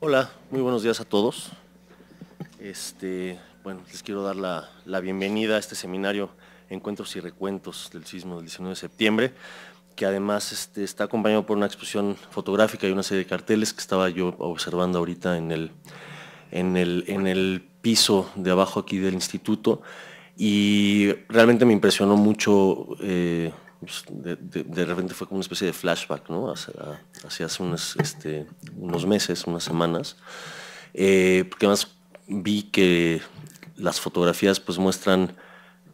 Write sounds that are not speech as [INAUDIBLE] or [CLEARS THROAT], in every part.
Hola, muy buenos días a todos. Este, bueno, les quiero dar la, bienvenida a este seminario Encuentros y Recuentos del sismo del 19 de septiembre, que además este, está acompañado por una exposición fotográfica y una serie de carteles que estaba yo observando ahorita en el, en el, en el piso de abajo aquí del instituto. Y realmente me impresionó mucho eh, pues, de, repente fue como una especie de flashback, ¿no? Hacia, hace unos, este, unos meses, unas semanas, eh, porque además vi que las fotografías pues muestran,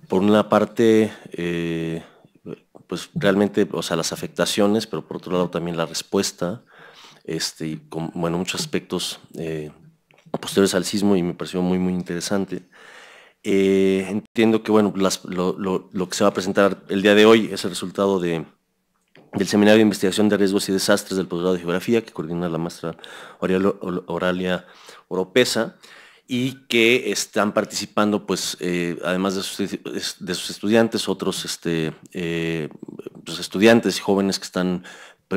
por una parte, eh, pues realmente, o sea, las afectaciones, pero por otro lado también la respuesta, este, y con, bueno, muchos aspectos eh, posteriores al sismo y me pareció muy, muy interesante. Eh, entiendo que bueno, lo, que se va a presentar el día de hoy es el resultado de, del Seminario de Investigación de Riesgos y Desastres del Posgrado de Geografía, que coordina la maestra Oralia Oropesa, y que están participando, pues, eh, además de sus, estudiantes, otros este, eh, pues, estudiantes y jóvenes que están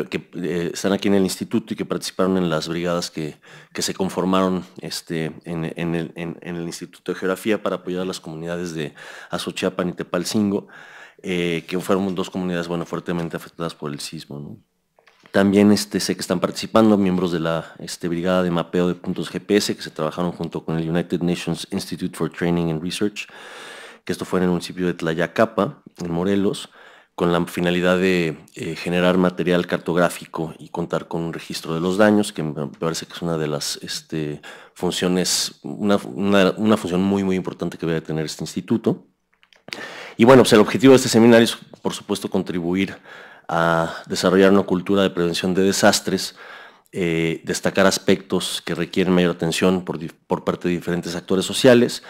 que eh, están aquí en el instituto y que participaron en las brigadas que, se conformaron este, en, el, Instituto de Geografía para apoyar a las comunidades de Azochiapan y Tepalcingo, eh, que fueron dos comunidades fuertemente afectadas por el sismo. También este, sé que están participando miembros de la este, Brigada de Mapeo de Puntos GPS, que se trabajaron junto con el United Nations Institute for Training and Research, que esto fue en el municipio de Tlayacapa, en Morelos con la finalidad de eh, generar material cartográfico y contar con un registro de los daños, que me parece que es una de las este, funciones, una, función muy, muy importante que debe tener este instituto. Y bueno, pues el objetivo de este seminario es, por supuesto, contribuir a desarrollar una cultura de prevención de desastres, eh, destacar aspectos que requieren mayor atención por, por parte de diferentes actores sociales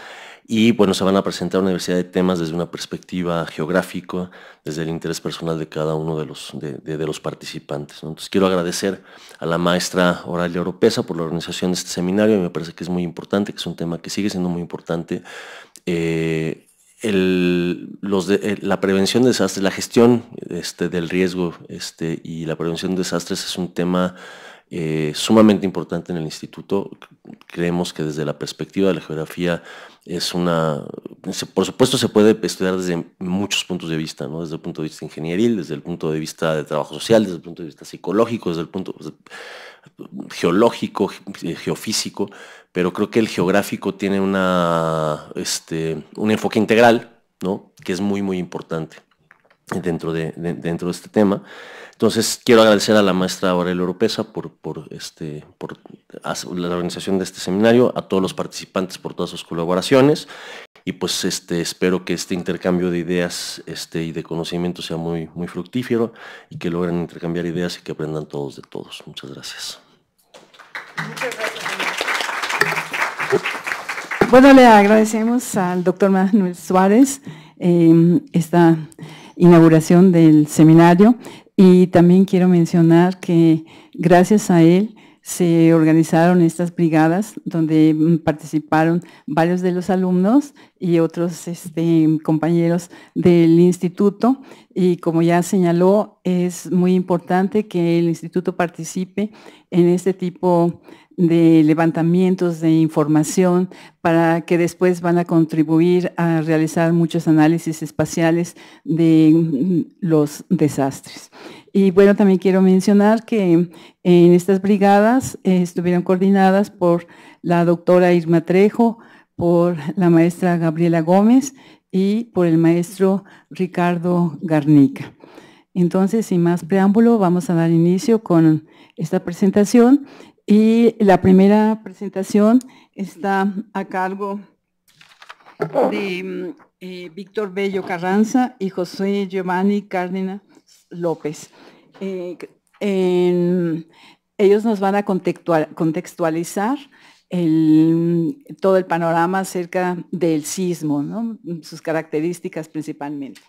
y bueno, se van a presentar una diversidad de temas desde una perspectiva geográfica, desde el interés personal de cada uno de los, de, los participantes. Entonces quiero agradecer a la maestra Oralia Oropesa por la organización de este seminario, me parece que es muy importante, que es un tema que sigue siendo muy importante. Eh, los de, eh, la prevención de desastres, la gestión este, del riesgo este, y la prevención de desastres es un tema eh, sumamente importante en el instituto. Creemos que desde la perspectiva de la geografía es una, por supuesto se puede estudiar desde muchos puntos de vista, ¿no? desde el punto de vista ingenieril, desde el punto de vista de trabajo social, desde el punto de vista psicológico, desde el punto geológico, geofísico, pero creo que el geográfico tiene una, este, un enfoque integral, ¿no? que es muy, muy importante dentro de, dentro de este tema. Entonces, quiero agradecer a la maestra Aurelio Oropesa por, por, este, por la organización de este seminario, a todos los participantes por todas sus colaboraciones y pues este, espero que este intercambio de ideas este, y de conocimientos sea muy, muy fructífero y que logren intercambiar ideas y que aprendan todos de todos. Muchas gracias. Muchas gracias. Bueno, le agradecemos al doctor Manuel Suárez eh, inauguración del seminario y también quiero mencionar que gracias a él se organizaron estas brigadas donde participaron varios de los alumnos y otros este, compañeros del instituto. Y como ya señaló, es muy importante que el instituto participe en este tipo de de levantamientos de información para que después van a contribuir a realizar muchos análisis espaciales de mm, los desastres. Y bueno, también quiero mencionar que en estas brigadas eh, estuvieron coordinadas por la doctora Irma Trejo, por la maestra Gabriela Gómez y por el maestro Ricardo Garnica. Entonces, sin más preámbulo, vamos a dar inicio con esta presentación y la primera presentación está a cargo de mm, eh, Víctor Bello Carranza y José Giovanni Cárdenas López. Eh, ellos nos van a contextualizar mm, todo el panorama acerca del sismo, sus características principalmente.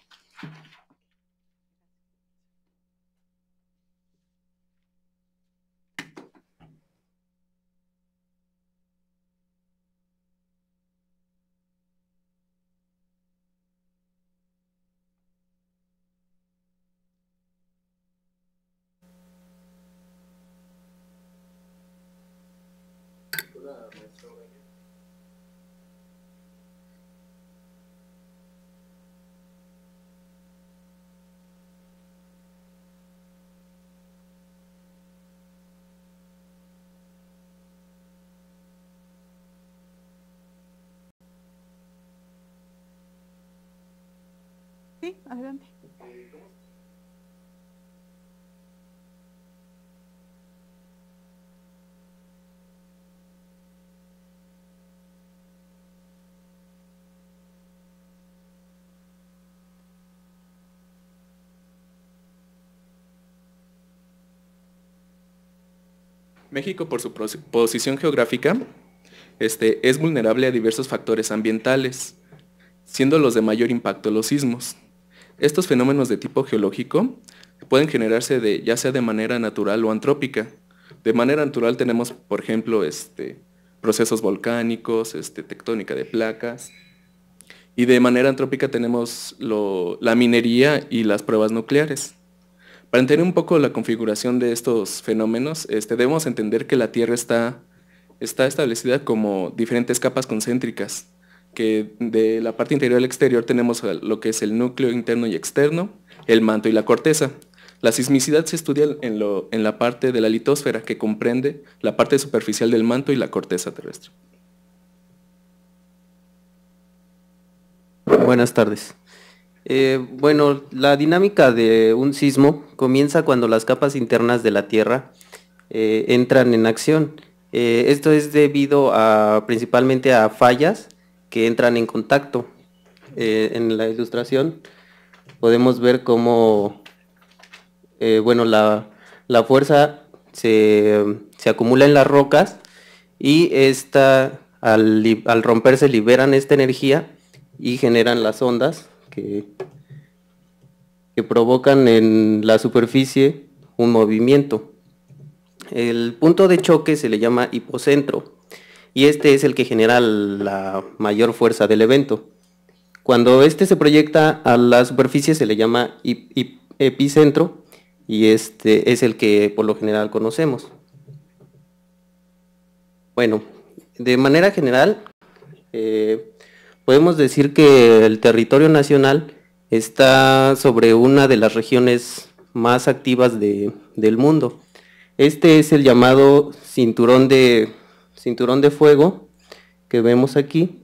México, por su posición geográfica, este, es vulnerable a diversos factores ambientales, siendo los de mayor impacto los sismos, estos fenómenos de tipo geológico pueden generarse ya sea de manera natural o antrópica. De manera natural tenemos, por ejemplo, este, procesos volcánicos, este, tectónica de placas, y de manera antrópica tenemos la minería y las pruebas nucleares. Para entender un poco la configuración de estos fenómenos, este, debemos entender que la Tierra está establecida como diferentes capas concéntricas, que de la parte interior al exterior tenemos lo que es el núcleo interno y externo, el manto y la corteza. La sismicidad se estudia en, la parte de la litosfera, que comprende la parte superficial del manto y la corteza terrestre. Buenas tardes. Eh, bueno, la dinámica de un sismo comienza cuando las capas internas de la Tierra eh, entran en acción. Eh, esto es debido a, principalmente a fallas que entran en contacto. Eh, en la ilustración podemos ver cómo, eh, bueno, la, fuerza se, acumula en las rocas y al, romperse liberan esta energía y generan las ondas que, que provocan en la superficie un movimiento. El punto de choque se le llama hipocentro y este es el que genera la mayor fuerza del evento. Cuando este se proyecta a la superficie se le llama epicentro y este es el que por lo general conocemos. Bueno, de manera general eh, podemos decir que el territorio nacional está sobre una de las regiones más activas del mundo. Este es el llamado cinturón de cinturón de fuego que vemos aquí,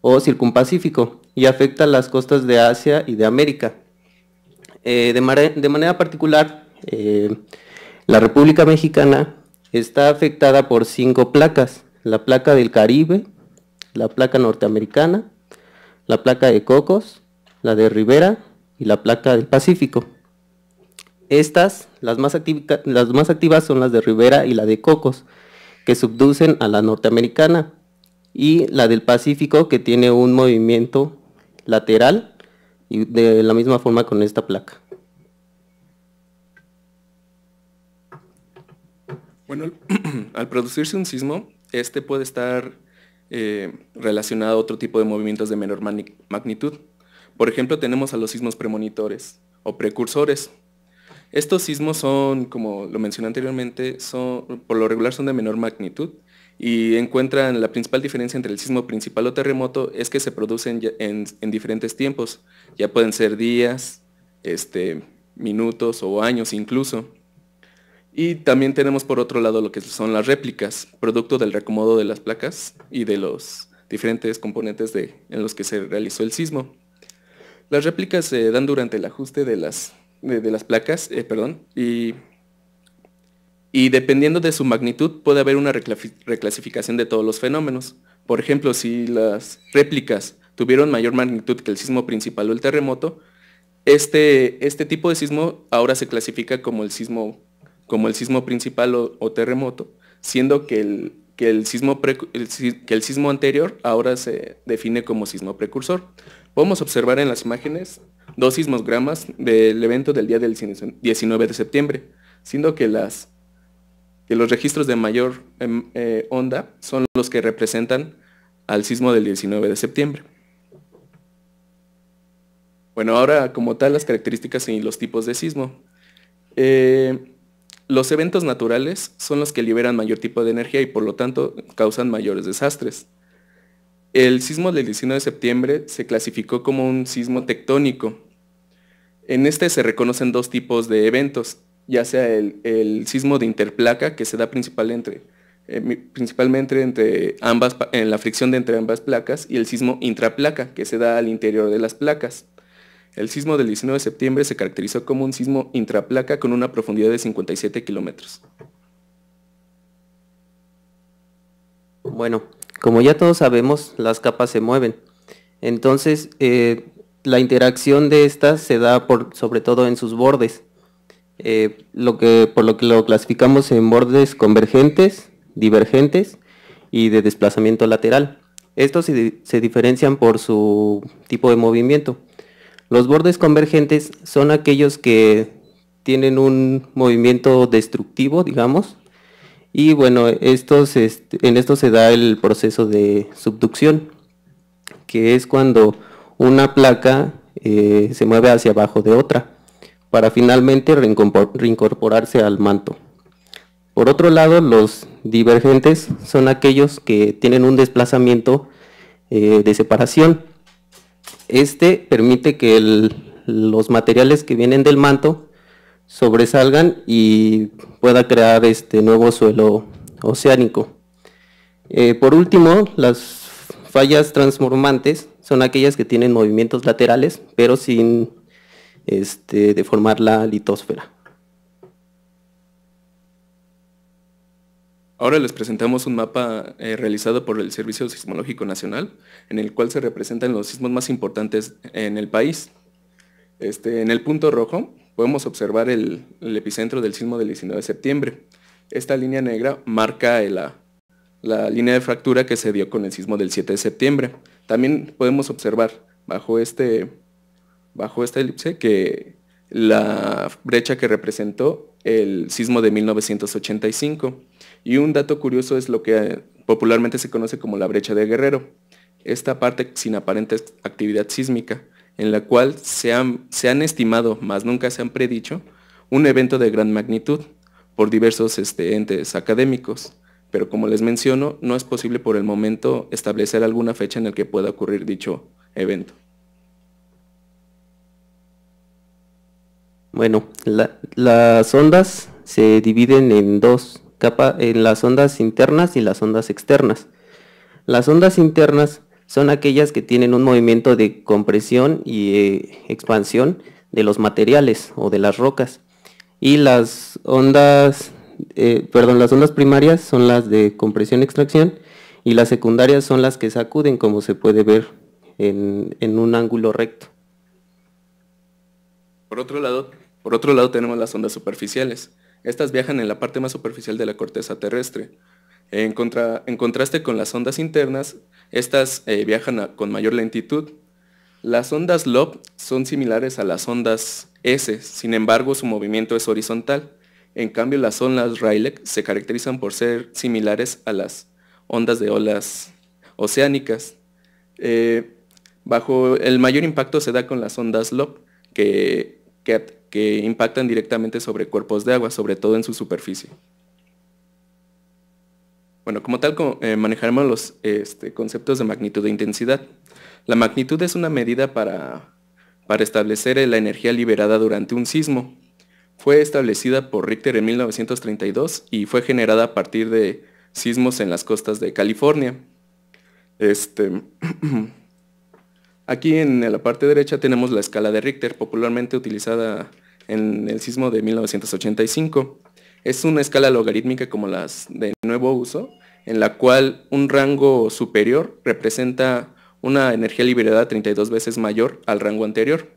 o circumpacífico, y afecta las costas de Asia y de América. Eh, de, manera particular, eh, la República Mexicana está afectada por cinco placas, la placa del Caribe, la placa norteamericana, la placa de Cocos, la de Rivera y la placa del Pacífico. Estas, las más, las más activas son las de Rivera y la de Cocos, que subducen a la norteamericana, y la del Pacífico, que tiene un movimiento lateral, y de la misma forma con esta placa. Bueno, [CLEARS THROAT] al producirse un sismo, este puede estar eh, relacionado a otro tipo de movimientos de menor magnitud. Por ejemplo, tenemos a los sismos premonitores o precursores, estos sismos son, como lo mencioné anteriormente, son, por lo regular son de menor magnitud y encuentran la principal diferencia entre el sismo principal o terremoto es que se producen en, diferentes tiempos, ya pueden ser días, este, minutos o años incluso. Y también tenemos por otro lado lo que son las réplicas, producto del recomodo de las placas y de los diferentes componentes de, en los que se realizó el sismo. Las réplicas se dan durante el ajuste de las de, las placas, eh, perdón, y, dependiendo de su magnitud puede haber una reclasificación de todos los fenómenos. Por ejemplo, si las réplicas tuvieron mayor magnitud que el sismo principal o el terremoto, este, este tipo de sismo ahora se clasifica como el sismo, como el sismo principal o, terremoto, siendo que el, que el, sismo que el sismo anterior ahora se define como sismo precursor. Podemos observar en las imágenes dos sismogramas del evento del día del 19 de septiembre, siendo que, las, los registros de mayor em, eh, onda son los que representan al sismo del 19 de septiembre. Bueno, ahora como tal las características y los tipos de sismo. Eh, los eventos naturales son los que liberan mayor tipo de energía y por lo tanto causan mayores desastres. El sismo del 19 de septiembre se clasificó como un sismo tectónico, en este se reconocen dos tipos de eventos, ya sea el, sismo de interplaca, que se da eh, principalmente entre ambas, en la fricción de entre ambas placas, y el sismo intraplaca, que se da al interior de las placas. El sismo del 19 de septiembre se caracterizó como un sismo intraplaca con una profundidad de 57 kilómetros. Bueno, como ya todos sabemos, las capas se mueven. Entonces, eh, la interacción de estas se da por, sobre todo en sus bordes, eh, lo que, por lo que lo clasificamos en bordes convergentes, divergentes y de desplazamiento lateral. Estos se, diferencian por su tipo de movimiento. Los bordes convergentes son aquellos que tienen un movimiento destructivo, digamos, y bueno, estos, en esto se da el proceso de subducción, que es cuando una placa eh, se mueve hacia abajo de otra, para finalmente reincorporarse al manto. Por otro lado, los divergentes son aquellos que tienen un desplazamiento eh, de separación. Este permite que los materiales que vienen del manto sobresalgan y pueda crear este nuevo suelo oceánico. Eh, por último, las fallas transformantes son aquellas que tienen movimientos laterales, pero sin este, deformar la litosfera. Ahora les presentamos un mapa eh, realizado por el Servicio Sismológico Nacional, en el cual se representan los sismos más importantes en el país. Este, en el punto rojo podemos observar el, epicentro del sismo del 19 de septiembre. Esta línea negra marca la línea de fractura que se dio con el sismo del 7 de septiembre. También podemos observar bajo, este, bajo esta elipse que la brecha que representó el sismo de 1985. Y un dato curioso es lo que popularmente se conoce como la brecha de Guerrero, esta parte sin aparente actividad sísmica, en la cual se han, estimado, más nunca se han predicho, un evento de gran magnitud por diversos este, entes académicos. Pero como les menciono, no es posible por el momento establecer alguna fecha en la que pueda ocurrir dicho evento. Bueno, las ondas se dividen en dos, capas, en las ondas internas y las ondas externas. Las ondas internas son aquellas que tienen un movimiento de compresión y eh, expansión de los materiales o de las rocas. Y las ondas eh, perdón, las ondas primarias son las de compresión-extracción y las secundarias son las que sacuden, como se puede ver en, un ángulo recto. Por otro, lado, por otro lado tenemos las ondas superficiales. Estas viajan en la parte más superficial de la corteza terrestre. En, contraste con las ondas internas, estas eh, viajan con mayor lentitud. Las ondas LOB son similares a las ondas S, sin embargo su movimiento es horizontal. En cambio, las ondas Rayleigh se caracterizan por ser similares a las ondas de olas oceánicas. Eh, bajo el mayor impacto se da con las ondas LOP, que, impactan directamente sobre cuerpos de agua, sobre todo en su superficie. Bueno, como tal, eh, manejaremos los este, conceptos de magnitud e intensidad. La magnitud es una medida para establecer la energía liberada durante un sismo. Fue establecida por Richter en 1932 y fue generada a partir de sismos en las costas de California. Este, [CLEARS THROAT] aquí en la parte derecha tenemos la escala de Richter, popularmente utilizada en el sismo de 1985. Es una escala logarítmica como las de nuevo uso, en la cual un rango superior representa una energía liberada 32 veces mayor al rango anterior.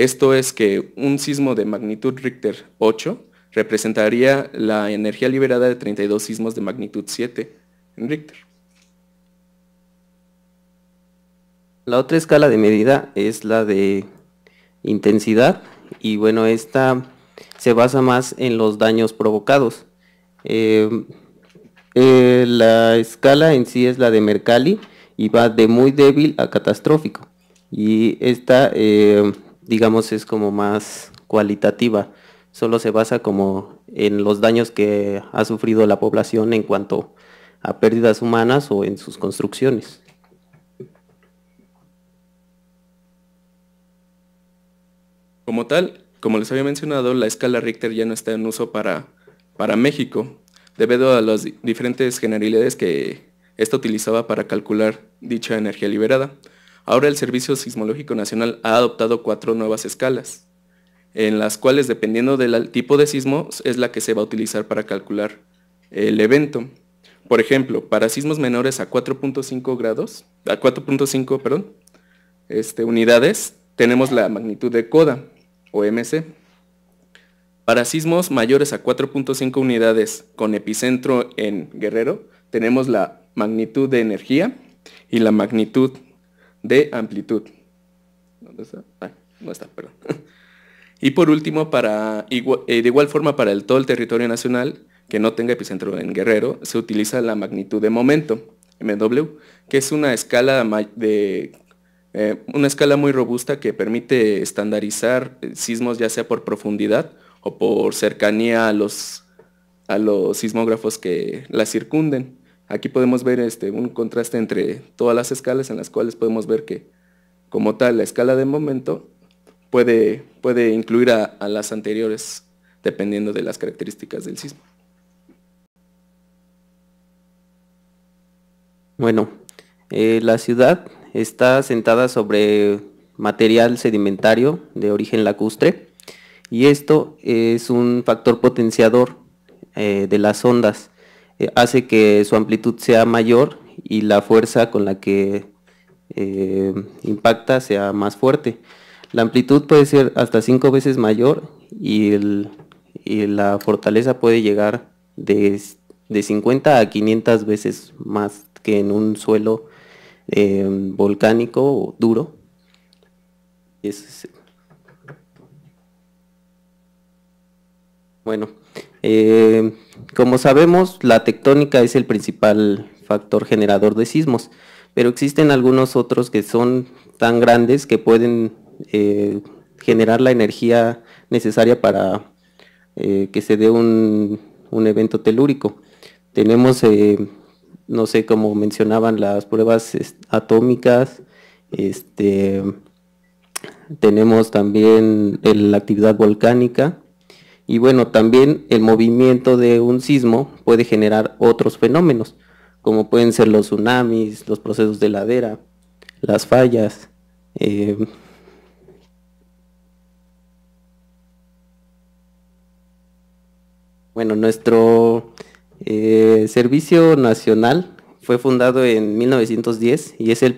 Esto es que un sismo de magnitud Richter 8 representaría la energía liberada de 32 sismos de magnitud 7 en Richter. La otra escala de medida es la de intensidad y bueno, esta se basa más en los daños provocados. Eh, eh, la escala en sí es la de Mercalli y va de muy débil a catastrófico. Y esta eh, digamos, es como más cualitativa. Solo se basa como en los daños que ha sufrido la población en cuanto a pérdidas humanas o en sus construcciones. Como tal, como les había mencionado, la escala Richter ya no está en uso para, México, debido a las diferentes generalidades que esta utilizaba para calcular dicha energía liberada. Ahora el Servicio Sismológico Nacional ha adoptado cuatro nuevas escalas, en las cuales dependiendo del tipo de sismo es la que se va a utilizar para calcular el evento. Por ejemplo, para sismos menores a 4.5 grados, a 4.5, perdón, este, unidades, tenemos la magnitud de CODA o MC. Para sismos mayores a 4.5 unidades con epicentro en Guerrero, tenemos la magnitud de energía y la magnitud de amplitud. no está, [LAUGHS] Y por último, para, eh, de igual forma para el, todo el territorio nacional que no tenga epicentro en Guerrero, se utiliza la magnitud de momento, MW, que es una escala, de, eh, una escala muy robusta que permite estandarizar eh, sismos ya sea por profundidad o por cercanía a los, a los sismógrafos que la circunden. Aquí podemos ver este, un contraste entre todas las escalas en las cuales podemos ver que como tal la escala de momento puede, puede incluir a, las anteriores dependiendo de las características del sismo. Bueno, eh, la ciudad está sentada sobre material sedimentario de origen lacustre y esto es un factor potenciador eh, de las ondas eh, hace que su amplitud sea mayor y la fuerza con la que eh, impacta sea más fuerte. La amplitud puede ser hasta cinco veces mayor y, la fortaleza puede llegar de, 50 a 500 veces más que en un suelo eh, volcánico o duro. Bueno, como sabemos, la tectónica es el principal factor generador de sismos, pero existen algunos otros que son tan grandes que pueden eh, generar la energía necesaria para eh, que se dé un, evento telúrico. Tenemos, eh, no sé, como mencionaban las pruebas atómicas, este, tenemos también la actividad volcánica, y bueno, también el movimiento de un sismo puede generar otros fenómenos, como pueden ser los tsunamis, los procesos de ladera, las fallas. Eh, bueno, nuestro eh, Servicio Nacional fue fundado en 1910 y es el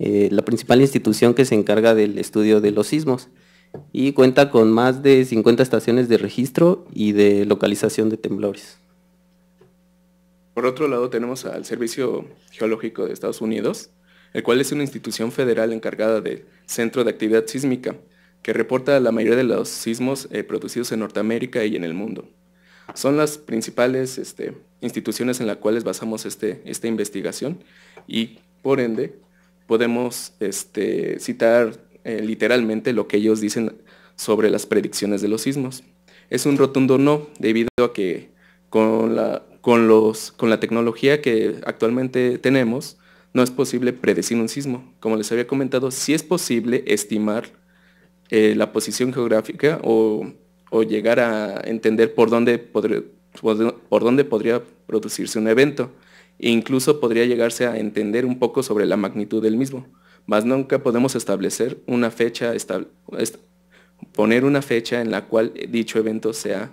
eh, la principal institución que se encarga del estudio de los sismos y cuenta con más de 50 estaciones de registro y de localización de temblores. Por otro lado, tenemos al Servicio Geológico de Estados Unidos, el cual es una institución federal encargada del Centro de Actividad Sísmica, que reporta la mayoría de los sismos eh, producidos en Norteamérica y en el mundo. Son las principales este, instituciones en las cuales basamos este, esta investigación y, por ende, podemos este, citar eh, literalmente lo que ellos dicen sobre las predicciones de los sismos. Es un rotundo no, debido a que con la, tecnología que actualmente tenemos, no es posible predecir un sismo. Como les había comentado, sí es posible estimar eh, la posición geográfica o, llegar a entender por dónde, por podría producirse un evento. E incluso podría llegarse a entender un poco sobre la magnitud del mismo mas nunca podemos establecer una fecha, estable, poner una fecha en la cual dicho evento sea,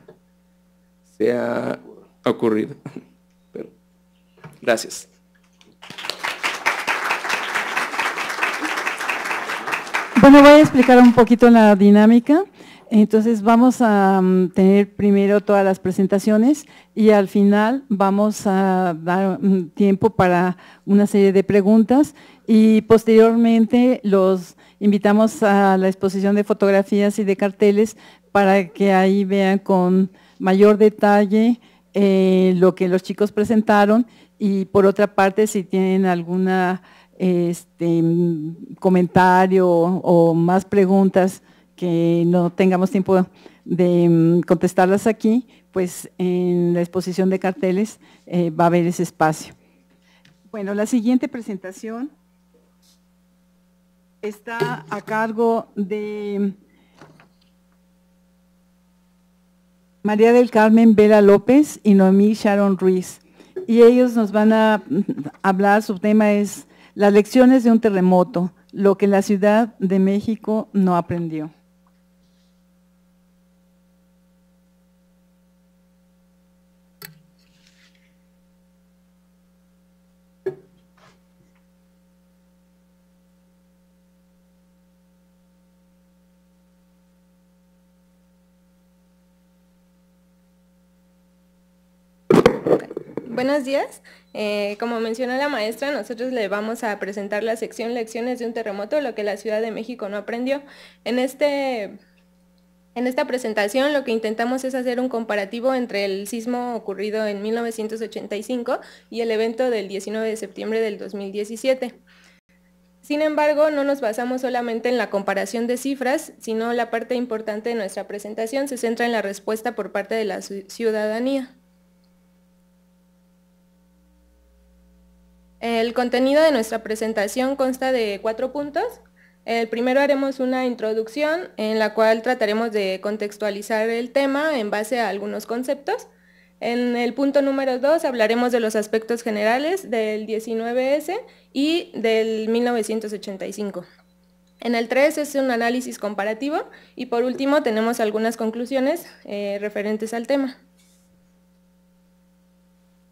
sea ocurrido. [LAUGHS] gracias. Bueno, voy a explicar un poquito la dinámica. Entonces vamos a mm, tener primero todas las presentaciones y al final vamos a dar mm, tiempo para una serie de preguntas y posteriormente los invitamos a la exposición de fotografías y de carteles para que ahí vean con mayor detalle eh, lo que los chicos presentaron y por otra parte si tienen alguna este, mm, comentario o más preguntas que no tengamos tiempo de mm, contestarlas aquí, pues en la exposición de carteles eh, va a haber ese espacio. Bueno, la siguiente presentación está a cargo de María del Carmen Vera López y Noemí Sharon Ruiz. Y ellos nos van a mm, hablar, su tema es las lecciones de un terremoto, lo que la Ciudad de México no aprendió. Buenos días. Eh, como mencionó la maestra, nosotros le vamos a presentar la sección Lecciones de un terremoto, lo que la Ciudad de México no aprendió. En, este, en esta presentación lo que intentamos es hacer un comparativo entre el sismo ocurrido en 1985 y el evento del 19 de septiembre del 2017. Sin embargo, no nos basamos solamente en la comparación de cifras, sino la parte importante de nuestra presentación se centra en la respuesta por parte de la ciudadanía. El contenido de nuestra presentación consta de cuatro puntos. El primero haremos una introducción en la cual trataremos de contextualizar el tema en base a algunos conceptos. En el punto número dos hablaremos de los aspectos generales del 19S y del 1985. En el 3 es un análisis comparativo y por último tenemos algunas conclusiones eh, referentes al tema.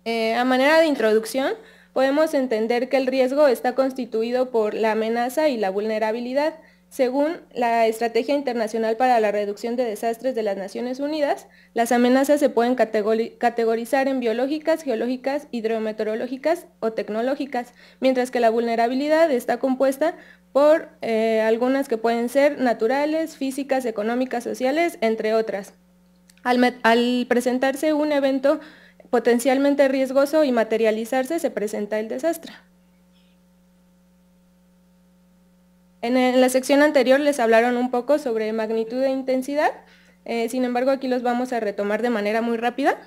Eh, a manera de introducción, podemos entender que el riesgo está constituido por la amenaza y la vulnerabilidad. Según la Estrategia Internacional para la Reducción de Desastres de las Naciones Unidas, las amenazas se pueden categorizar en biológicas, geológicas, hidrometeorológicas o tecnológicas, mientras que la vulnerabilidad está compuesta por eh, algunas que pueden ser naturales, físicas, económicas, sociales, entre otras. al, al presentarse un evento potencialmente riesgoso y materializarse, se presenta el desastre. En la sección anterior les hablaron un poco sobre magnitud e intensidad, eh, sin embargo aquí los vamos a retomar de manera muy rápida.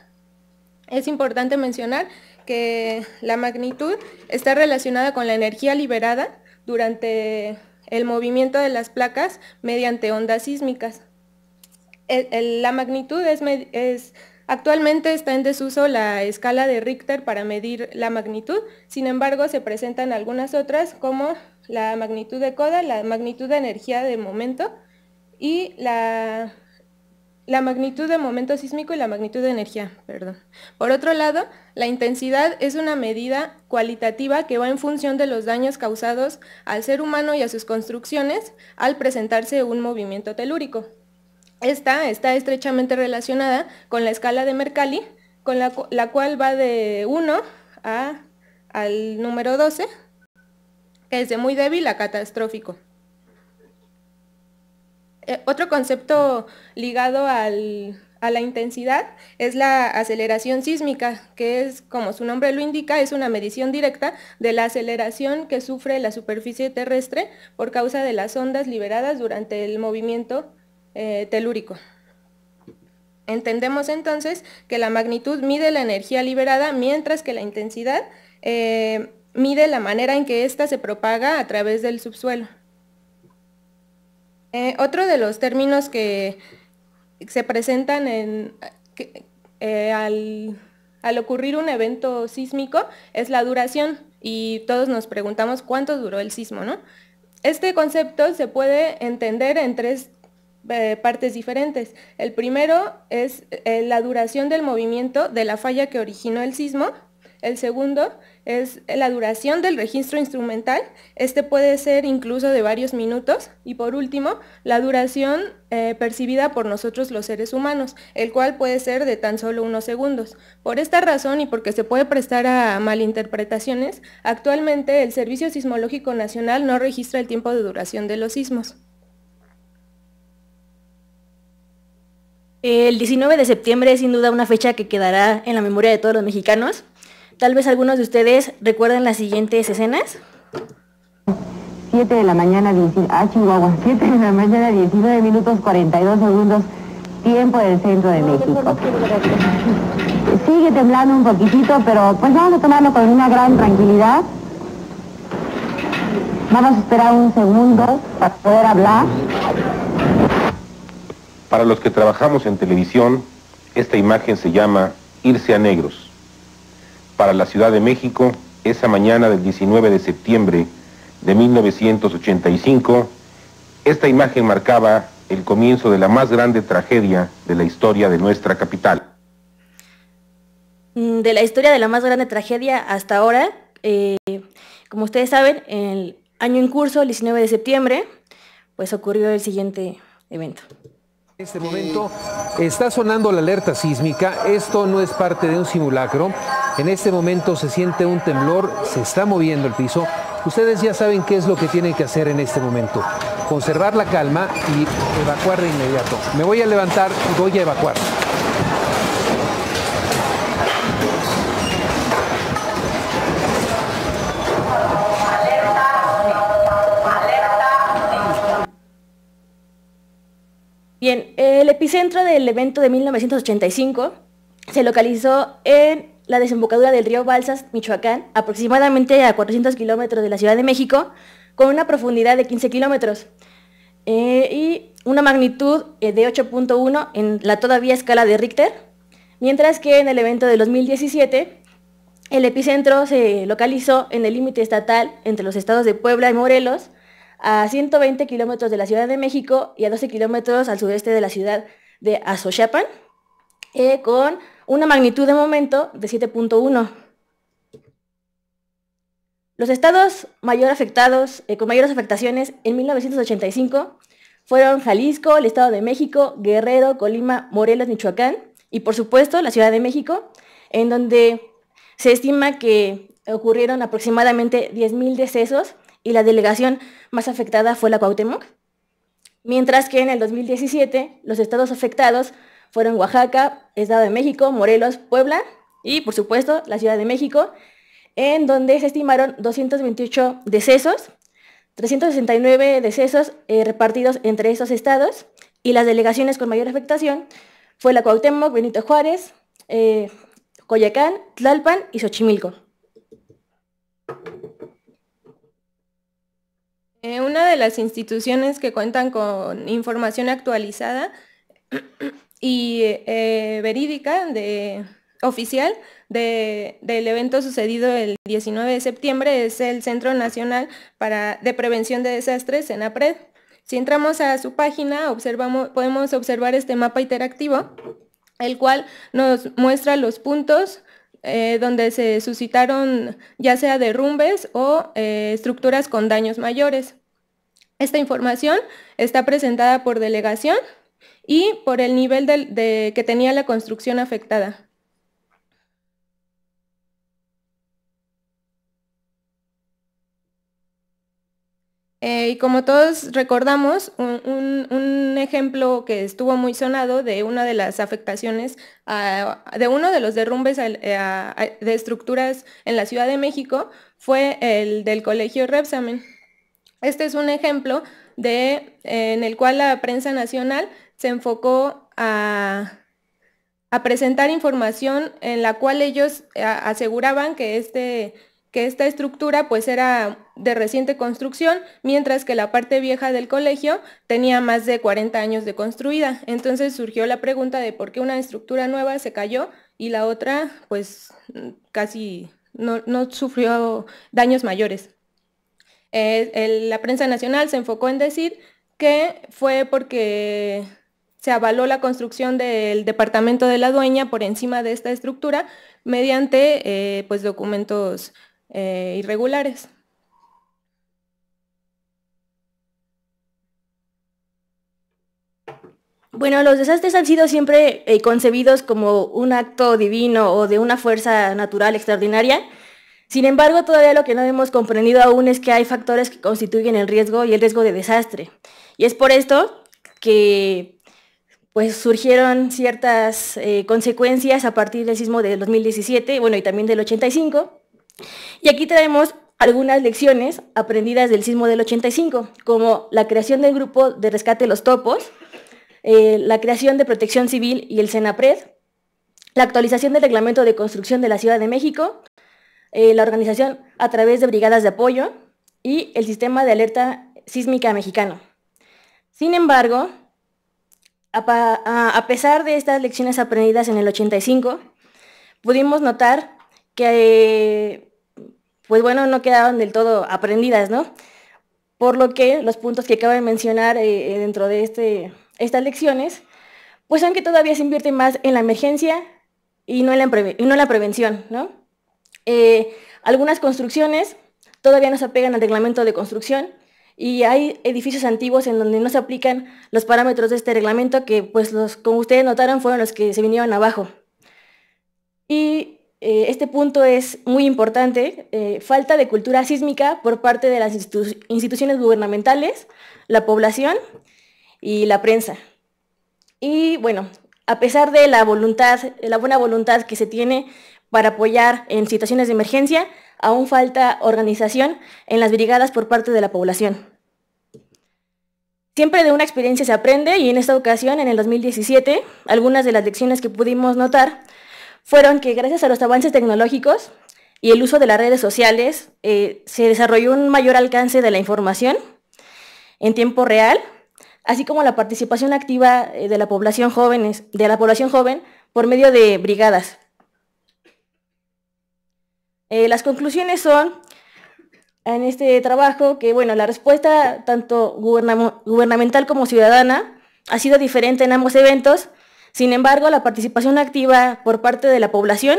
Es importante mencionar que la magnitud está relacionada con la energía liberada durante el movimiento de las placas mediante ondas sísmicas. E, la magnitud es, es Actualmente está en desuso la escala de Richter para medir la magnitud, sin embargo se presentan algunas otras como la magnitud de coda, la magnitud de energía de momento y la, magnitud de momento sísmico y la magnitud de energía. Por otro lado, la intensidad es una medida cualitativa que va en función de los daños causados al ser humano y a sus construcciones al presentarse un movimiento telúrico. Esta está estrechamente relacionada con la escala de Mercalli, con la, cual va de 1 a, al número 12, que es de muy débil a catastrófico. Eh, otro concepto ligado a la intensidad es la aceleración sísmica, que es, como su nombre lo indica, es una medición directa de la aceleración que sufre la superficie terrestre por causa de las ondas liberadas durante el movimiento eh, telúrico. Entendemos entonces que la magnitud mide la energía liberada, mientras que la intensidad eh, mide la manera en que ésta se propaga a través del subsuelo. Eh, otro de los términos que se presentan al, ocurrir un evento sísmico es la duración y todos nos preguntamos cuánto duró el sismo, ¿no? Este concepto se puede entender en tres eh, partes diferentes. El primero es eh, la duración del movimiento de la falla que originó el sismo. El segundo es la duración del registro instrumental. Este puede ser incluso de varios minutos. Y por último, la duración eh, percibida por nosotros los seres humanos, el cual puede ser de tan solo unos segundos. Por esta razón y porque se puede prestar a malinterpretaciones, actualmente el Servicio Sismológico Nacional no registra el tiempo de duración de los sismos. El 19 de septiembre es sin duda una fecha que quedará en la memoria de todos los mexicanos. Tal vez algunos de ustedes recuerden las siguientes escenas. 7 de la mañana, ah, de la mañana, 19 minutos 42 segundos, tiempo del centro de México. Sigue temblando un poquitito, pero pues vamos a tomarlo con una gran tranquilidad. Vamos a esperar un segundo para poder hablar. Para los que trabajamos en televisión, esta imagen se llama Irse a Negros. Para la Ciudad de México, esa mañana del 19 de septiembre de 1985, esta imagen marcaba el comienzo de la más grande tragedia de la historia de nuestra capital. Mm, de la historia de la más grande tragedia hasta ahora, eh, como ustedes saben, el año en curso, el 19 de septiembre, pues ocurrió el siguiente evento. En este momento está sonando la alerta sísmica, esto no es parte de un simulacro, en este momento se siente un temblor, se está moviendo el piso, ustedes ya saben qué es lo que tienen que hacer en este momento, conservar la calma y evacuar de inmediato. Me voy a levantar, y voy a evacuar. Bien, el epicentro del evento de 1985 se localizó en la desembocadura del río Balsas, Michoacán, aproximadamente a 400 kilómetros de la Ciudad de México, con una profundidad de 15 kilómetros eh, y una magnitud eh, de 8.1 en la todavía escala de Richter, mientras que en el evento de 2017 el epicentro se localizó en el límite estatal entre los estados de Puebla y Morelos, a 120 kilómetros de la Ciudad de México y a 12 kilómetros al sureste de la ciudad de Azochapan, eh, con una magnitud de momento de 7.1. Los estados mayor afectados, eh, con mayores afectaciones en 1985 fueron Jalisco, el Estado de México, Guerrero, Colima, Morelos, Michoacán y por supuesto la Ciudad de México, en donde se estima que ocurrieron aproximadamente 10.000 decesos y la delegación más afectada fue la Cuauhtémoc, mientras que en el 2017 los estados afectados fueron Oaxaca, Estado de México, Morelos, Puebla y, por supuesto, la Ciudad de México, en donde se estimaron 228 decesos, 369 decesos eh, repartidos entre esos estados y las delegaciones con mayor afectación fue la Cuauhtémoc, Benito Juárez, eh, Coyacán, Tlalpan y Xochimilco. Eh, una de las instituciones que cuentan con información actualizada [CLEARS THROAT] y eh, verídica de, oficial del evento sucedido el 19 de septiembre es el Centro Nacional de Prevención de Desastres, en APRED. Si entramos a su página, observamos, podemos observar este mapa interactivo, el cual nos muestra los puntos eh, donde se suscitaron ya sea derrumbes o eh, estructuras con daños mayores. Esta información está presentada por delegación y por el nivel de, que tenía la construcción afectada. Eh, y como todos recordamos, un, ejemplo que estuvo muy sonado de una de las afectaciones, de uno de los derrumbes eh, de estructuras en la Ciudad de México fue el del Colegio Repsamen. Este es un ejemplo de, eh, en el cual la prensa nacional se enfocó a, presentar información en la cual ellos aseguraban que este esta estructura pues era de reciente construcción, mientras que la parte vieja del colegio tenía más de 40 años de construida. Entonces surgió la pregunta de por qué una estructura nueva se cayó y la otra pues casi no, sufrió daños mayores. Eh, la prensa nacional se enfocó en decir que fue porque se avaló la construcción del departamento de la dueña por encima de esta estructura mediante eh, pues documentos eh, irregulares. Bueno, los desastres han sido siempre eh, concebidos como un acto divino o de una fuerza natural extraordinaria. Sin embargo, todavía lo que no hemos comprendido aún es que hay factores que constituyen el riesgo y el riesgo de desastre. Y es por esto que pues, surgieron ciertas eh, consecuencias a partir del sismo del 2017, bueno, y también del 85, y aquí traemos algunas lecciones aprendidas del sismo del 85, como la creación del grupo de rescate los topos, eh, la creación de protección civil y el CENAPRED, la actualización del reglamento de construcción de la Ciudad de México, eh, la organización a través de brigadas de apoyo y el sistema de alerta sísmica mexicano. Sin embargo, a, pesar de estas lecciones aprendidas en el 85, pudimos notar que pues bueno, no quedaron del todo aprendidas, ¿no? Por lo que los puntos que acabo de mencionar eh, eh, dentro de este, estas lecciones, pues son que todavía se invierte más en la emergencia y no en la, no la prevención, ¿no? Eh, algunas construcciones todavía no se apegan al reglamento de construcción y hay edificios antiguos en donde no se aplican los parámetros de este reglamento que, pues, los, como ustedes notaron, fueron los que se vinieron abajo. Y eh, este punto es muy importante, eh, falta de cultura sísmica por parte de las instituciones gubernamentales, la población y la prensa. Y bueno, a pesar de la voluntad, de la buena voluntad que se tiene para apoyar en situaciones de emergencia, aún falta organización en las brigadas por parte de la población. Siempre de una experiencia se aprende y en esta ocasión, en el 2017, algunas de las lecciones que pudimos notar fueron que gracias a los avances tecnológicos y el uso de las redes sociales, eh, se desarrolló un mayor alcance de la información en tiempo real, así como la participación activa eh, de la población, jóvenes, de la población joven por medio de brigadas. Eh, las conclusiones son en este trabajo que bueno, la respuesta tanto gubernamental como ciudadana ha sido diferente en ambos eventos sin embargo, la participación activa por parte de la población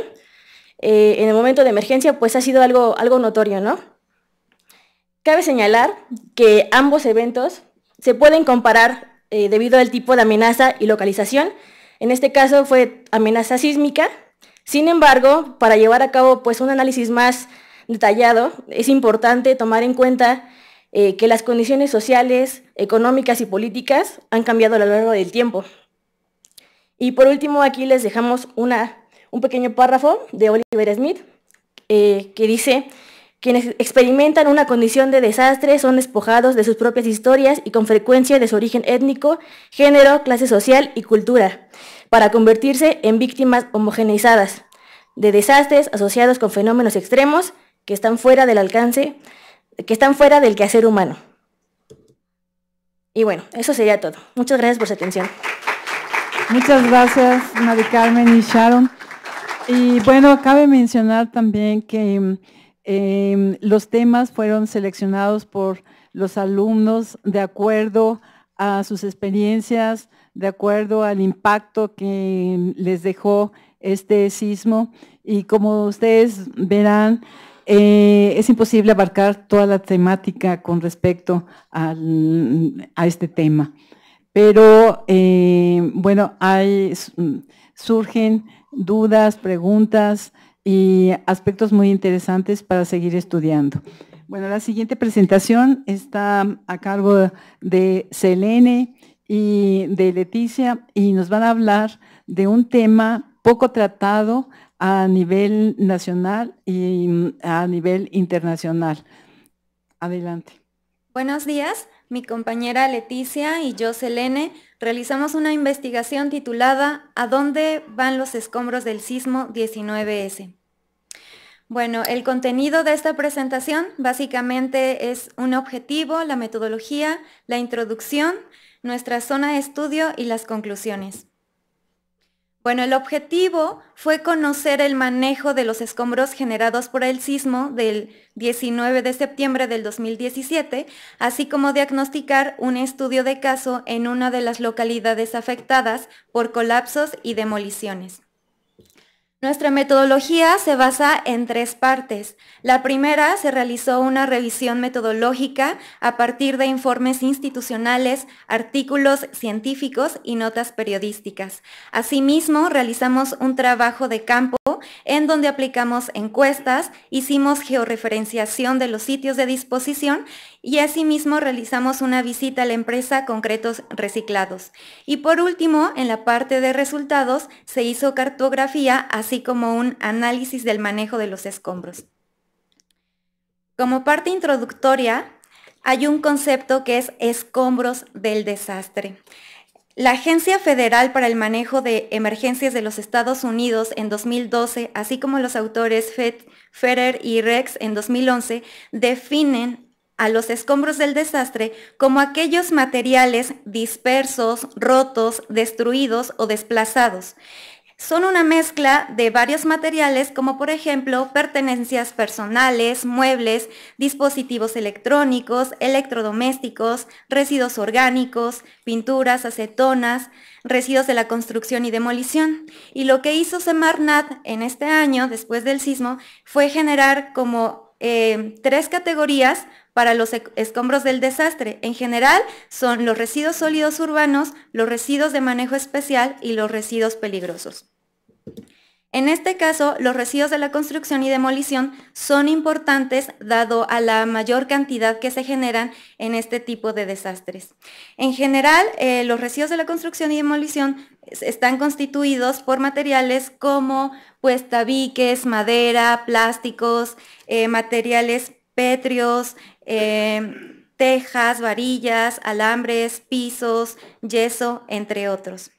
eh, en el momento de emergencia pues ha sido algo, algo notorio, ¿no? Cabe señalar que ambos eventos se pueden comparar eh, debido al tipo de amenaza y localización. En este caso fue amenaza sísmica. Sin embargo, para llevar a cabo pues, un análisis más detallado, es importante tomar en cuenta eh, que las condiciones sociales, económicas y políticas han cambiado a lo largo del tiempo. Y por último, aquí les dejamos un pequeño párrafo de Oliver Smith eh, que dice, quienes experimentan una condición de desastre son despojados de sus propias historias y con frecuencia de su origen étnico, género, clase social y cultura, para convertirse en víctimas homogeneizadas de desastres asociados con fenómenos extremos que están fuera del alcance, que están fuera del quehacer humano. Y bueno, eso sería todo. Muchas gracias por su atención. Muchas gracias, Mari Carmen y Sharon. Y bueno, cabe mencionar también que em, los temas fueron seleccionados por los alumnos de acuerdo a sus experiencias, de acuerdo al impacto que les dejó este sismo. Y como ustedes verán, eh, es imposible abarcar toda la temática con respecto a este tema. Pero eh, bueno, mm, surgen dudas, preguntas y aspectos muy interesantes para seguir estudiando. Bueno, la siguiente presentación está a cargo de Selene y de Leticia y nos van a hablar de un tema poco tratado a nivel nacional y mm, a nivel internacional. Adelante. Buenos días, mi compañera Leticia y yo, Selene, realizamos una investigación titulada ¿A dónde van los escombros del sismo 19S? Bueno, el contenido de esta presentación básicamente es un objetivo, la metodología, la introducción, nuestra zona de estudio y las conclusiones. Bueno, el objetivo fue conocer el manejo de los escombros generados por el sismo del 19 de septiembre del 2017, así como diagnosticar un estudio de caso en una de las localidades afectadas por colapsos y demoliciones. Nuestra metodología se basa en tres partes. La primera se realizó una revisión metodológica a partir de informes institucionales, artículos científicos y notas periodísticas. Asimismo, realizamos un trabajo de campo en donde aplicamos encuestas, hicimos georreferenciación de los sitios de disposición y asimismo realizamos una visita a la empresa Concretos Reciclados. Y por último, en la parte de resultados se hizo cartografía, así como un análisis del manejo de los escombros. Como parte introductoria, hay un concepto que es escombros del desastre. La Agencia Federal para el Manejo de Emergencias de los Estados Unidos en 2012, así como los autores Ferrer y Rex en 2011, definen a los escombros del desastre como aquellos materiales dispersos, rotos, destruidos o desplazados. Son una mezcla de varios materiales como por ejemplo pertenencias personales, muebles, dispositivos electrónicos, electrodomésticos, residuos orgánicos, pinturas, acetonas, residuos de la construcción y demolición. Y lo que hizo Semarnat en este año, después del sismo, fue generar como eh, tres categorías para los escombros del desastre. En general son los residuos sólidos urbanos, los residuos de manejo especial y los residuos peligrosos. En este caso, los residuos de la construcción y demolición son importantes dado a la mayor cantidad que se generan en este tipo de desastres. En general, eh, los residuos de la construcción y demolición están constituidos por materiales como pues tabiques, madera, plásticos, eh, materiales pétreos, eh, tejas, varillas, alambres, pisos, yeso, entre otros.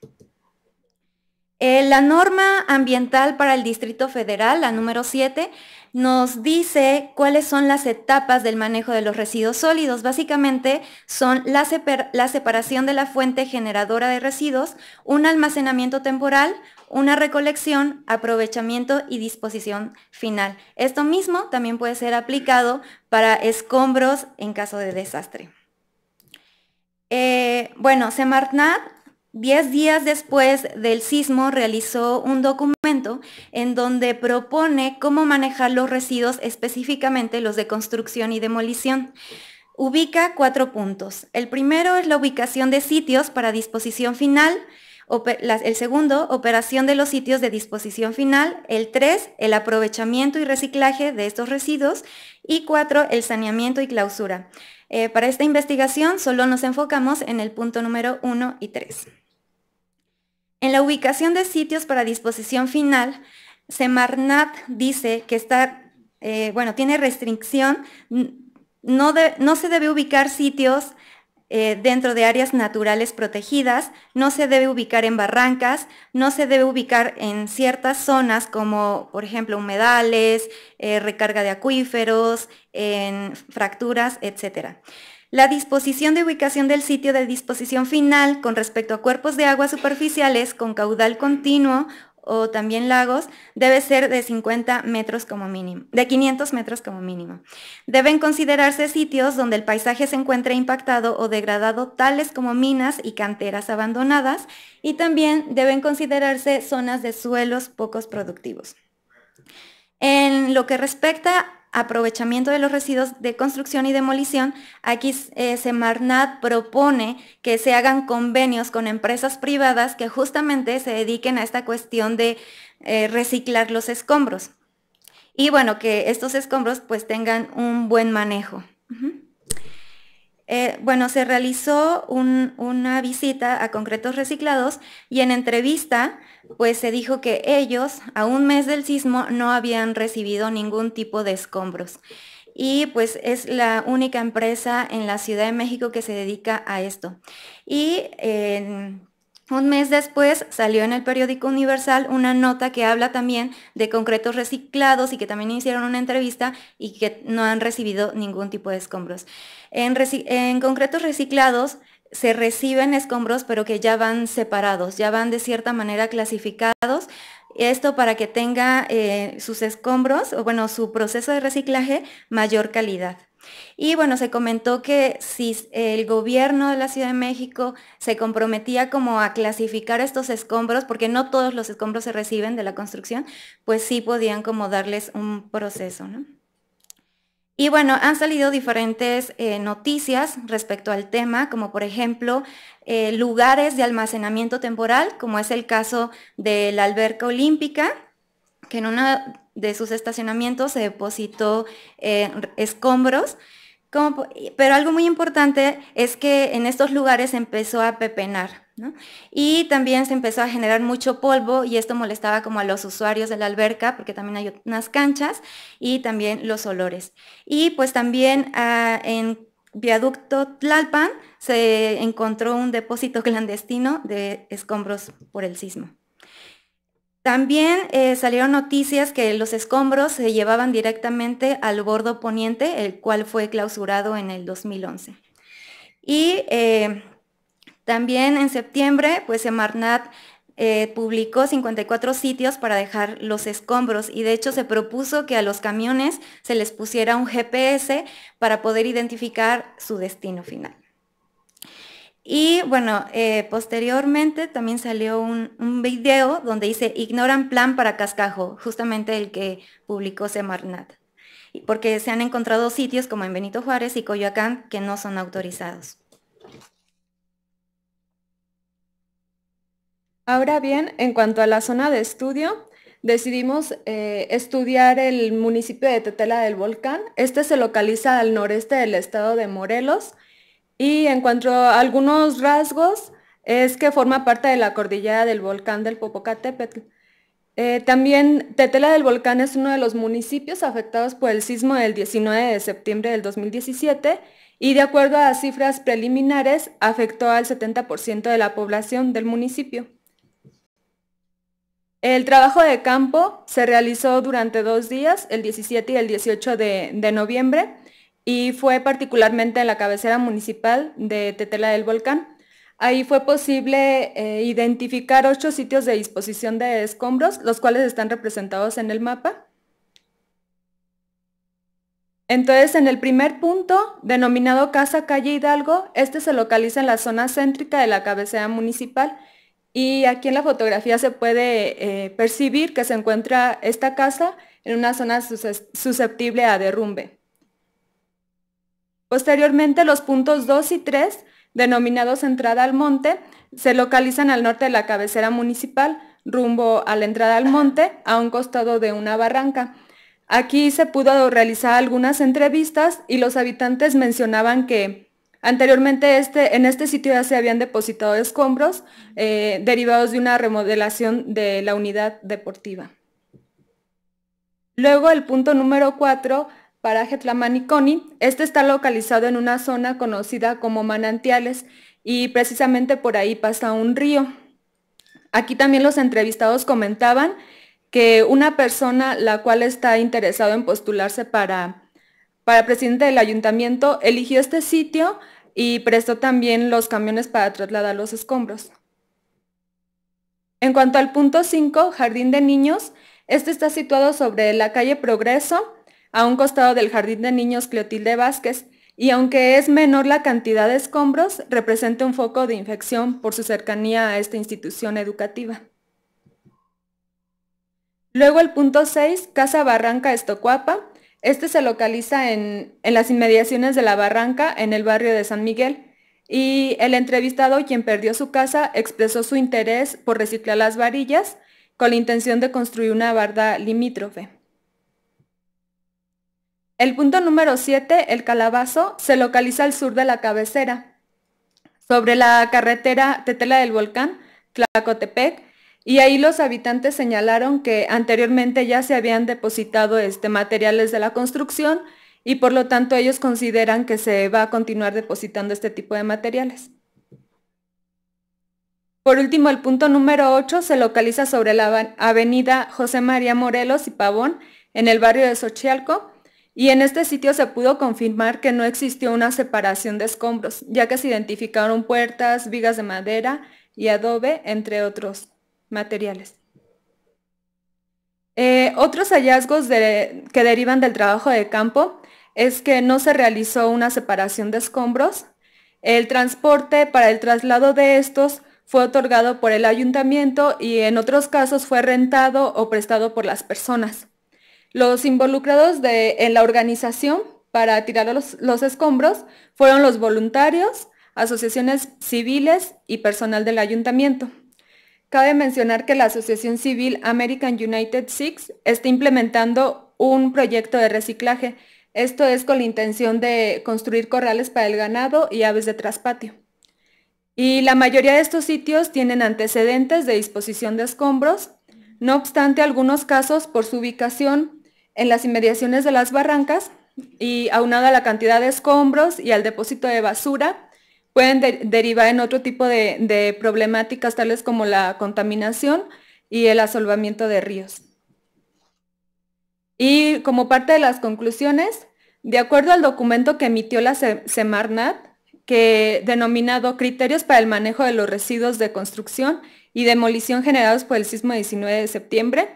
Eh, la norma ambiental para el Distrito Federal, la número 7, nos dice cuáles son las etapas del manejo de los residuos sólidos. Básicamente son la, separación de la fuente generadora de residuos, un almacenamiento temporal, una recolección, aprovechamiento y disposición final. Esto mismo también puede ser aplicado para escombros en caso de desastre. Eh, bueno, Semarnat, 10 días después del sismo, realizó un documento en donde propone cómo manejar los residuos, específicamente los de construcción y demolición. Ubica cuatro puntos. El primero es la ubicación de sitios para disposición final el segundo, operación de los sitios de disposición final. El tres, el aprovechamiento y reciclaje de estos residuos. Y cuatro, el saneamiento y clausura. Eh, para esta investigación solo nos enfocamos en el punto número 1 y 3. En la ubicación de sitios para disposición final, Semarnat dice que está, eh, bueno, tiene restricción, no, no se debe ubicar sitios eh, dentro de áreas naturales protegidas, no se debe ubicar en barrancas, no se debe ubicar en ciertas zonas como, por ejemplo, humedales, eh, recarga de acuíferos, en fracturas, etc. La disposición de ubicación del sitio de disposición final con respecto a cuerpos de agua superficiales con caudal continuo o también lagos, debe ser de 50 metros como mínimo, de 500 metros como mínimo. Deben considerarse sitios donde el paisaje se encuentre impactado o degradado, tales como minas y canteras abandonadas, y también deben considerarse zonas de suelos pocos productivos. En lo que respecta aprovechamiento de los residuos de construcción y demolición, aquí eh, Semarnat propone que se hagan convenios con empresas privadas que justamente se dediquen a esta cuestión de eh, reciclar los escombros. Y bueno, que estos escombros pues tengan un buen manejo. Eh, bueno, se realizó una visita a concretos reciclados y en entrevista, pues se dijo que ellos, a un mes del sismo, no habían recibido ningún tipo de escombros. Y pues es la única empresa en la Ciudad de México que se dedica a esto. Y un mes después salió en el periódico Universal una nota que habla también de concretos reciclados y que también hicieron una entrevista y que no han recibido ningún tipo de escombros. En, concretos reciclados se reciben escombros pero que ya van separados, ya van de cierta manera clasificados esto para que tenga eh, sus escombros, o bueno, su proceso de reciclaje mayor calidad. Y bueno, se comentó que si el gobierno de la Ciudad de México se comprometía como a clasificar estos escombros, porque no todos los escombros se reciben de la construcción, pues sí podían como darles un proceso, Y bueno, han salido diferentes eh, noticias respecto al tema, como por ejemplo eh, lugares de almacenamiento temporal, como es el caso de la alberca olímpica, que en uno de sus estacionamientos se depositó eh, escombros. pero algo muy importante es que en estos lugares se empezó a pepenar, Y también se empezó a generar mucho polvo y esto molestaba como a los usuarios de la alberca, porque también hay unas canchas y también los olores. Y pues también ah, en viaducto Tlalpan se encontró un depósito [LAUGHS] clandestino de escombros por el sismo. También eh, salieron noticias que los escombros se llevaban directamente al bordo poniente, el cual fue clausurado en el 2011. Y eh, también en septiembre, pues Semarnat eh, publicó 54 sitios para dejar los escombros y de hecho se propuso que a los camiones se les pusiera un GPS para poder identificar su destino final. Y bueno, eh, posteriormente también salió un, video donde dice, ignoran plan para cascajo, justamente el que publicó Semarnat, porque se han encontrado sitios como en Benito Juárez y Coyoacán que no son autorizados. Ahora bien, en cuanto a la zona de estudio, decidimos eh, estudiar el municipio de Tetela del Volcán. Este se localiza al noreste del estado de Morelos, y en cuanto a algunos rasgos, es que forma parte de la cordillera del volcán del Popocatépetl. Eh, también Tetela del Volcán es uno de los municipios afectados por el sismo del 19 de septiembre del 2017 y de acuerdo a cifras preliminares afectó al 70% de la población del municipio. El trabajo de campo se realizó durante dos días, el 17 y el 18 de noviembre, y fue particularmente en la cabecera municipal de Tetela del Volcán. Ahí fue posible eh, identificar ocho sitios de disposición de escombros, los cuales están representados en el mapa. Entonces, en el primer punto, denominado Casa Calle Hidalgo, este se localiza en la zona céntrica de la cabecera municipal y aquí en la fotografía se puede eh, percibir que se encuentra esta casa en una zona susceptible a derrumbe. Posteriormente, los puntos 2 y 3, denominados entrada al monte, se localizan al norte de la cabecera municipal, rumbo a la entrada al monte, a un costado de una barranca. Aquí se pudo realizar algunas entrevistas y los habitantes mencionaban que anteriormente este, en este sitio ya se habían depositado escombros eh, derivados de una remodelación de la unidad deportiva. Luego el punto número 4 paraje y Este está localizado en una zona conocida como manantiales y precisamente por ahí pasa un río. Aquí también los entrevistados comentaban que una persona la cual está interesada en postularse para, para presidente del ayuntamiento eligió este sitio y prestó también los camiones para trasladar los escombros. En cuanto al punto 5, Jardín de Niños, este está situado sobre la calle Progreso a un costado del jardín de niños Cleotilde Vázquez, y aunque es menor la cantidad de escombros, representa un foco de infección por su cercanía a esta institución educativa. Luego el punto 6, Casa Barranca Estocuapa. Este se localiza en, en las inmediaciones de la barranca, en el barrio de San Miguel. Y el entrevistado, quien perdió su casa, expresó su interés por reciclar las varillas con la intención de construir una barda limítrofe. El punto número 7, el calabazo, se localiza al sur de la cabecera, sobre la carretera Tetela del Volcán, Tlacotepec, y ahí los habitantes señalaron que anteriormente ya se habían depositado este, materiales de la construcción y por lo tanto ellos consideran que se va a continuar depositando este tipo de materiales. Por último, el punto número 8 se localiza sobre la avenida José María Morelos y Pavón, en el barrio de Xochialco, y en este sitio se pudo confirmar que no existió una separación de escombros, ya que se identificaron puertas, vigas de madera y adobe, entre otros materiales. Eh, otros hallazgos que derivan del trabajo de campo es que no se realizó una separación de escombros, el transporte para el traslado de estos fue otorgado por el ayuntamiento y en otros casos fue rentado o prestado por las personas. Los involucrados en la organización para tirar los, los escombros fueron los voluntarios, asociaciones civiles y personal del ayuntamiento. Cabe mencionar que la Asociación Civil American United Six está implementando un proyecto de reciclaje. Esto es con la intención de construir corrales para el ganado y aves de traspatio. Y la mayoría de estos sitios tienen antecedentes de disposición de escombros, no obstante algunos casos por su ubicación en las inmediaciones de las barrancas y aunada a la cantidad de escombros y al depósito de basura, pueden derivar en otro tipo de, problemáticas tales como la contaminación y el asolvamiento de ríos. Y como parte de las conclusiones, de acuerdo al documento que emitió la Semarnat, que denominado Criterios para el manejo de los residuos de construcción y demolición generados por el sismo 19 de septiembre,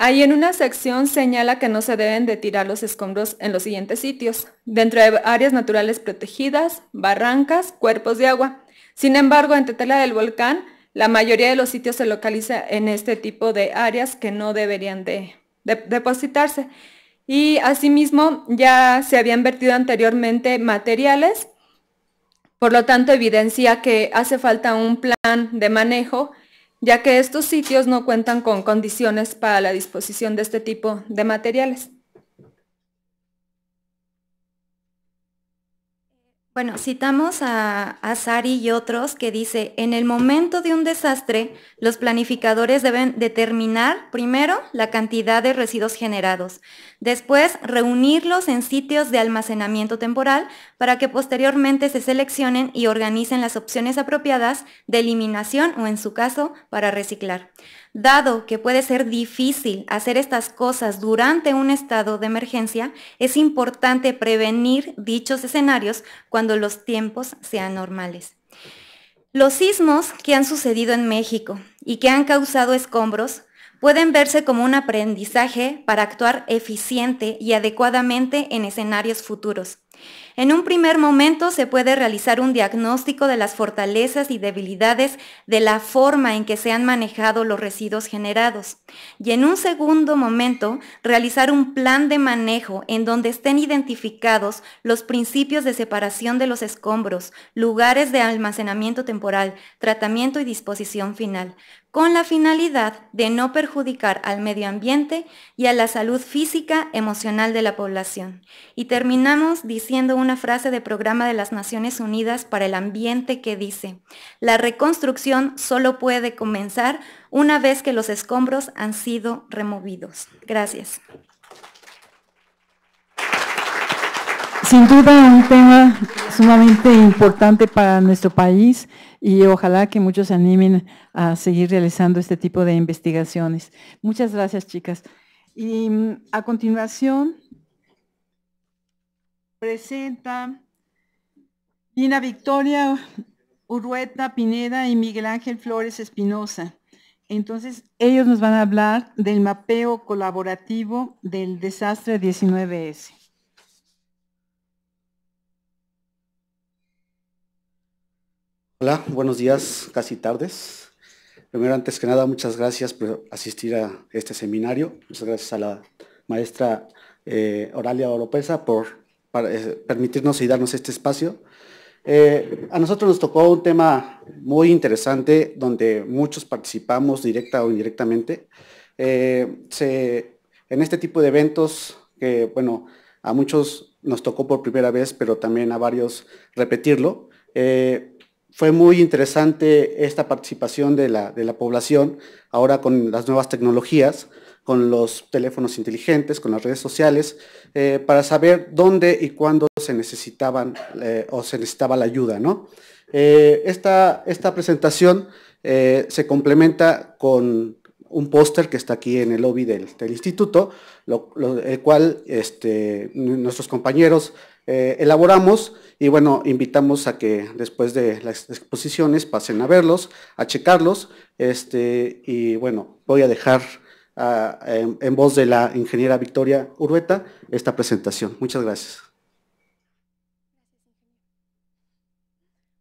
Ahí en una sección señala que no se deben de tirar los escombros en los siguientes sitios, dentro de áreas naturales protegidas, barrancas, cuerpos de agua. Sin embargo, en Tetela del Volcán, la mayoría de los sitios se localiza en este tipo de áreas que no deberían de, de depositarse. Y asimismo, ya se habían vertido anteriormente materiales, por lo tanto evidencia que hace falta un plan de manejo ya que estos sitios no cuentan con condiciones para la disposición de este tipo de materiales. Bueno, citamos a, Sari y otros que dice, en el momento de un desastre, los planificadores deben determinar primero la cantidad de residuos generados, después reunirlos en sitios de almacenamiento temporal para que posteriormente se seleccionen y organicen las opciones apropiadas de eliminación o en su caso para reciclar. Dado que puede ser difícil hacer estas cosas durante un estado de emergencia, es importante prevenir dichos escenarios cuando los tiempos sean normales. Los sismos que han sucedido en México y que han causado escombros pueden verse como un aprendizaje para actuar eficiente y adecuadamente en escenarios futuros. En un primer momento se puede realizar un diagnóstico de las fortalezas y debilidades de la forma en que se han manejado los residuos generados y en un segundo momento realizar un plan de manejo en donde estén identificados los principios de separación de los escombros, lugares de almacenamiento temporal, tratamiento y disposición final, con la finalidad de no perjudicar al medio ambiente y a la salud física, emocional de la población. Y terminamos diciendo siendo una frase de programa de las Naciones Unidas para el Ambiente que dice, la reconstrucción solo puede comenzar una vez que los escombros han sido removidos. Gracias. Sin duda un tema sumamente importante para nuestro país y ojalá que muchos se animen a seguir realizando este tipo de investigaciones. Muchas gracias, chicas. Y mm, a continuación presenta Dina Victoria Urueta Pineda y Miguel Ángel Flores Espinosa. Entonces, ellos nos van a hablar del mapeo colaborativo del desastre 19S. Hola, buenos días, casi tardes. Primero, antes que nada, muchas gracias por asistir a este seminario. Muchas gracias a la maestra eh, Oralia Oropesa por para eh, permitirnos y darnos este espacio. Eh, a nosotros nos tocó un tema muy interesante donde muchos participamos directa o indirectamente. Eh, en este tipo de eventos, que bueno, a muchos nos tocó por primera vez, pero también a varios repetirlo. fue muy interesante esta participación de la población ahora con las nuevas tecnologías con los teléfonos inteligentes, con las redes sociales, eh, para saber dónde y cuándo se necesitaban eh, o se necesitaba la ayuda. ¿no? Eh, esta, presentación se complementa con un póster que está aquí en el lobby del, instituto, el cual este, nuestros compañeros elaboramos y bueno, invitamos a que después de las exposiciones pasen a verlos, a checarlos, este, y bueno, voy a dejar en, voz de la ingeniera Victoria Urbeta esta presentación. Muchas gracias.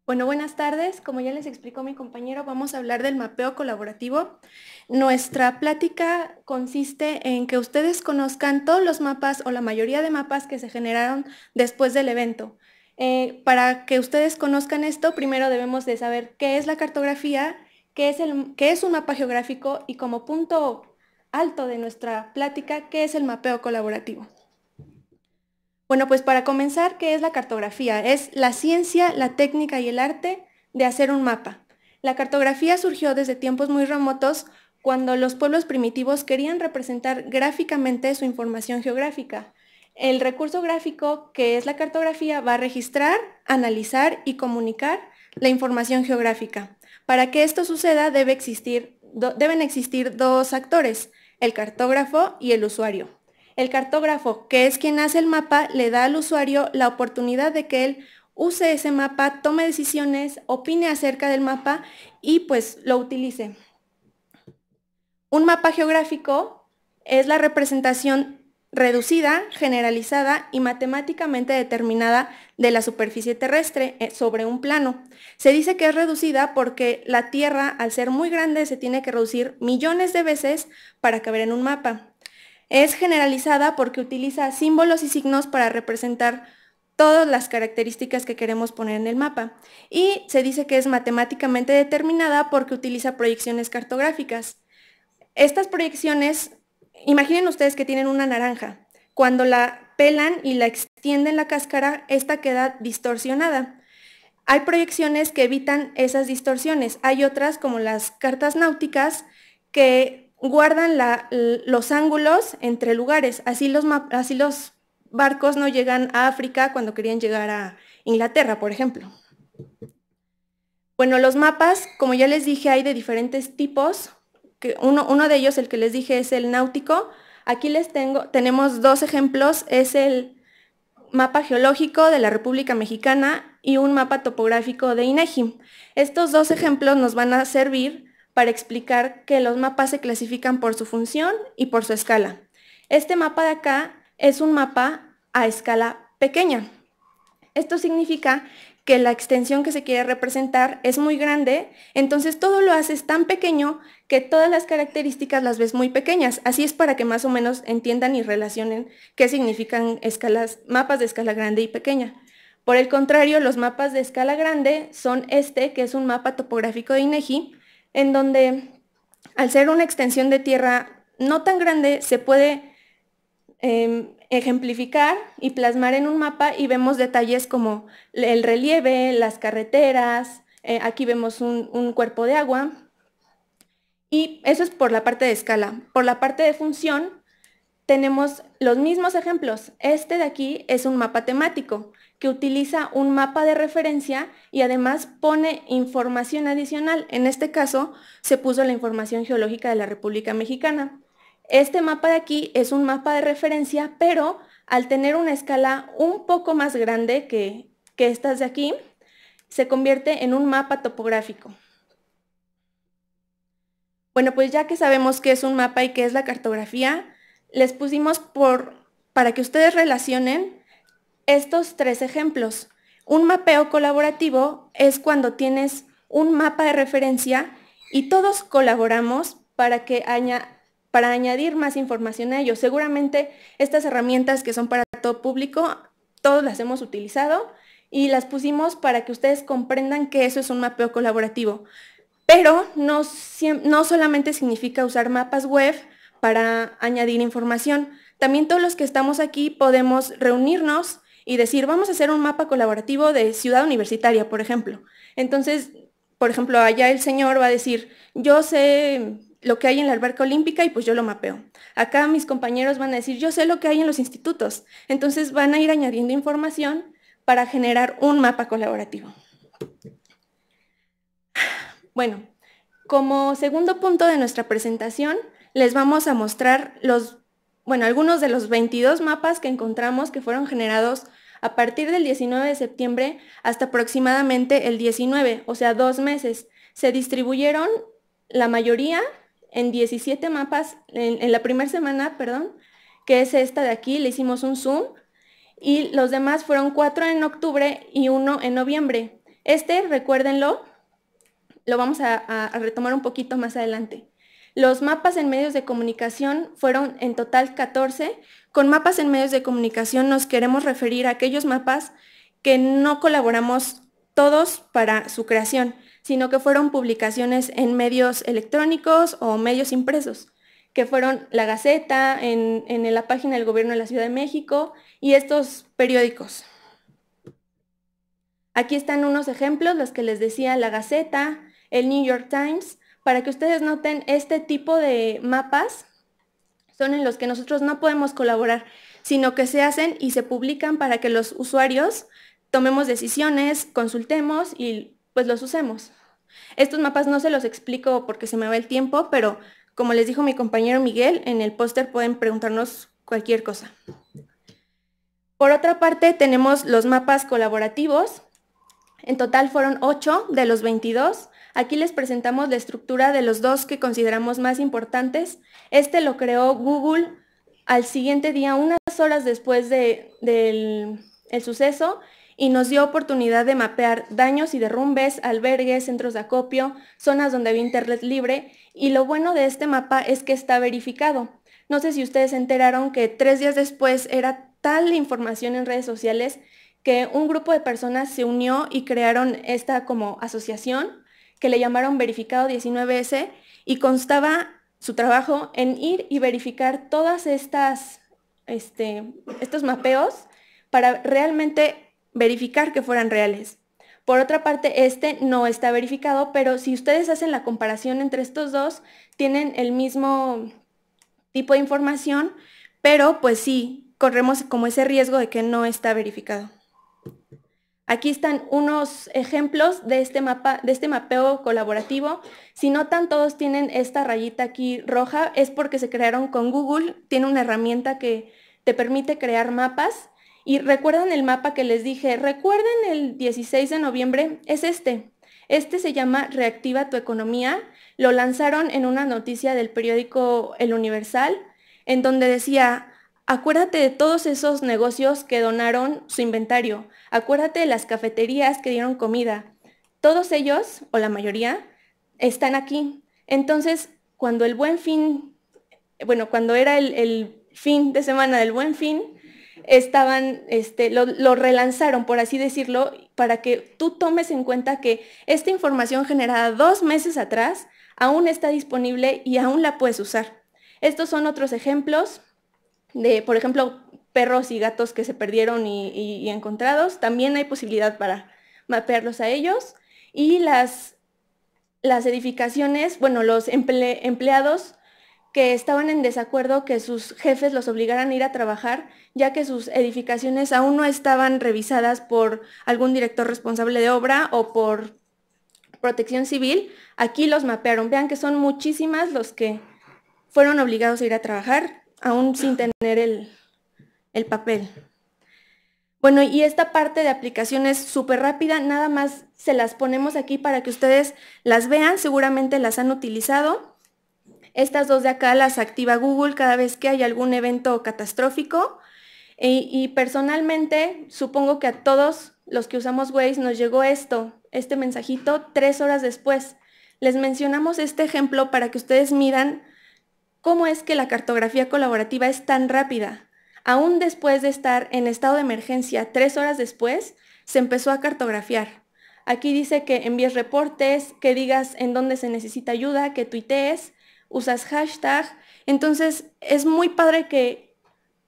Bueno, buenas tardes. Como ya les explicó mi compañero, vamos a hablar del mapeo colaborativo. Nuestra plática consiste en que ustedes conozcan todos los mapas o la mayoría de mapas que se generaron después del evento. Eh, para que ustedes conozcan esto, primero debemos de saber qué es la cartografía, qué es, el, qué es un mapa geográfico y como punto alto de nuestra plática, que es el mapeo colaborativo. Bueno, pues para comenzar, ¿qué es la cartografía? Es la ciencia, la técnica y el arte de hacer un mapa. La cartografía surgió desde tiempos muy remotos cuando los pueblos primitivos querían representar gráficamente su información geográfica. El recurso gráfico, que es la cartografía, va a registrar, analizar y comunicar la información geográfica. Para que esto suceda debe existir, deben existir dos actores, el cartógrafo y el usuario. El cartógrafo, que es quien hace el mapa, le da al usuario la oportunidad de que él use ese mapa, tome decisiones, opine acerca del mapa y pues lo utilice. Un mapa geográfico es la representación reducida, generalizada y matemáticamente determinada de la superficie terrestre eh, sobre un plano. Se dice que es reducida porque la Tierra, al ser muy grande, se tiene que reducir millones de veces para caber en un mapa. Es generalizada porque utiliza símbolos y signos para representar todas las características que queremos poner en el mapa. Y se dice que es matemáticamente determinada porque utiliza proyecciones cartográficas. Estas proyecciones imaginen ustedes que tienen una naranja. Cuando la pelan y la extienden la cáscara, esta queda distorsionada. Hay proyecciones que evitan esas distorsiones. Hay otras, como las cartas náuticas, que guardan los ángulos entre lugares. Así los, así los barcos no llegan a África cuando querían llegar a Inglaterra, por ejemplo. Bueno, los mapas, como ya les dije, hay de diferentes tipos uno, de ellos, el que les dije, es el náutico. Aquí les tengo, tenemos dos ejemplos, es el mapa geológico de la República Mexicana y un mapa topográfico de INEGI. Estos dos ejemplos nos van a servir para explicar que los mapas se clasifican por su función y por su escala. Este mapa de acá es un mapa a escala pequeña. Esto significa que la extensión que se quiere representar es muy grande, entonces todo lo haces tan pequeño que todas las características las ves muy pequeñas. Así es para que más o menos entiendan y relacionen qué significan escalas, mapas de escala grande y pequeña. Por el contrario, los mapas de escala grande son este, que es un mapa topográfico de INEGI, e en donde al ser una extensión de tierra no tan grande, se puede em, ejemplificar y plasmar en un mapa y vemos detalles como el relieve, las carreteras, eh, aquí vemos un cuerpo de agua. Y eso es por la parte de escala. Por la parte de función tenemos los mismos ejemplos. Este de aquí es un mapa temático que utiliza un mapa de referencia y además pone información adicional. En este caso se puso la información geológica de la República Mexicana. Este mapa de aquí es un mapa de referencia, pero al tener una escala un poco más grande que, que estas de aquí, se convierte en un mapa topográfico. Bueno, pues ya que sabemos qué es un mapa y qué es la cartografía, les pusimos por, para que ustedes relacionen estos tres ejemplos. Un mapeo colaborativo es cuando tienes un mapa de referencia y todos colaboramos para que haya, para añadir más información a ellos. Seguramente estas herramientas que son para todo público, todos las hemos utilizado y las pusimos para que ustedes comprendan que eso es un mapeo colaborativo. Pero no, no solamente significa usar mapas web para añadir información. También todos los que estamos aquí podemos reunirnos y decir, vamos a hacer un mapa colaborativo de ciudad universitaria, por ejemplo. Entonces, por ejemplo, allá el señor va a decir, yo sé lo que hay en la alberca olímpica y pues yo lo mapeo. Acá mis compañeros van a decir, yo sé lo que hay en los institutos. Entonces van a ir añadiendo información para generar un mapa colaborativo. Bueno, como segundo punto de nuestra presentación, les vamos a mostrar los, bueno, algunos de los 22 mapas que encontramos que fueron generados a partir del 19 de septiembre hasta aproximadamente el 19, o sea, dos meses. Se distribuyeron la mayoría en 17 mapas, en, la primera semana, perdón, que es esta de aquí, le hicimos un zoom y los demás fueron cuatro en octubre y uno en noviembre. Este, recuérdenlo, lo vamos a, retomar un poquito más adelante. Los mapas en medios de comunicación fueron en total 14. Con mapas en medios de comunicación nos queremos referir a aquellos mapas que no colaboramos todos para su creación sino que fueron publicaciones en medios electrónicos o medios impresos, que fueron La Gaceta, en, en la página del Gobierno de la Ciudad de México y estos periódicos. Aquí están unos ejemplos, los que les decía La Gaceta, el New York Times, para que ustedes noten este tipo de mapas son en los que nosotros no podemos colaborar, sino que se hacen y se publican para que los usuarios tomemos decisiones, consultemos y pues los usemos. Estos mapas no se los explico porque se me va el tiempo, pero como les dijo mi compañero Miguel, en el póster pueden preguntarnos cualquier cosa. Por otra parte, tenemos los mapas colaborativos. En total fueron 8 de los 22. Aquí les presentamos la estructura de los dos que consideramos más importantes. Este lo creó Google al siguiente día, unas horas después del suceso, y nos dio oportunidad de mapear daños y derrumbes, albergues, centros de acopio, zonas donde había internet libre y lo bueno de este mapa es que está verificado. No sé si ustedes se enteraron que tres días después era tal información en redes sociales que un grupo de personas se unió y crearon esta como asociación que le llamaron Verificado 19S y constaba su trabajo en ir y verificar todas estas este, estos mapeos para realmente verificar que fueran reales. Por otra parte, este no está verificado, pero si ustedes hacen la comparación entre estos dos, tienen el mismo tipo de información, pero pues sí, corremos como ese riesgo de que no está verificado. Aquí están unos ejemplos de este, mapa, de este mapeo colaborativo. Si notan, todos tienen esta rayita aquí roja, es porque se crearon con Google, tiene una herramienta que te permite crear mapas y recuerdan el mapa que les dije, recuerden el 16 de noviembre, es este. Este se llama Reactiva tu economía. Lo lanzaron en una noticia del periódico El Universal, en donde decía, acuérdate de todos esos negocios que donaron su inventario, acuérdate de las cafeterías que dieron comida. Todos ellos, o la mayoría, están aquí. Entonces, cuando el buen fin, bueno, cuando era el, el fin de semana del buen fin, estaban, este, lo, relanzaron, por así decirlo, para que tú tomes en cuenta que esta información generada dos meses atrás aún está disponible y aún la puedes usar. Estos son otros ejemplos de, por ejemplo, perros y gatos que se perdieron y, encontrados. También hay posibilidad para mapearlos a ellos. Y las, las edificaciones, bueno, los empleados que estaban en desacuerdo que sus jefes los obligaran a ir a trabajar, ya que sus edificaciones aún no estaban revisadas por algún director responsable de obra o por protección civil. Aquí los mapearon. Vean que son muchísimas los que fueron obligados a ir a trabajar, aún sin tener el, el papel. Bueno, y esta parte de aplicación es súper rápida, nada más se las ponemos aquí para que ustedes las vean, seguramente las han utilizado. Estas dos de acá las activa Google cada vez que hay algún evento catastrófico. E, y personalmente, supongo que a todos los que usamos Waze nos llegó esto, este mensajito, tres horas después. Les mencionamos este ejemplo para que ustedes miran cómo es que la cartografía colaborativa es tan rápida. Aún después de estar en estado de emergencia, tres horas después, se empezó a cartografiar. Aquí dice que envíes reportes, que digas en dónde se necesita ayuda, que tuitees, usas hashtag. Entonces, es muy padre que,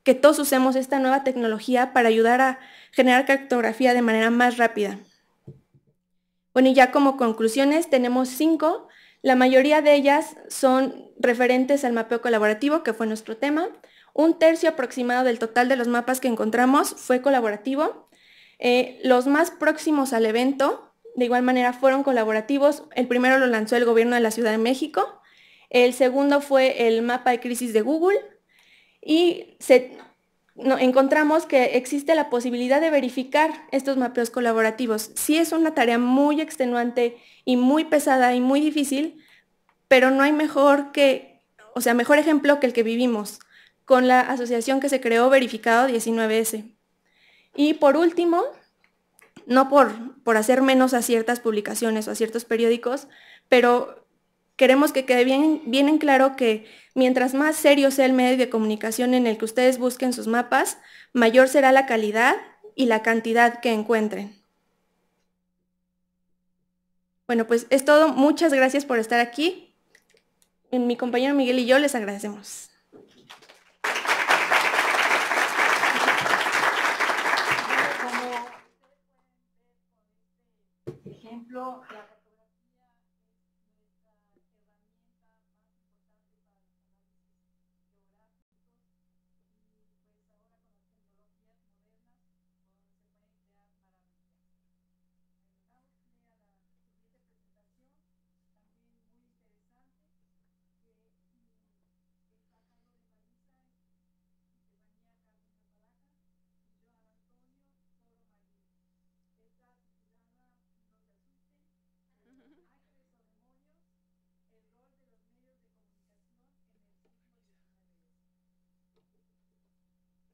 que todos usemos esta nueva tecnología para ayudar a generar cartografía de manera más rápida. Bueno, y ya como conclusiones tenemos cinco. La mayoría de ellas son referentes al mapeo colaborativo, que fue nuestro tema. Un tercio aproximado del total de los mapas que encontramos fue colaborativo. Eh, los más próximos al evento, de igual manera, fueron colaborativos. El primero lo lanzó el gobierno de la Ciudad de México. El segundo fue el mapa de crisis de Google y encontramos que existe la posibilidad de verificar estos mapeos colaborativos. Sí es una tarea muy extenuante y muy pesada y muy difícil, pero no hay mejor que, o sea, mejor ejemplo que el que vivimos con la asociación que se creó Verificado 19S. Y por último, no por, por hacer menos a ciertas publicaciones o a ciertos periódicos, pero queremos que quede bien, bien en claro que mientras más serio sea el medio de comunicación en el que ustedes busquen sus mapas, mayor será la calidad y la cantidad que encuentren. Bueno, pues es todo. Muchas gracias por estar aquí. Mi compañero Miguel y yo les agradecemos. Ejemplo,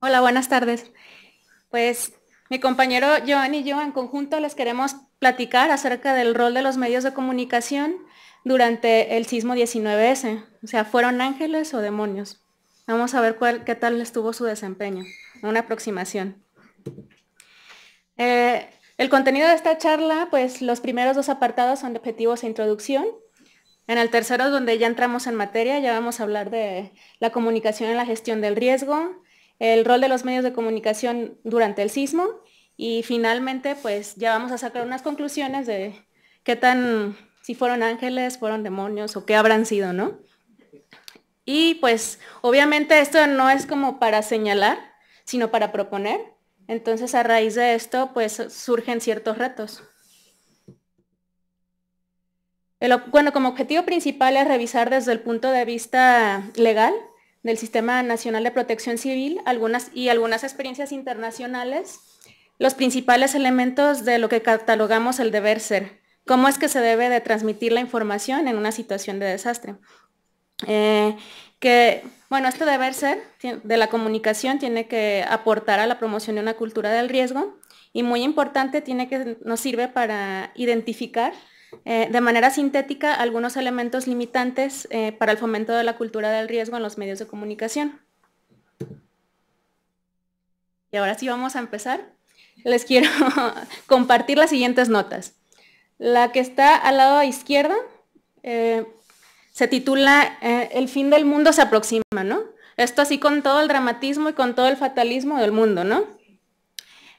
Hola, buenas tardes. Pues mi compañero Joan y yo en conjunto les queremos platicar acerca del rol de los medios de comunicación durante el sismo 19S. O sea, ¿fueron ángeles o demonios? Vamos a ver qué tal estuvo su desempeño, una aproximación. Eh, el contenido de esta charla, pues los primeros dos apartados son de objetivos e introducción. En el tercero, donde ya entramos en materia, ya vamos a hablar de la comunicación en la gestión del riesgo, el rol de los medios de comunicación durante el sismo y finalmente pues ya vamos a sacar unas conclusiones de qué tan, si fueron ángeles, fueron demonios o qué habrán sido, ¿no? Y pues obviamente esto no es como para señalar, sino para proponer. Entonces a raíz de esto pues surgen ciertos retos. bueno, como objetivo principal es revisar desde el punto de vista legal del Sistema Nacional de Protección Civil y algunas experiencias internacionales, los principales elementos de lo que catalogamos el deber ser, cómo es que se debe de transmitir la información en una situación de desastre. Eh, que, bueno, este deber ser de la comunicación tiene que aportar a la promoción de una cultura del riesgo y muy importante tiene que nos sirve para identificar eh, de manera sintética algunos elementos limitantes eh, para el fomento de la cultura del riesgo en los medios de comunicación. Y ahora sí vamos a empezar. Les quiero [LAUGHS] compartir las siguientes notas. La que está al lado izquierda eh, se titula El fin del mundo se aproxima, ¿no? Esto así con todo el dramatismo y con todo el fatalismo del mundo, ¿no?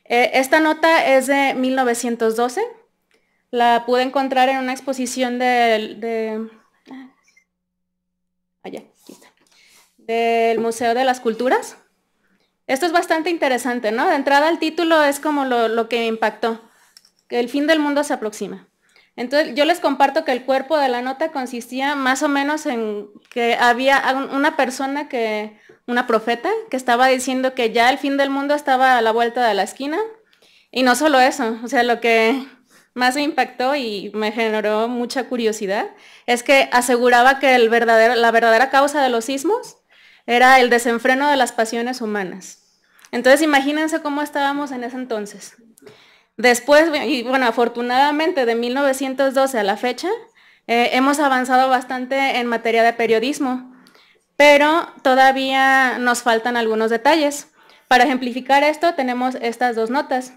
esta nota es de 1912 la pude encontrar en una exposición ah, del Museo de las Culturas. Esto es bastante interesante, ¿no? De entrada el título es como lo, que impactó, que el fin del mundo se aproxima. Entonces yo les comparto que el cuerpo de la nota consistía más o menos en que había una persona que, una profeta, que estaba diciendo que ya el fin del mundo estaba a la vuelta de la esquina. Y no solo eso, o sea, lo que más me impactó y me generó mucha curiosidad es que aseguraba que el verdadero, la verdadera causa de los sismos era el desenfreno de las pasiones humanas. Entonces imagínense cómo estábamos en ese entonces. Después, y bueno, afortunadamente de 1912 a la fecha, eh, hemos avanzado bastante en materia de periodismo, pero todavía nos faltan algunos detalles. Para ejemplificar esto, tenemos estas dos notas.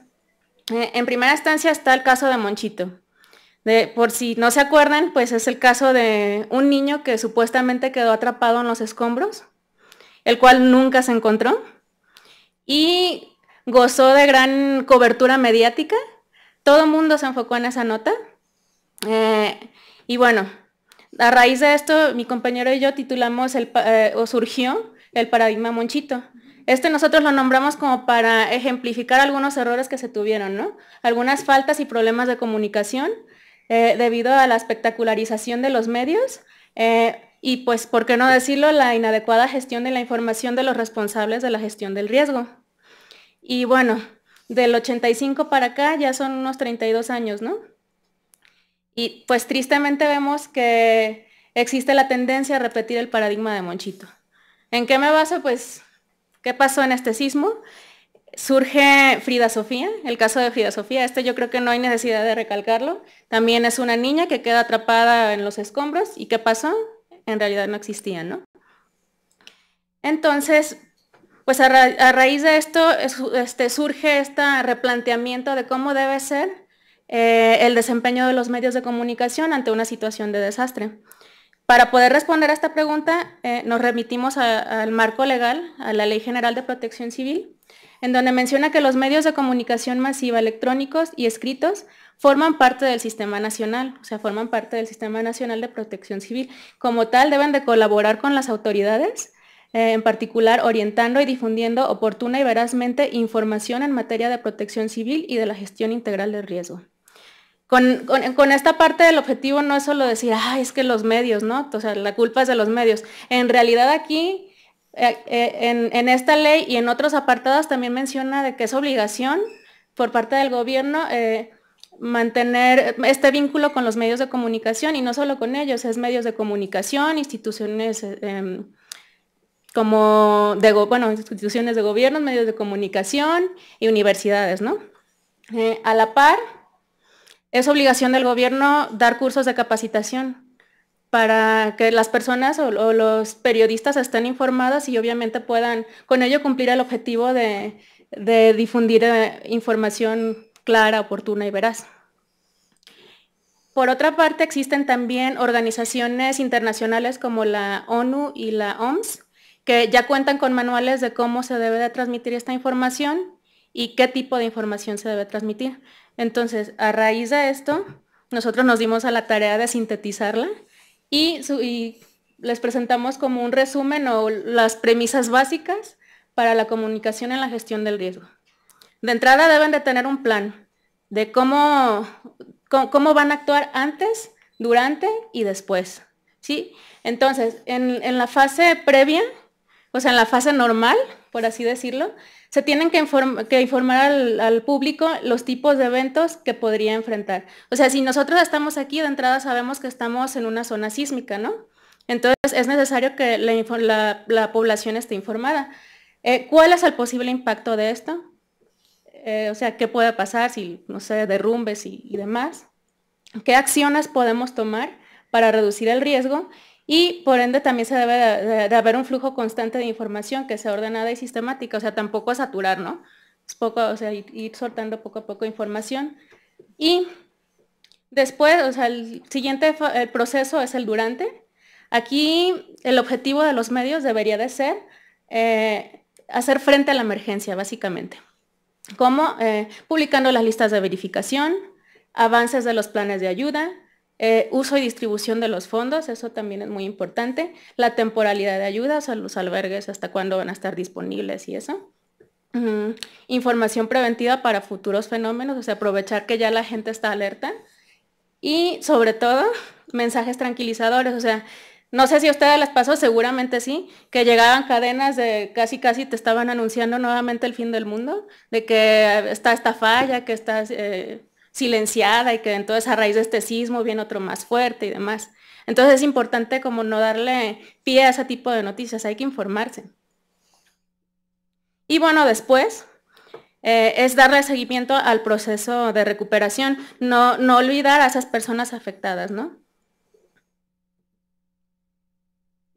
Eh, en primera instancia está el caso de Monchito. por si no se acuerdan, pues es el caso de un niño que supuestamente quedó atrapado en los escombros, el cual nunca se encontró y gozó de gran cobertura mediática. Todo el mundo se enfocó en esa nota. Eh, y bueno, a raíz de esto, mi compañero y yo titulamos eh, o surgió el paradigma Monchito, este nosotros lo nombramos como para ejemplificar algunos errores que se tuvieron, ¿no? Algunas faltas y problemas de comunicación eh, debido a la espectacularización de los medios eh, y pues, ¿por qué no decirlo? La inadecuada gestión de la información de los responsables de la gestión del riesgo. Y bueno, del 85 para acá ya son unos 32 años, ¿no? Y pues tristemente vemos que existe la tendencia a repetir el paradigma de Monchito. ¿En qué me baso? Pues ¿Qué pasó en este sismo? Surge Frida Sofía, el caso de Frida Sofía, este yo creo que no hay necesidad de recalcarlo. También es una niña que queda atrapada en los escombros y ¿qué pasó? En realidad no existía, ¿no? Entonces, pues a, raíz de esto este, surge este replanteamiento de cómo debe ser eh, el desempeño de los medios de comunicación ante una situación de desastre. Para poder responder a esta pregunta, eh, nos remitimos al marco legal, a la Ley General de Protección Civil, en donde menciona que los medios de comunicación masiva electrónicos y escritos forman parte del sistema nacional, o sea, forman parte del sistema nacional de protección civil. Como tal, deben de colaborar con las autoridades, eh, en particular orientando y difundiendo oportuna y verazmente información en materia de protección civil y de la gestión integral del riesgo con, esta parte del objetivo no es solo decir, ah, es que los medios, ¿no? O sea, la culpa es de los medios. En realidad aquí, eh, eh, en, esta ley y en otros apartados también menciona de que es obligación por parte del gobierno eh, mantener este vínculo con los medios de comunicación y no solo con ellos, es medios de comunicación, instituciones em, como de, bueno, instituciones de gobierno, medios de comunicación y universidades, ¿no? a la par, es obligación del gobierno dar cursos de capacitación para que las personas o, los periodistas estén informadas y obviamente puedan con ello cumplir el objetivo de, difundir eh, información clara, oportuna y veraz. Por otra parte, existen también organizaciones internacionales como la ONU y la OMS, que ya cuentan con manuales de cómo se debe de transmitir esta información y qué tipo de información se debe transmitir. Entonces, a raíz de esto, nosotros nos dimos a la tarea de sintetizarla y, les presentamos como un resumen o las premisas básicas para la comunicación en la gestión del riesgo. De entrada deben de tener un plan de cómo, cómo van a actuar antes, durante y después. ¿sí? Entonces, en la fase previa, o sea, en la fase normal, por así decirlo, se tienen que, informar al, público los tipos de eventos que podría enfrentar. O sea, si nosotros estamos aquí, de entrada sabemos que estamos en una zona sísmica, ¿no? Entonces es necesario que la, población esté informada. Eh, ¿Cuál es el posible impacto de esto? Eh, o sea, ¿qué puede pasar si, no sé, derrumbes y, y demás? ¿Qué acciones podemos tomar para reducir el riesgo? Y por ende también se debe de, haber un flujo constante de información que sea ordenada y sistemática, o sea, tampoco saturar, ¿no? Es poco, o sea, ir soltando poco a poco información. Y después, o sea, el siguiente proceso es el durante. Aquí el objetivo de los medios debería de ser eh, hacer frente a la emergencia, básicamente, como eh, publicando las listas de verificación, avances de los planes de ayuda, eh, uso y distribución de los fondos, eso también es muy importante. La temporalidad de ayudas a los albergues, hasta cuándo van a estar disponibles y eso. Mm, información preventiva para futuros fenómenos, o sea, aprovechar que ya la gente está alerta. Y sobre todo, mensajes tranquilizadores, o sea, no sé si a ustedes les pasó, seguramente sí, que llegaban cadenas de casi casi te estaban anunciando nuevamente el fin del mundo, de que está esta falla, que está eh, silenciada y que entonces a raíz de este sismo viene otro más fuerte y demás. Entonces es importante como no darle pie a ese tipo de noticias, hay que informarse. Y bueno, después eh, es darle seguimiento al proceso de recuperación, no, no olvidar a esas personas afectadas, ¿no?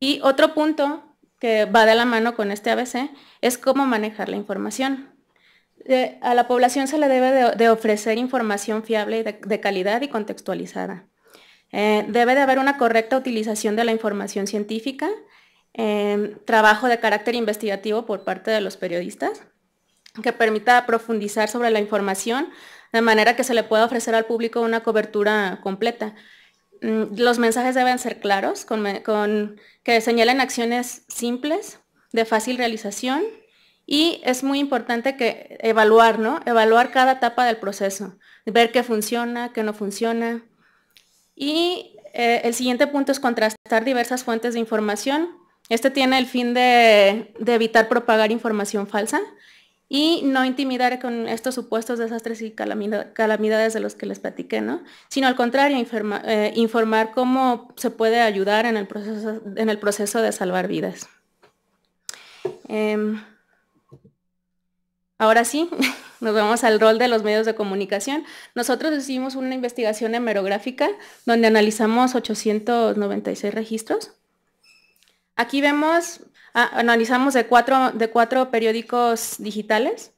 Y otro punto que va de la mano con este ABC es cómo manejar la información a la población se le debe de, ofrecer información fiable de, calidad y contextualizada. Eh, debe de haber una correcta utilización de la información científica, em, trabajo de carácter investigativo por parte de los periodistas, que permita profundizar sobre la información de manera que se le pueda ofrecer al público una cobertura completa. Mm, los mensajes deben ser claros, que señalen acciones simples, de fácil realización y es muy importante que evaluar, ¿no? Evaluar cada etapa del proceso, ver qué funciona, qué no funciona. Y eh, el siguiente punto es contrastar diversas fuentes de información. Este tiene el fin de, evitar propagar información falsa y no intimidar con estos supuestos desastres y calamidades de los que les platiqué, ¿no? Sino al contrario, eh, informar cómo se puede ayudar en el proceso, de salvar vidas. Em, Ahora sí, [LAUGHS] nos vamos al rol de los medios de comunicación. Nosotros hicimos una investigación hemerográfica donde analizamos 896 registros. Aquí vemos, ah, analizamos de cuatro, de cuatro periódicos digitales.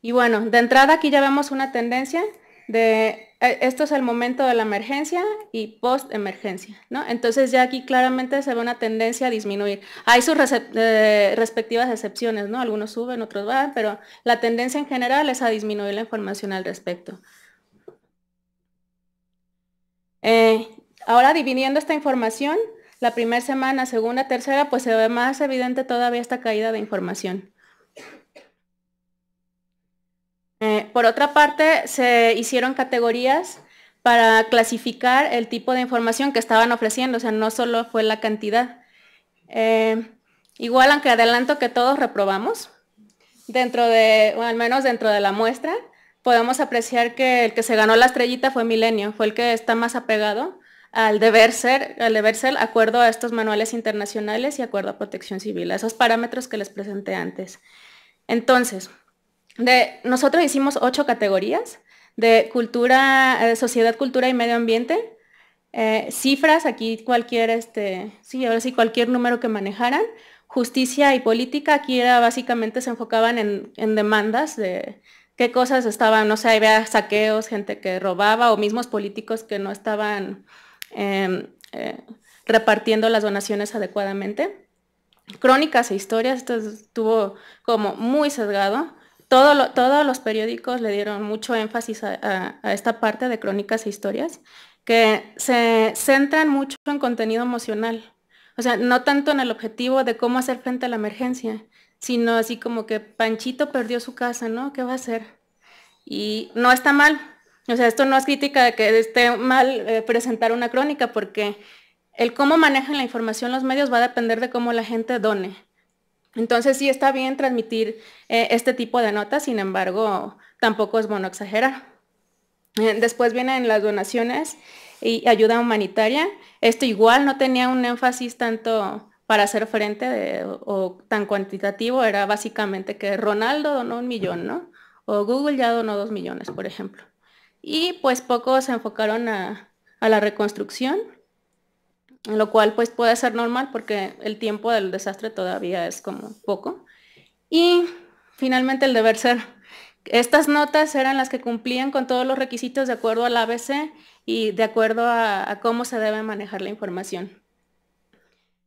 Y bueno, de entrada aquí ya vemos una tendencia de eh, esto es el momento de la emergencia y post-emergencia, ¿no? Entonces ya aquí claramente se ve una tendencia a disminuir. Hay sus eh, respectivas excepciones, ¿no? Algunos suben, otros van, pero la tendencia en general es a disminuir la información al respecto. Eh, ahora dividiendo esta información, la primera semana, segunda, tercera, pues se ve más evidente todavía esta caída de información. Eh, por otra parte, se hicieron categorías para clasificar el tipo de información que estaban ofreciendo, o sea, no solo fue la cantidad. Eh, igual, aunque adelanto que todos reprobamos, dentro de, o al menos dentro de la muestra, podemos apreciar que el que se ganó la estrellita fue Milenio, fue el que está más apegado al deber ser, al deber ser, acuerdo a estos manuales internacionales y acuerdo a protección civil, a esos parámetros que les presenté antes. Entonces, nosotros hicimos ocho categorías de cultura, eh, sociedad, cultura y medio ambiente. Eh, cifras, aquí cualquier, este, sí, ahora sí, cualquier número que manejaran. Justicia y política, aquí era, básicamente se enfocaban en, demandas de qué cosas estaban, no sé, había saqueos, gente que robaba o mismos políticos que no estaban em, eh, repartiendo las donaciones adecuadamente. Crónicas e historias, esto estuvo como muy sesgado todos los periódicos le dieron mucho énfasis a, esta parte de crónicas e historias, que se centran mucho en contenido emocional. O sea, no tanto en el objetivo de cómo hacer frente a la emergencia, sino así como que Panchito perdió su casa, ¿no? ¿Qué va a hacer? Y no está mal. O sea, esto no es crítica de que esté mal eh, presentar una crónica, porque el cómo manejan la información los medios va a depender de cómo la gente done. Entonces sí está bien transmitir eh, este tipo de notas, sin embargo, tampoco es bueno exagerar. Eh, después vienen las donaciones y ayuda humanitaria. Esto igual no tenía un énfasis tanto para hacer frente o, tan cuantitativo, era básicamente que Ronaldo donó un millón, ¿no? O Google ya donó dos millones, por ejemplo. Y pues pocos se enfocaron a la reconstrucción lo cual pues puede ser normal porque el tiempo del desastre todavía es como poco. Y finalmente el deber ser. Estas notas eran las que cumplían con todos los requisitos de acuerdo al ABC y de acuerdo a, cómo se debe manejar la información.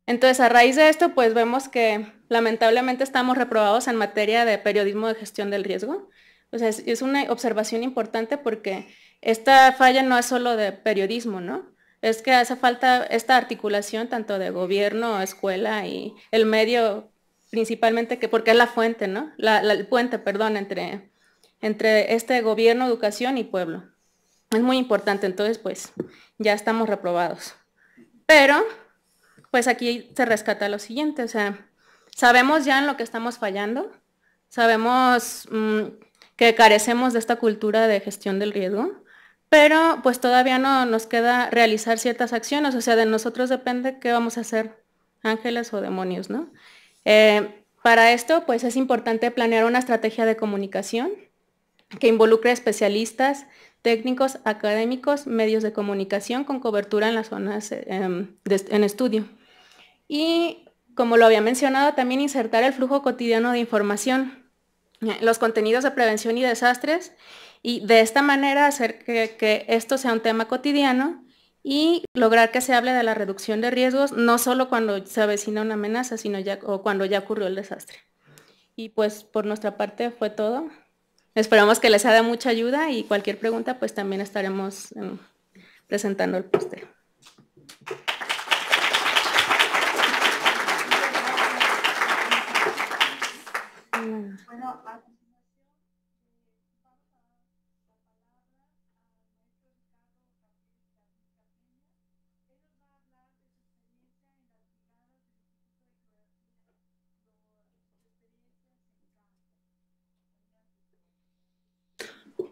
Entonces, a raíz de esto, pues vemos que lamentablemente estamos reprobados en materia de periodismo de gestión del riesgo. es una observación importante porque esta falla no es solo de periodismo, ¿no? es que hace falta esta articulación tanto de gobierno, escuela y el medio principalmente, que porque es la fuente, ¿no? La, el puente, perdón, entre, entre este gobierno, educación y pueblo. Es muy importante, entonces pues ya estamos reprobados. Pero, pues aquí se rescata lo siguiente, o sea, sabemos ya en lo que estamos fallando, sabemos mm, que carecemos de esta cultura de gestión del riesgo, pero pues todavía no nos queda realizar ciertas acciones, o sea, de nosotros depende qué vamos a hacer, ángeles o demonios, ¿no? Eh, para esto, pues es importante planear una estrategia de comunicación que involucre especialistas, técnicos, académicos, medios de comunicación con cobertura en las zonas em, en estudio. Y como lo había mencionado, también insertar el flujo cotidiano de información, los contenidos de prevención y desastres y de esta manera hacer que, esto sea un tema cotidiano y lograr que se hable de la reducción de riesgos, no solo cuando se avecina una amenaza, sino cuando ya ocurrió el desastre. Y pues por nuestra parte fue todo. Esperamos que les haya mucha ayuda y cualquier pregunta pues también estaremos em, presentando el posteo.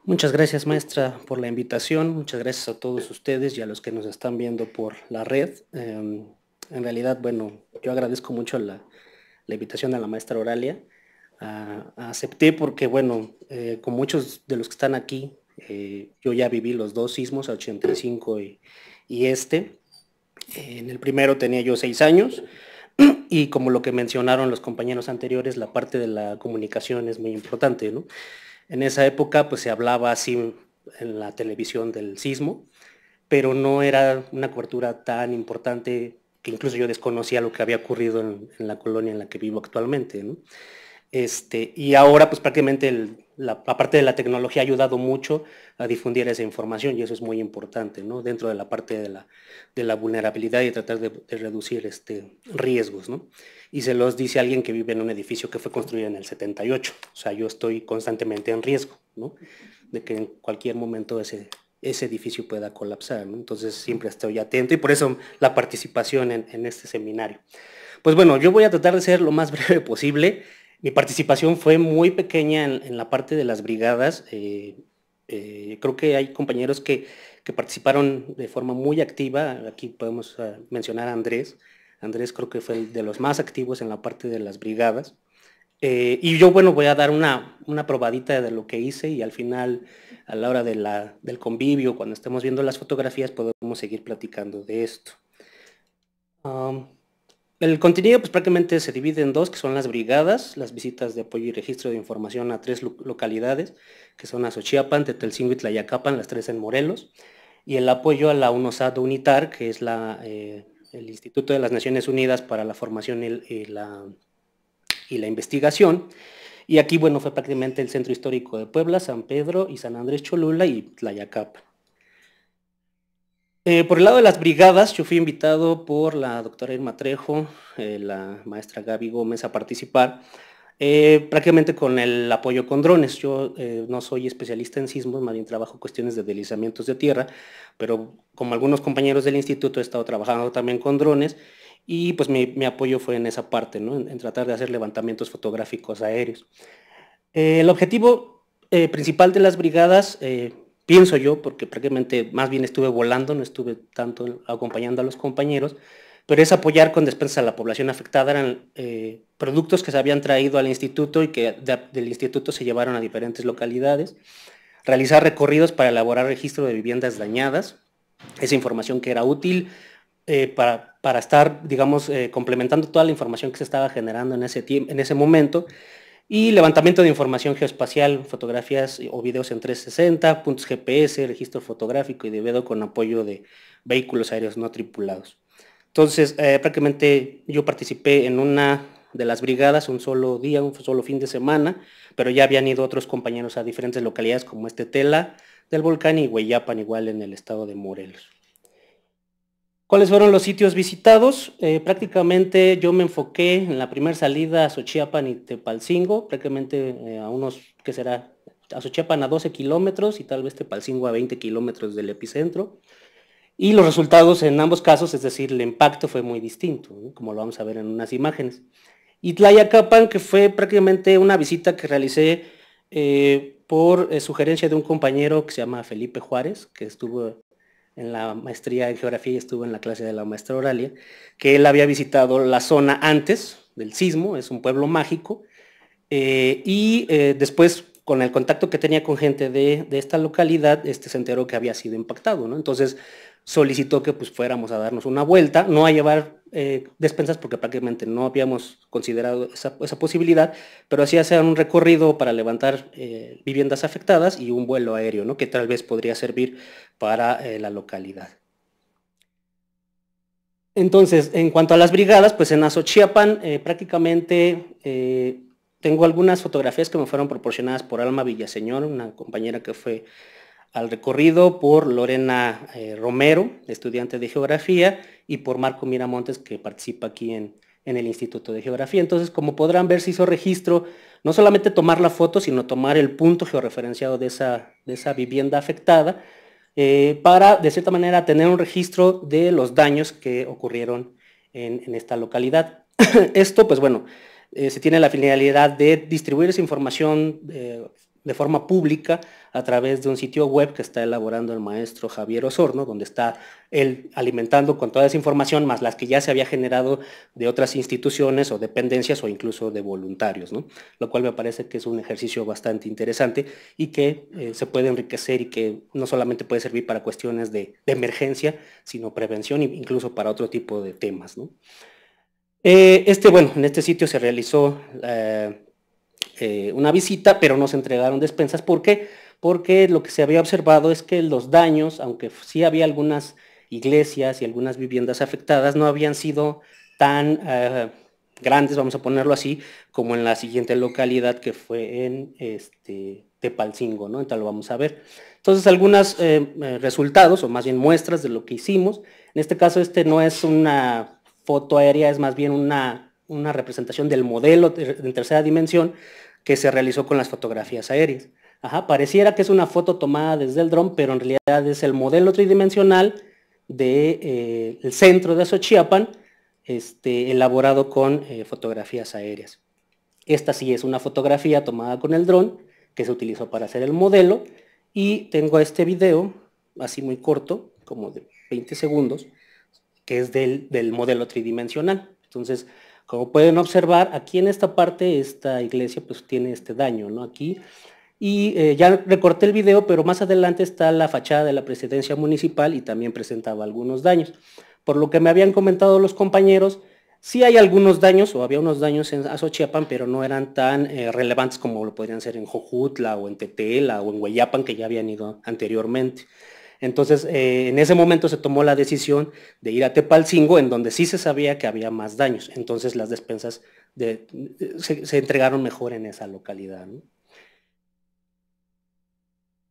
Muchas gracias maestra por la invitación, muchas gracias a todos ustedes y a los que nos están viendo por la red. Em, en realidad, bueno, yo agradezco mucho la, invitación a la maestra Oralia. Ah, acepté porque, bueno, como eh, con muchos de los que están aquí, eh, yo ya viví los dos sismos, 85 y, y este. En el primero tenía yo seis años [CLEARS THROAT] y como lo que mencionaron los compañeros anteriores, la parte de la comunicación es muy importante, ¿no? En esa época pues se hablaba así en la televisión del sismo, pero no era una cobertura tan importante que incluso yo desconocía lo que había ocurrido en, la colonia en la que vivo actualmente. Este, y ahora pues prácticamente la, parte de la tecnología ha ayudado mucho a difundir esa información y eso es muy importante dentro de la parte de la, vulnerabilidad y tratar de, reducir este, riesgos. Y se los dice alguien que vive en un edificio que fue construido en el 78. O sea, yo estoy constantemente en riesgo de que en cualquier momento ese, edificio pueda colapsar. Entonces siempre estoy atento y por eso la participación en este seminario. Pues bueno, yo voy a tratar de ser lo más [LAUGHS] breve posible. Mi participación fue muy pequeña en, la parte de las brigadas. Eh, eh, creo que hay compañeros que, participaron de forma muy activa. Aquí podemos ah, mencionar a Andrés. Andrés creo que fue de los más activos en la parte de las brigadas. Eh, y yo, bueno, voy a dar una, probadita de lo que hice y al final, a la hora del convivio, cuando estemos viendo las fotografías, podemos seguir platicando de esto. El contenido pues prácticamente se divide en dos, que son las brigadas, las visitas de apoyo y registro de información a tres localidades, que son Azochiapan, Tetelcingo y Tlayacapan, las tres en Morelos, y el apoyo a la UNOSAD UNITAR, que es eh, el Instituto de las Naciones Unidas para la Formación y, la, y la Investigación. Y aquí, bueno, fue prácticamente el centro histórico de Puebla, San Pedro y San Andrés Cholula y Tlayacapan. Eh, por el lado de las brigadas, yo fui invitado por la doctora Irma Trejo, eh, la maestra Gaby Gómez a participar, eh, prácticamente con el apoyo con drones. Yo no soy especialista en sismos, más bien trabajo cuestiones de deslizamientos de tierra, pero como algunos compañeros del instituto he estado trabajando también con drones y pues mi, apoyo fue en esa parte, en, tratar de hacer levantamientos fotográficos aéreos. el objetivo principal de las brigadas pienso yo, porque prácticamente más bien estuve volando, no estuve tanto acompañando a los compañeros, pero es apoyar con despensas a la población afectada, eran eh, productos que se habían traído al instituto y que del instituto se llevaron a diferentes localidades, realizar recorridos para elaborar registro de viviendas dañadas, esa información que era útil eh, para, estar, digamos, eh, complementando toda la información que se estaba generando en ese, en ese momento y levantamiento de información geoespacial, fotografías o videos en 360, puntos GPS, registro fotográfico y de vedo con apoyo de vehículos aéreos no tripulados. Entonces, eh, prácticamente yo participé en una de las brigadas un solo día, un solo fin de semana, pero ya habían ido otros compañeros a diferentes localidades como este Tela del Volcán y Hueyapan, igual en el estado de Morelos. ¿Cuáles fueron los sitios visitados? Eh, prácticamente yo me enfoqué en la primera salida a Xochiapan y Tepalcingo, prácticamente eh, a unos, ¿qué será? A Xochiapan a 12 kilómetros y tal vez Tepalcingo a 20 kilómetros del epicentro. Y los resultados en ambos casos, es decir, el impacto fue muy distinto, como lo vamos a ver en unas imágenes. Y Tlayacapan, que fue prácticamente una visita que realicé eh, por sugerencia de un compañero que se llama Felipe Juárez, que estuvo en la maestría en geografía y estuvo en la clase de la maestra Oralia, que él había visitado la zona antes del sismo, es un pueblo mágico, eh, y eh, después con el contacto que tenía con gente de, esta localidad, este se enteró que había sido impactado, ¿no? Entonces solicitó que pues fuéramos a darnos una vuelta, no a llevar eh, despensas porque prácticamente no habíamos considerado esa, posibilidad, pero así hacer un recorrido para levantar eh, viviendas afectadas y un vuelo aéreo, ¿no? que tal vez podría servir para eh, la localidad. Entonces, en cuanto a las brigadas, pues en Azochiapan prácticamente tengo algunas fotografías que me fueron proporcionadas por Alma Villaseñor, una compañera que fue al recorrido por Lorena eh, Romero, estudiante de geografía, y por Marco Miramontes, que participa aquí en, el Instituto de Geografía. Entonces, como podrán ver, se hizo registro, no solamente tomar la foto, sino tomar el punto georreferenciado de esa, de esa vivienda afectada, eh, para, de cierta manera, tener un registro de los daños que ocurrieron en, esta localidad. [CLEARS THROAT] Esto, pues bueno, eh, se tiene la finalidad de distribuir esa información de forma pública a través de un sitio web que está elaborando el maestro Javier Osorno, donde está él alimentando con toda esa información, más las que ya se había generado de otras instituciones o dependencias o incluso de voluntarios, ¿no? lo cual me parece que es un ejercicio bastante interesante y que eh, se puede enriquecer y que no solamente puede servir para cuestiones de, emergencia, sino prevención e incluso para otro tipo de temas. Eh, este, bueno, en este sitio se realizó... Eh, eh, una visita, pero no se entregaron despensas. ¿Por qué? Porque lo que se había observado es que los daños, aunque sí había algunas iglesias y algunas viviendas afectadas, no habían sido tan eh, grandes, vamos a ponerlo así, como en la siguiente localidad que fue en este, Tepalcingo, ¿no? Entonces lo vamos a ver. Entonces, algunos eh, resultados, o más bien muestras de lo que hicimos. En este caso, este no es una foto aérea, es más bien una, una representación del modelo en tercera dimensión, que se realizó con las fotografías aéreas. Ajá, pareciera que es una foto tomada desde el dron, pero en realidad es el modelo tridimensional del de, eh, centro de Azochiapan, este, elaborado con eh, fotografías aéreas. Esta sí es una fotografía tomada con el dron que se utilizó para hacer el modelo y tengo este video, así muy corto, como de 20 segundos, que es del, del modelo tridimensional. Entonces, como pueden observar, aquí en esta parte, esta iglesia pues tiene este daño, ¿no? Aquí. Y eh, ya recorté el video, pero más adelante está la fachada de la presidencia municipal y también presentaba algunos daños. Por lo que me habían comentado los compañeros, sí hay algunos daños, o había unos daños en Azochiapan, pero no eran tan eh, relevantes como lo podrían ser en Jojutla o en Tetela o en Hueyapan, que ya habían ido anteriormente. Entonces, eh, en ese momento se tomó la decisión de ir a Tepalcingo, en donde sí se sabía que había más daños. Entonces, las despensas eh, se, entregaron mejor en esa localidad.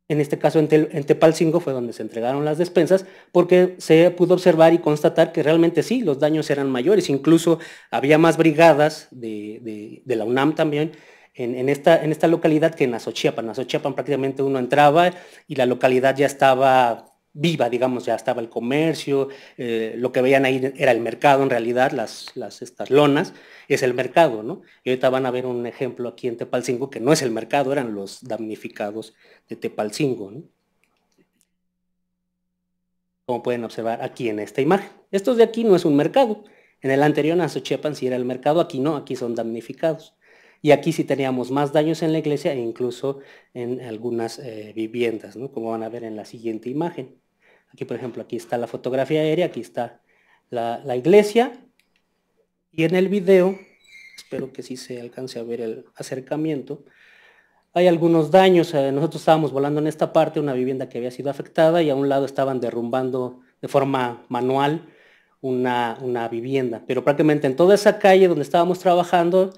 En este caso, en, Tepalcingo fue donde se entregaron las despensas, porque se pudo observar y constatar que realmente sí, los daños eran mayores. Incluso había más brigadas de la UNAM también en, esta, localidad que en Azochiapan. En prácticamente uno entraba y la localidad ya estaba viva, digamos, ya estaba el comercio, eh, lo que veían ahí era el mercado en realidad, las, estas lonas, es el mercado, ¿no? Y ahorita van a ver un ejemplo aquí en Tepalcingo que no es el mercado, eran los damnificados de Tepalcingo, ¿no? Como pueden observar aquí en esta imagen. Estos de aquí no es un mercado. En el anterior, en Azochiapan sí era el mercado, aquí no, aquí son damnificados y aquí sí teníamos más daños en la iglesia e incluso en algunas eh, viviendas, como van a ver en la siguiente imagen. Aquí, por ejemplo, aquí está la fotografía aérea, aquí está la, iglesia y en el video, espero que sí se alcance a ver el acercamiento, hay algunos daños. Eh, nosotros estábamos volando en esta parte, una vivienda que había sido afectada y a un lado estaban derrumbando de forma manual una vivienda. Pero prácticamente en toda esa calle donde estábamos trabajando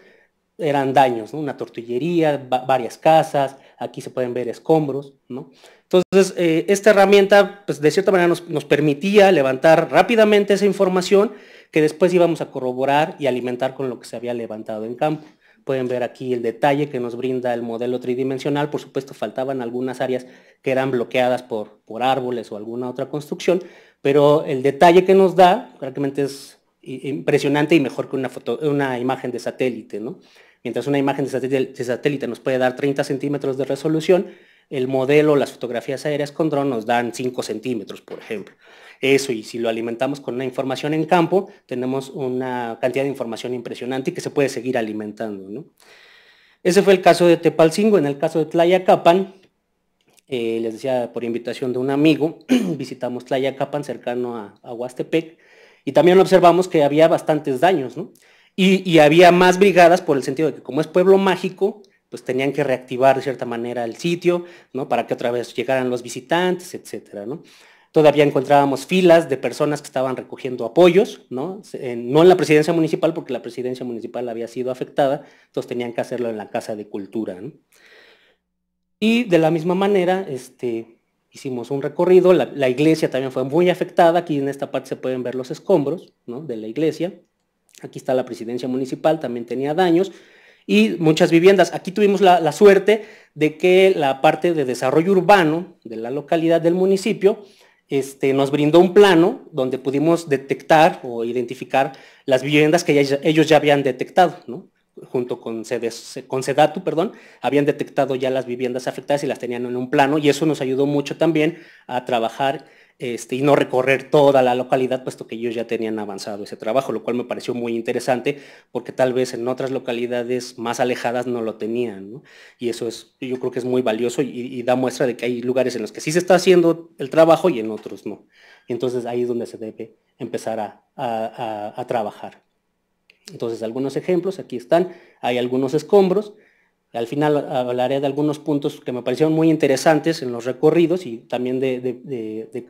eran daños, Una tortillería, varias casas, aquí se pueden ver escombros, ¿no? Entonces, eh, esta herramienta, pues de cierta manera nos, nos, permitía levantar rápidamente esa información que después íbamos a corroborar y alimentar con lo que se había levantado en campo. Pueden ver aquí el detalle que nos brinda el modelo tridimensional. Por supuesto, faltaban algunas áreas que eran bloqueadas por, por árboles o alguna otra construcción, pero el detalle que nos da prácticamente es impresionante y mejor que una, foto, una imagen de satélite, ¿no? Mientras una imagen de satélite, nos puede dar 30 centímetros de resolución, el modelo, las fotografías aéreas con dron nos dan 5 centímetros, por ejemplo. Eso, y si lo alimentamos con una información en campo, tenemos una cantidad de información impresionante y que se puede seguir alimentando. ¿no? Ese fue el caso de Tepalcingo. En el caso de Tlayacapan, eh, les decía por invitación de un amigo, [CLEARS THROAT] visitamos Tlayacapan cercano a, a Huastepec, y también observamos que había bastantes daños, ¿no? Y, había más brigadas por el sentido de que como es pueblo mágico, pues tenían que reactivar de cierta manera el sitio, ¿no? Para que otra vez llegaran los visitantes, etcétera, Todavía encontrábamos filas de personas que estaban recogiendo apoyos, ¿no? En, no en la presidencia municipal, porque la presidencia municipal había sido afectada, entonces tenían que hacerlo en la Casa de Cultura, Y de la misma manera, este, hicimos un recorrido, la, la iglesia también fue muy afectada, aquí en esta parte se pueden ver los escombros, ¿no? De la iglesia, Aquí está la presidencia municipal, también tenía daños. Y muchas viviendas. Aquí tuvimos la, suerte de que la parte de desarrollo urbano de la localidad del municipio este, nos brindó un plano donde pudimos detectar o identificar las viviendas que ellos ya habían detectado, ¿no? junto con, con CEDATU, perdón, habían detectado ya las viviendas afectadas y las tenían en un plano y eso nos ayudó mucho también a trabajar este, y no recorrer toda la localidad, puesto que ellos ya tenían avanzado ese trabajo, lo cual me pareció muy interesante, porque tal vez en otras localidades más alejadas no lo tenían, Y eso es, yo creo que es muy valioso y, da muestra de que hay lugares en los que sí se está haciendo el trabajo y en otros no. Entonces ahí es donde se debe empezar a trabajar. Entonces, algunos ejemplos, aquí están, hay algunos escombros, al final hablaré de algunos puntos que me parecieron muy interesantes en los recorridos y también de,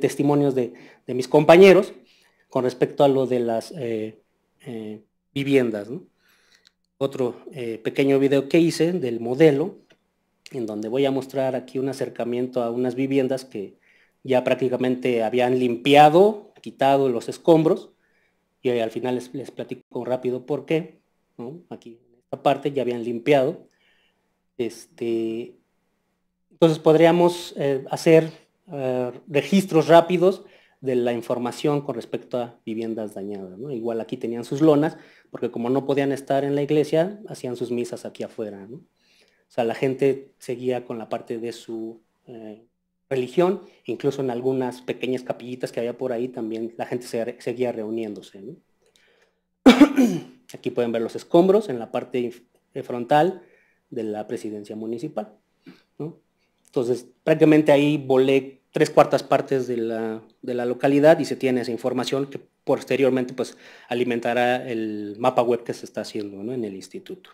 testimonios de, mis compañeros con respecto a lo de las eh, eh, viviendas. Otro eh, pequeño video que hice del modelo, en donde voy a mostrar aquí un acercamiento a unas viviendas que ya prácticamente habían limpiado, quitado los escombros, y al final les, platico rápido por qué. Aquí parte ya habían limpiado. Este, entonces podríamos eh, hacer eh, registros rápidos de la información con respecto a viviendas dañadas. Igual aquí tenían sus lonas, porque como no podían estar en la iglesia, hacían sus misas aquí afuera. O sea, la gente seguía con la parte de su eh, religión, incluso en algunas pequeñas capillitas que había por ahí también la gente seguía reuniéndose. [CLEARS THROAT] Aquí pueden ver los escombros en la parte eh, frontal de la presidencia municipal. Entonces, prácticamente ahí volé tres cuartas partes de la, localidad y se tiene esa información que posteriormente pues, alimentará el mapa web que se está haciendo en el instituto.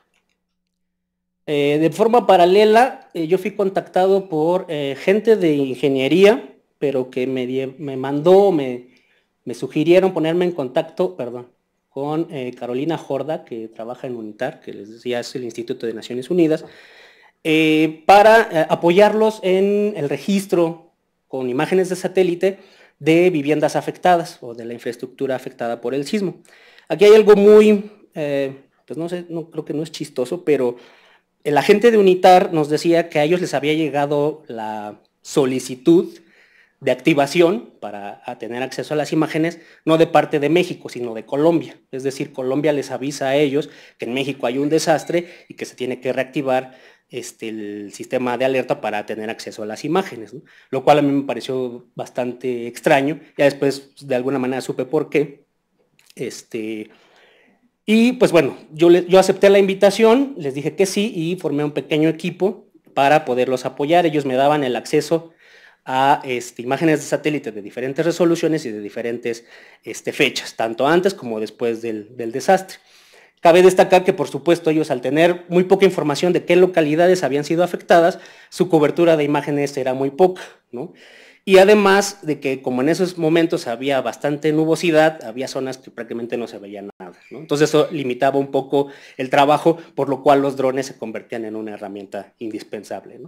Eh, de forma paralela, eh, yo fui contactado por gente de ingeniería, pero que me, me mandó, me, me sugirieron ponerme en contacto, perdón, con eh, Carolina Jorda, que trabaja en UNITAR, que les decía es el Instituto de Naciones Unidas, eh, para eh, apoyarlos en el registro con imágenes de satélite de viviendas afectadas o de la infraestructura afectada por el sismo. Aquí hay algo muy, pues no sé, creo que no es chistoso, pero el agente de UNITAR nos decía que a ellos les había llegado la solicitud de activación para tener acceso a las imágenes, no de parte de México, sino de Colombia. Es decir, Colombia les avisa a ellos que en México hay un desastre y que se tiene que reactivar este, el sistema de alerta para tener acceso a las imágenes, lo cual a mí me pareció bastante extraño. Ya después, pues, de alguna manera, supe por qué. Este, y pues bueno, yo, yo acepté la invitación, les dije que sí y formé un pequeño equipo para poderlos apoyar. Ellos me daban el acceso a este, imágenes de satélite de diferentes resoluciones y de diferentes este, fechas, tanto antes como después del, desastre. Cabe destacar que, por supuesto, ellos al tener muy poca información de qué localidades habían sido afectadas, su cobertura de imágenes era muy poca, Y además de que como en esos momentos había bastante nubosidad, había zonas que prácticamente no se veía nada. Entonces eso limitaba un poco el trabajo, por lo cual los drones se convertían en una herramienta indispensable.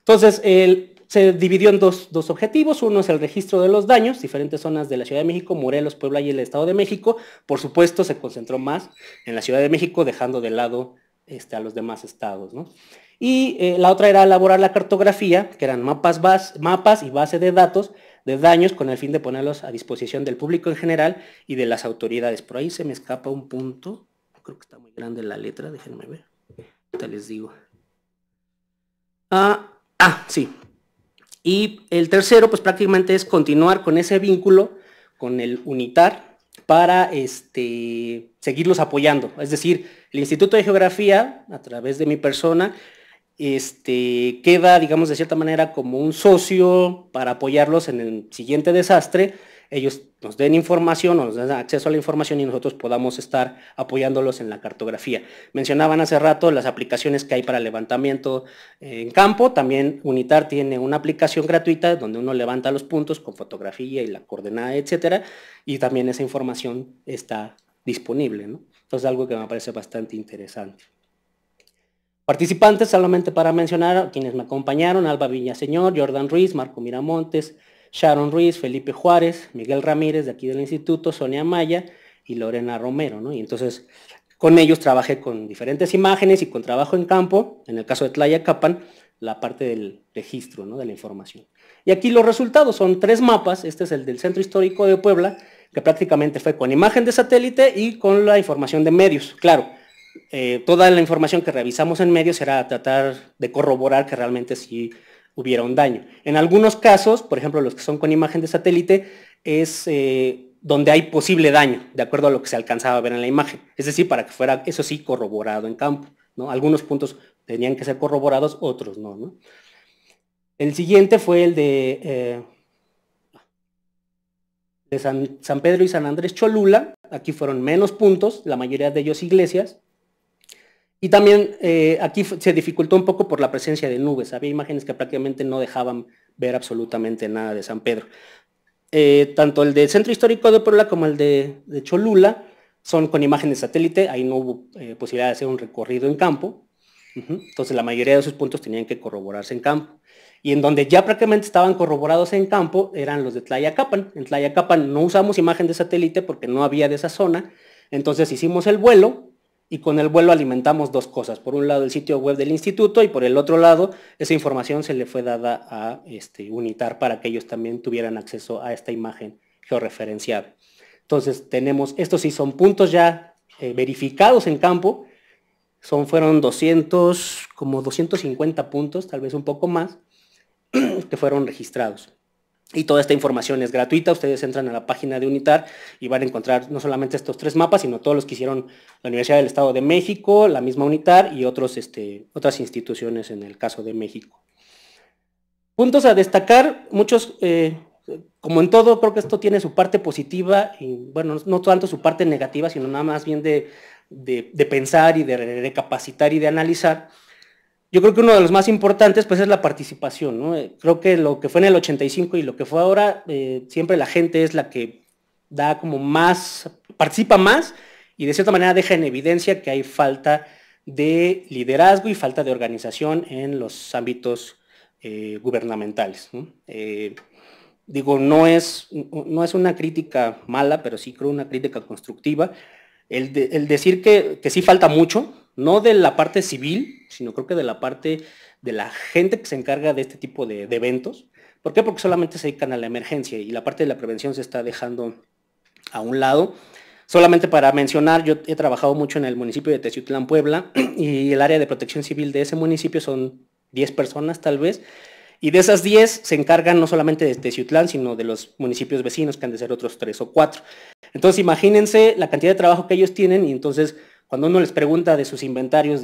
Entonces, el, se dividió en dos, objetivos. Uno es el registro de los daños, diferentes zonas de la Ciudad de México, Morelos, Puebla y el Estado de México. Por supuesto, se concentró más en la Ciudad de México, dejando de lado este, a los demás estados. Y eh, la otra era elaborar la cartografía, que eran mapas, mapas y base de datos de daños con el fin de ponerlos a disposición del público en general y de las autoridades. Por ahí se me escapa un punto. Creo que está muy grande la letra, déjenme ver. Ahorita les digo. Ah, ah sí, y el tercero, pues prácticamente es continuar con ese vínculo con el UNITAR para este, seguirlos apoyando. Es decir, el Instituto de Geografía, a través de mi persona, este, queda, digamos, de cierta manera como un socio para apoyarlos en el siguiente desastre ellos nos den información o nos den acceso a la información y nosotros podamos estar apoyándolos en la cartografía. Mencionaban hace rato las aplicaciones que hay para levantamiento eh, en campo. También UNITAR tiene una aplicación gratuita donde uno levanta los puntos con fotografía y la coordenada, etcétera, y también esa información está disponible. ¿no? Entonces, algo que me parece bastante interesante. Participantes, solamente para mencionar, quienes me acompañaron, Alba Señor, Jordan Ruiz, Marco Miramontes, Sharon Ruiz, Felipe Juárez, Miguel Ramírez de aquí del instituto, Sonia Maya y Lorena Romero, ¿no? Y entonces con ellos trabajé con diferentes imágenes y con trabajo en campo, en el caso de Tlayacapan, la parte del registro, ¿no? De la información. Y aquí los resultados son tres mapas, este es el del Centro Histórico de Puebla, que prácticamente fue con imagen de satélite y con la información de medios, claro. Eh, toda la información que revisamos en medios era tratar de corroborar que realmente sí hubiera un daño. En algunos casos, por ejemplo, los que son con imagen de satélite, es eh, donde hay posible daño, de acuerdo a lo que se alcanzaba a ver en la imagen. Es decir, para que fuera, eso sí, corroborado en campo. Algunos puntos tenían que ser corroborados, otros no. El siguiente fue el de, eh, San Pedro y San Andrés Cholula. Aquí fueron menos puntos, la mayoría de ellos iglesias. Y también eh, aquí se dificultó un poco por la presencia de nubes. Había imágenes que prácticamente no dejaban ver absolutamente nada de San Pedro. Eh, tanto el del Centro Histórico de Puebla como el de, Cholula son con imágenes satélite. Ahí no hubo eh, posibilidad de hacer un recorrido en campo. Entonces la mayoría de esos puntos tenían que corroborarse en campo. Y en donde ya prácticamente estaban corroborados en campo eran los de Tlayacapan. En Tlayacapan no usamos imagen de satélite porque no había de esa zona. Entonces hicimos el vuelo y con el vuelo alimentamos dos cosas. Por un lado el sitio web del instituto y por el otro lado esa información se le fue dada a este, Unitar para que ellos también tuvieran acceso a esta imagen georreferenciada. Entonces tenemos, estos sí son puntos ya eh, verificados en campo, son, fueron 200, como 250 puntos, tal vez un poco más, [CLEARS THROAT] que fueron registrados. Y toda esta información es gratuita, ustedes entran a la página de UNITAR y van a encontrar no solamente estos tres mapas, sino todos los que hicieron la Universidad del Estado de México, la misma UNITAR y otros, este, otras instituciones en el caso de México. Puntos a destacar, muchos, eh, como en todo, creo que esto tiene su parte positiva y bueno, no tanto su parte negativa, sino nada más bien de, de pensar y de recapacitar y de analizar yo creo que uno de los más importantes pues es la participación, eh, Creo que lo que fue en el 85 y lo que fue ahora, eh, siempre la gente es la que da como más, participa más y de cierta manera deja en evidencia que hay falta de liderazgo y falta de organización en los ámbitos eh, gubernamentales. digo, no es, no es una crítica mala, pero sí creo una crítica constructiva. El, decir que, que sí falta mucho, no de la parte civil, sino creo que de la parte de la gente que se encarga de este tipo de, eventos. ¿Por qué? Porque solamente se dedican a la emergencia y la parte de la prevención se está dejando a un lado. Solamente para mencionar, yo he trabajado mucho en el municipio de Teciutlán, Puebla, [CLEARS THROAT] y el área de protección civil de ese municipio son 10 personas tal vez, y de esas 10 se encargan no solamente de Teciutlán, sino de los municipios vecinos, que han de ser otros 3 o 4. Entonces imagínense la cantidad de trabajo que ellos tienen y entonces cuando uno les pregunta de sus inventarios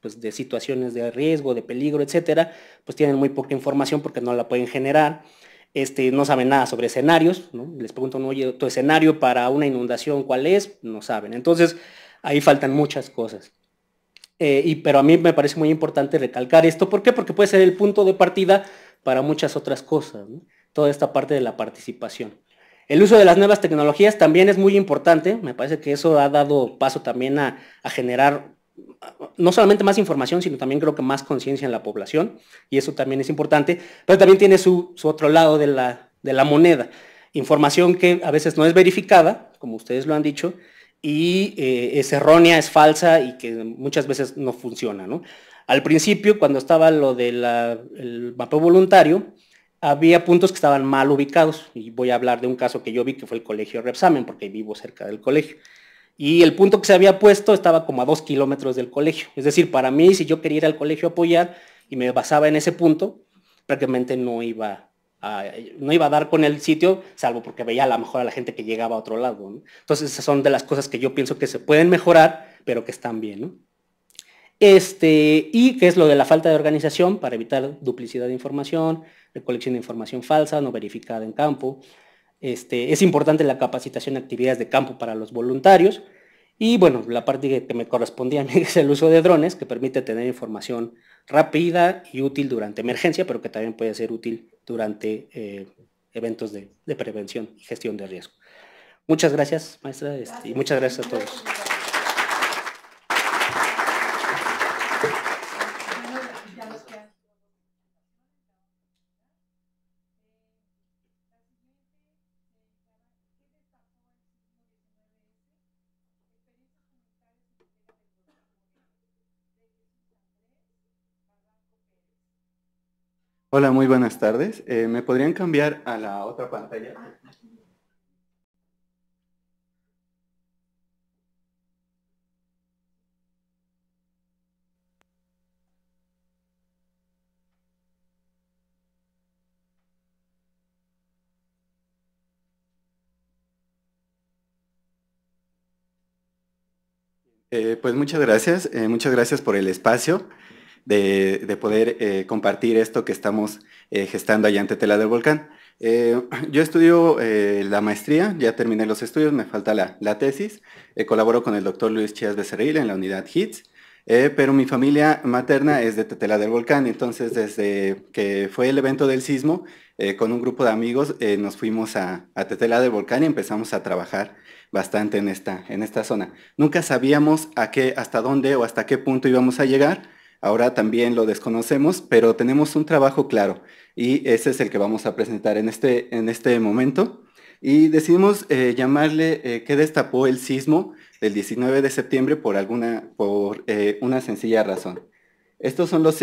pues, de, situaciones de riesgo, de peligro, etcétera, pues tienen muy poca información porque no la pueden generar. Este, no saben nada sobre escenarios, les preguntan, oye, tu escenario para una inundación, ¿cuál es? No saben. Entonces, ahí faltan muchas cosas. Eh, y, pero a mí me parece muy importante recalcar esto. ¿Por qué? Porque puede ser el punto de partida para muchas otras cosas. Toda esta parte de la participación. El uso de las nuevas tecnologías también es muy importante. Me parece que eso ha dado paso también a, generar no solamente más información, sino también creo que más conciencia en la población. Y eso también es importante. Pero también tiene su, otro lado de la, moneda. Información que a veces no es verificada, como ustedes lo han dicho, y eh, es errónea, es falsa y que muchas veces no funciona. Al principio, cuando estaba lo del mapeo voluntario, había puntos que estaban mal ubicados, y voy a hablar de un caso que yo vi que fue el colegio Repsamen, porque vivo cerca del colegio. Y el punto que se había puesto estaba como a dos kilómetros del colegio. Es decir, para mí, si yo quería ir al colegio a apoyar y me basaba en ese punto, prácticamente no iba a, no iba a dar con el sitio, salvo porque veía a lo mejor a la gente que llegaba a otro lado. Entonces, esas son de las cosas que yo pienso que se pueden mejorar, pero que están bien. Este, y que es lo de la falta de organización para evitar duplicidad de información, recolección de información falsa, no verificada en campo. Este, es importante la capacitación de actividades de campo para los voluntarios. Y bueno, la parte que me correspondía a mí [LAUGHS] es el uso de drones, que permite tener información rápida y útil durante emergencia, pero que también puede ser útil durante eh, eventos de, prevención y gestión de riesgo. Muchas gracias, maestra, este, y muchas gracias a todos. Hola, muy buenas tardes. Eh, ¿Me podrían cambiar a la otra pantalla? Eh, pues muchas gracias, eh, muchas gracias por el espacio de, poder eh, compartir esto que estamos eh, gestando allá en Tetela del Volcán. Eh, [CLEARS THROAT] yo estudio la maestría, ya terminé los estudios, me falta la, tesis. colaboro con el doctor Luis Chías Becerril en la unidad HITS, pero mi familia materna es de Tetela del Volcán, entonces desde que fue el evento del sismo, con un grupo de amigos nos fuimos a, Tetela del Volcán y empezamos a trabajar bastante en esta, en esta zona. Nunca sabíamos a qué, hasta dónde o hasta qué punto íbamos a llegar, Ahora también lo desconocemos, pero tenemos un trabajo claro y ese es el que vamos a presentar en este, en este momento. Y decidimos eh, llamarle eh, ¿Qué destapó el sismo del 19 de septiembre por, alguna, por eh, una sencilla razón? Estos son los,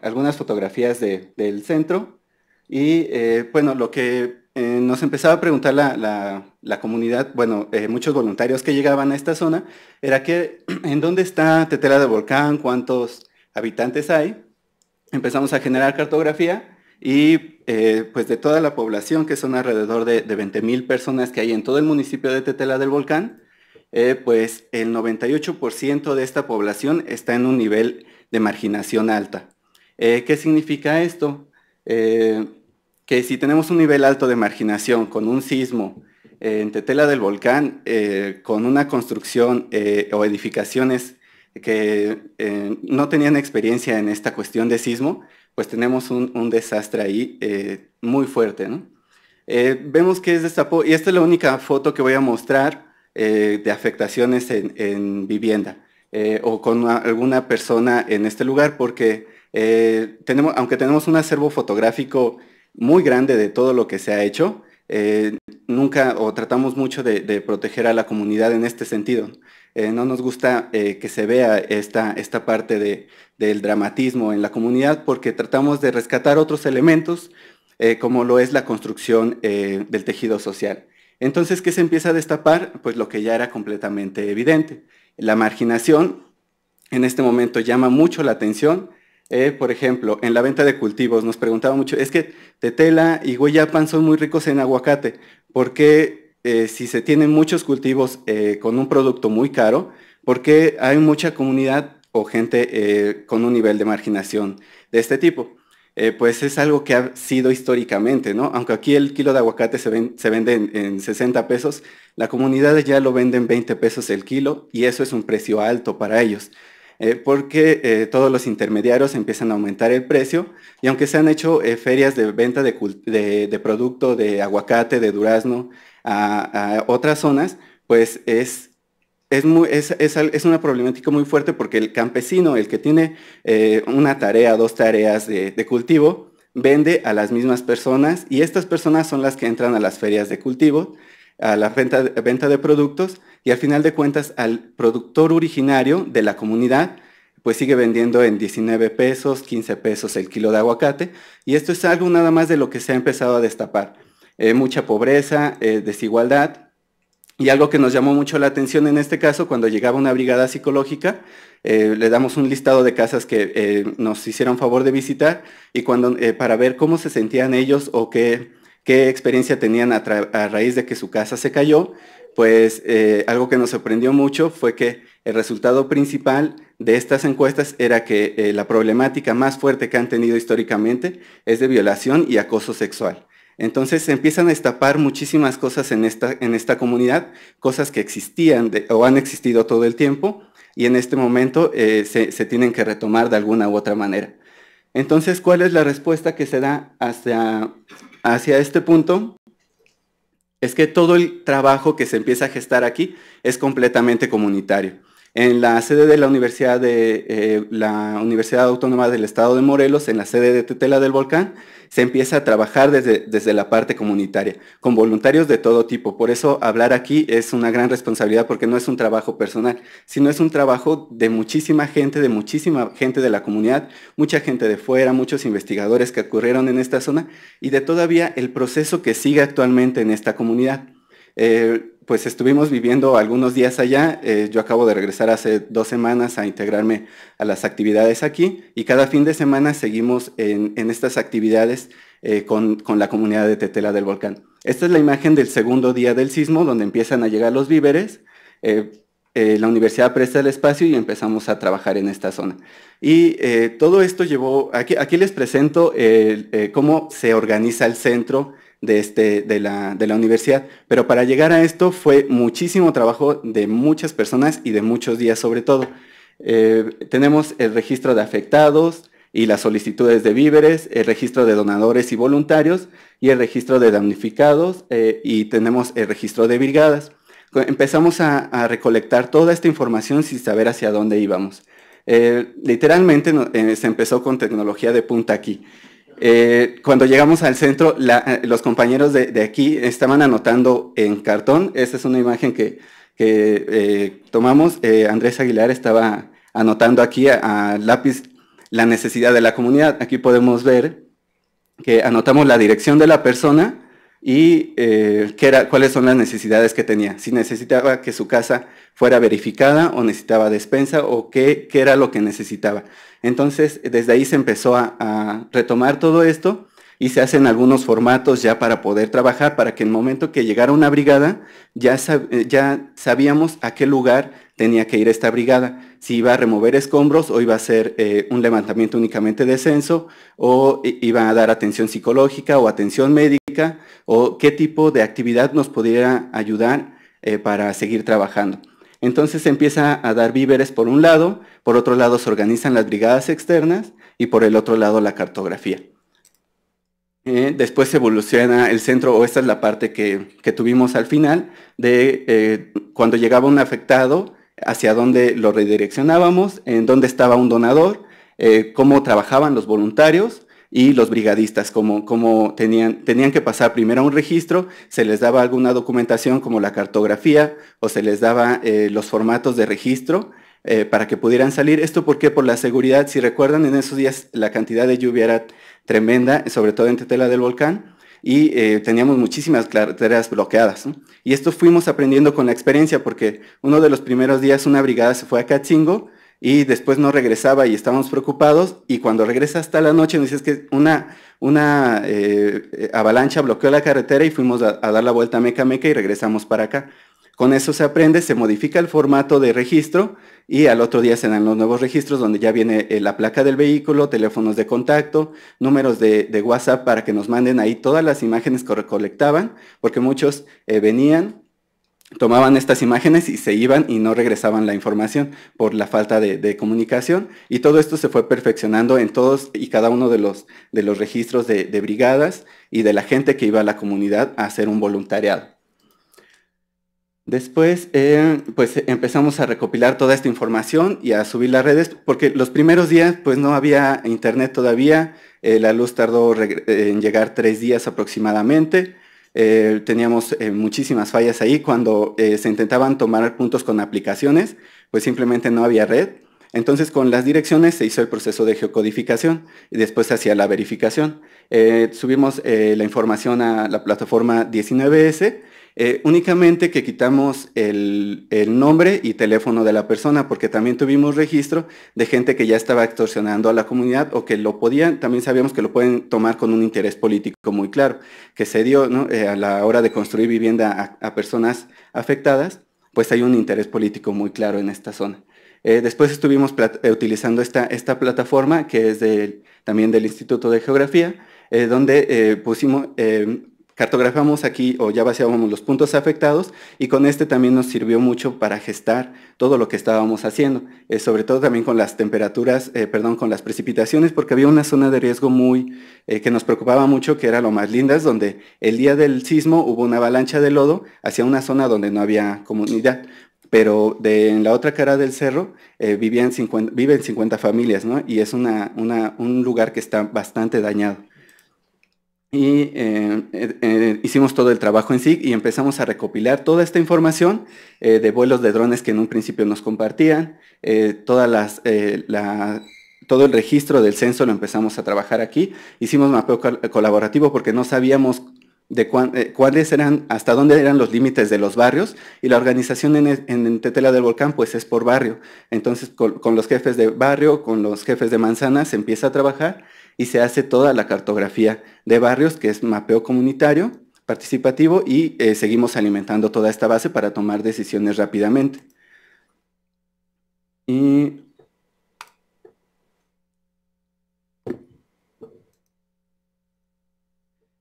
algunas fotografías del centro y bueno, lo que nos empezaba a preguntar la, comunidad, bueno, muchos voluntarios que llegaban a esta zona, era que [CLEARS THROAT] en dónde está Tetela de Volcán, cuántos habitantes hay, empezamos a generar cartografía y eh, pues de toda la población, que son alrededor de, 20.000 personas que hay en todo el municipio de Tetela del Volcán, eh, pues el 98% de esta población está en un nivel de marginación alta. Eh, ¿Qué significa esto? que si tenemos un nivel alto de marginación con un sismo en Tetela del Volcán, con una construcción o edificaciones que eh, no tenían experiencia en esta cuestión de sismo, pues tenemos un, desastre ahí eh, muy fuerte. Eh, vemos que es destapó, y esta es la única foto que voy a mostrar de afectaciones en, vivienda o con alguna persona en este lugar, porque tenemos, aunque tenemos un acervo fotográfico muy grande de todo lo que se ha hecho, nunca o tratamos mucho de proteger a la comunidad en este sentido. Eh, no nos gusta eh, que se vea esta, esta parte del dramatismo en la comunidad porque tratamos de rescatar otros elementos eh, como lo es la construcción del tejido social. Entonces, ¿qué se empieza a destapar? Pues lo que ya era completamente evidente. La marginación en este momento llama mucho la atención. por ejemplo, en la venta de cultivos nos preguntaba mucho, es que Tetela y Guayapan son muy ricos en aguacate, ¿por qué eh, si se tienen muchos cultivos eh, con un producto muy caro, porque hay mucha comunidad o gente eh, con un nivel de marginación de este tipo. pues es algo que ha sido históricamente, ¿no? Aunque aquí el kilo de aguacate se, vende en, en, 60 pesos, la comunidad ya lo vende en 20 pesos el kilo y eso es un precio alto para ellos. Eh, porque eh, todos los intermediarios empiezan a aumentar el precio y aunque se han hecho eh, ferias de venta de, producto de aguacate, de durazno a, otras zonas, pues es es, una problemática muy fuerte porque el campesino, el que tiene una tarea, dos tareas de, cultivo, vende a las mismas personas y estas personas son las que entran a las ferias de cultivo, a la venta de productos y al final de cuentas al productor originario de la comunidad, pues sigue vendiendo en 19 pesos, 15 pesos el kilo de aguacate, y esto es algo nada más de lo que se ha empezado a destapar. Eh, mucha pobreza, eh, desigualdad, y algo que nos llamó mucho la atención en este caso, cuando llegaba una brigada psicológica, eh, le damos un listado de casas que nos hicieron favor de visitar y cuando, para ver cómo se sentían ellos o qué, qué experiencia tenían a, raíz de que su casa se cayó pues eh, algo que nos sorprendió mucho fue que el resultado principal de estas encuestas era que eh, la problemática más fuerte que han tenido históricamente es de violación y acoso sexual. Entonces se empiezan a destapar muchísimas cosas en esta, en esta comunidad, cosas que existían o han existido todo el tiempo y en este momento eh, se, tienen que retomar de alguna u otra manera. Entonces, ¿cuál es la respuesta que se da hacia este punto? es que todo el trabajo que se empieza a gestar aquí es completamente comunitario. En la sede de la Universidad, de, eh, la Universidad Autónoma del Estado de Morelos, en la sede de Tetela del Volcán, se empieza a trabajar desde, desde la parte comunitaria, con voluntarios de todo tipo. Por eso hablar aquí es una gran responsabilidad porque no es un trabajo personal, sino es un trabajo de muchísima gente, de muchísima gente de la comunidad, mucha gente de fuera, muchos investigadores que ocurrieron en esta zona y de todavía el proceso que sigue actualmente en esta comunidad. Eh, pues estuvimos viviendo algunos días allá. Eh, yo acabo de regresar hace dos semanas a integrarme a las actividades aquí y cada fin de semana seguimos en, estas actividades eh, con, la comunidad de Tetela del Volcán. Esta es la imagen del segundo día del sismo, donde empiezan a llegar los víveres. Eh, la universidad presta el espacio y empezamos a trabajar en esta zona. Y todo esto llevó, aquí les presento cómo se organiza el centro de, este, de, la, universidad. Pero para llegar a esto fue muchísimo trabajo de muchas personas y de muchos días sobre todo. Eh, tenemos el registro de afectados y las solicitudes de víveres, el registro de donadores y voluntarios y el registro de damnificados eh, y tenemos el registro de brigadas. Empezamos a, recolectar toda esta información sin saber hacia dónde íbamos. Eh, literalmente se empezó con tecnología de punta aquí. Eh, cuando llegamos al centro, eh, los compañeros de, aquí estaban anotando en cartón. Esta es una imagen que, eh, tomamos. Andrés Aguilar estaba anotando aquí a, a, lápiz la necesidad de la comunidad. Aquí podemos ver que anotamos la dirección de la persona y eh, cuáles son las necesidades que tenía. Si necesitaba que su casa fuera verificada o necesitaba despensa o qué, era lo que necesitaba. Entonces, desde ahí se empezó a, retomar todo esto y se hacen algunos formatos ya para poder trabajar, para que en el momento que llegara una brigada, ya, eh, ya sabíamos a qué lugar tenía que ir esta brigada, si iba a remover escombros o iba a hacer eh, un levantamiento únicamente de censo o iba a dar atención psicológica o atención médica o qué tipo de actividad nos pudiera ayudar eh, para seguir trabajando. Entonces se empieza a dar víveres por un lado, por otro lado se organizan las brigadas externas y por el otro lado la cartografía. Después eh, después evoluciona el centro, o esta es la parte que, tuvimos al final, de eh, cuando llegaba un afectado, hacia dónde lo redireccionábamos, en dónde estaba un donador, cómo trabajaban los voluntarios y los brigadistas, como, como tenían, tenían que pasar primero a un registro, se les daba alguna documentación como la cartografía o se les daba eh, los formatos de registro eh, para que pudieran salir. Esto porque por la seguridad, si recuerdan, en esos días la cantidad de lluvia era tremenda, sobre todo en Tetela del Volcán, y eh, teníamos muchísimas carreteras bloqueadas. Y esto fuimos aprendiendo con la experiencia porque uno de los primeros días una brigada se fue a Cachingo y después no regresaba y estábamos preocupados y cuando regresa hasta la noche nos dices que una, una eh, avalancha bloqueó la carretera y fuimos a, dar la vuelta a Meca Meca y regresamos para acá. Con eso se aprende, se modifica el formato de registro y al otro día se dan los nuevos registros donde ya viene eh, la placa del vehículo, teléfonos de contacto, números de, WhatsApp para que nos manden ahí todas las imágenes que recolectaban, porque muchos eh, venían, tomaban estas imágenes y se iban y no regresaban la información por la falta de, comunicación. Y todo esto se fue perfeccionando en todos y cada uno de los, de los registros de, brigadas y de la gente que iba a la comunidad a hacer un voluntariado. Después, eh, pues empezamos a recopilar toda esta información y a subir las redes, porque los primeros días, pues no había internet todavía, eh, la luz tardó en llegar tres días aproximadamente, eh, teníamos eh, muchísimas fallas ahí cuando eh, se intentaban tomar puntos con aplicaciones, pues simplemente no había red. Entonces con las direcciones se hizo el proceso de geocodificación y después se hacía la verificación. subimos la información a la plataforma 19S eh, únicamente que quitamos el, nombre y teléfono de la persona, porque también tuvimos registro de gente que ya estaba extorsionando a la comunidad o que lo podían, también sabíamos que lo pueden tomar con un interés político muy claro, que se dio eh, a la hora de construir vivienda a, personas afectadas, pues hay un interés político muy claro en esta zona. Eh, después estuvimos utilizando esta, esta plataforma que es del, también del Instituto de Geografía, donde pusimos cartografamos aquí o ya vaciábamos los puntos afectados y con este también nos sirvió mucho para gestar todo lo que estábamos haciendo, eh, sobre todo también con las temperaturas, eh, perdón, con las precipitaciones, porque había una zona de riesgo muy eh, que nos preocupaba mucho, que era lo más lindas, donde el día del sismo hubo una avalancha de lodo hacia una zona donde no había comunidad pero de, en la otra cara del cerro vivían viven 50 familias, ¿no? Y es una, un lugar que está bastante dañado y eh, eh, eh, hicimos todo el trabajo en SIG y empezamos a recopilar toda esta información de vuelos de drones que en un principio nos compartían, todo el registro del censo lo empezamos a trabajar aquí, hicimos mapeo colaborativo porque no sabíamos cuáles eran, hasta dónde eran los límites de los barrios y la organización en, Tetela del Volcán pues es por barrio, entonces con, los jefes de barrio, con los jefes de manzanas se empieza a trabajar y se hace toda la cartografía de barrios, que es mapeo comunitario participativo y eh, seguimos alimentando toda esta base para tomar decisiones rápidamente.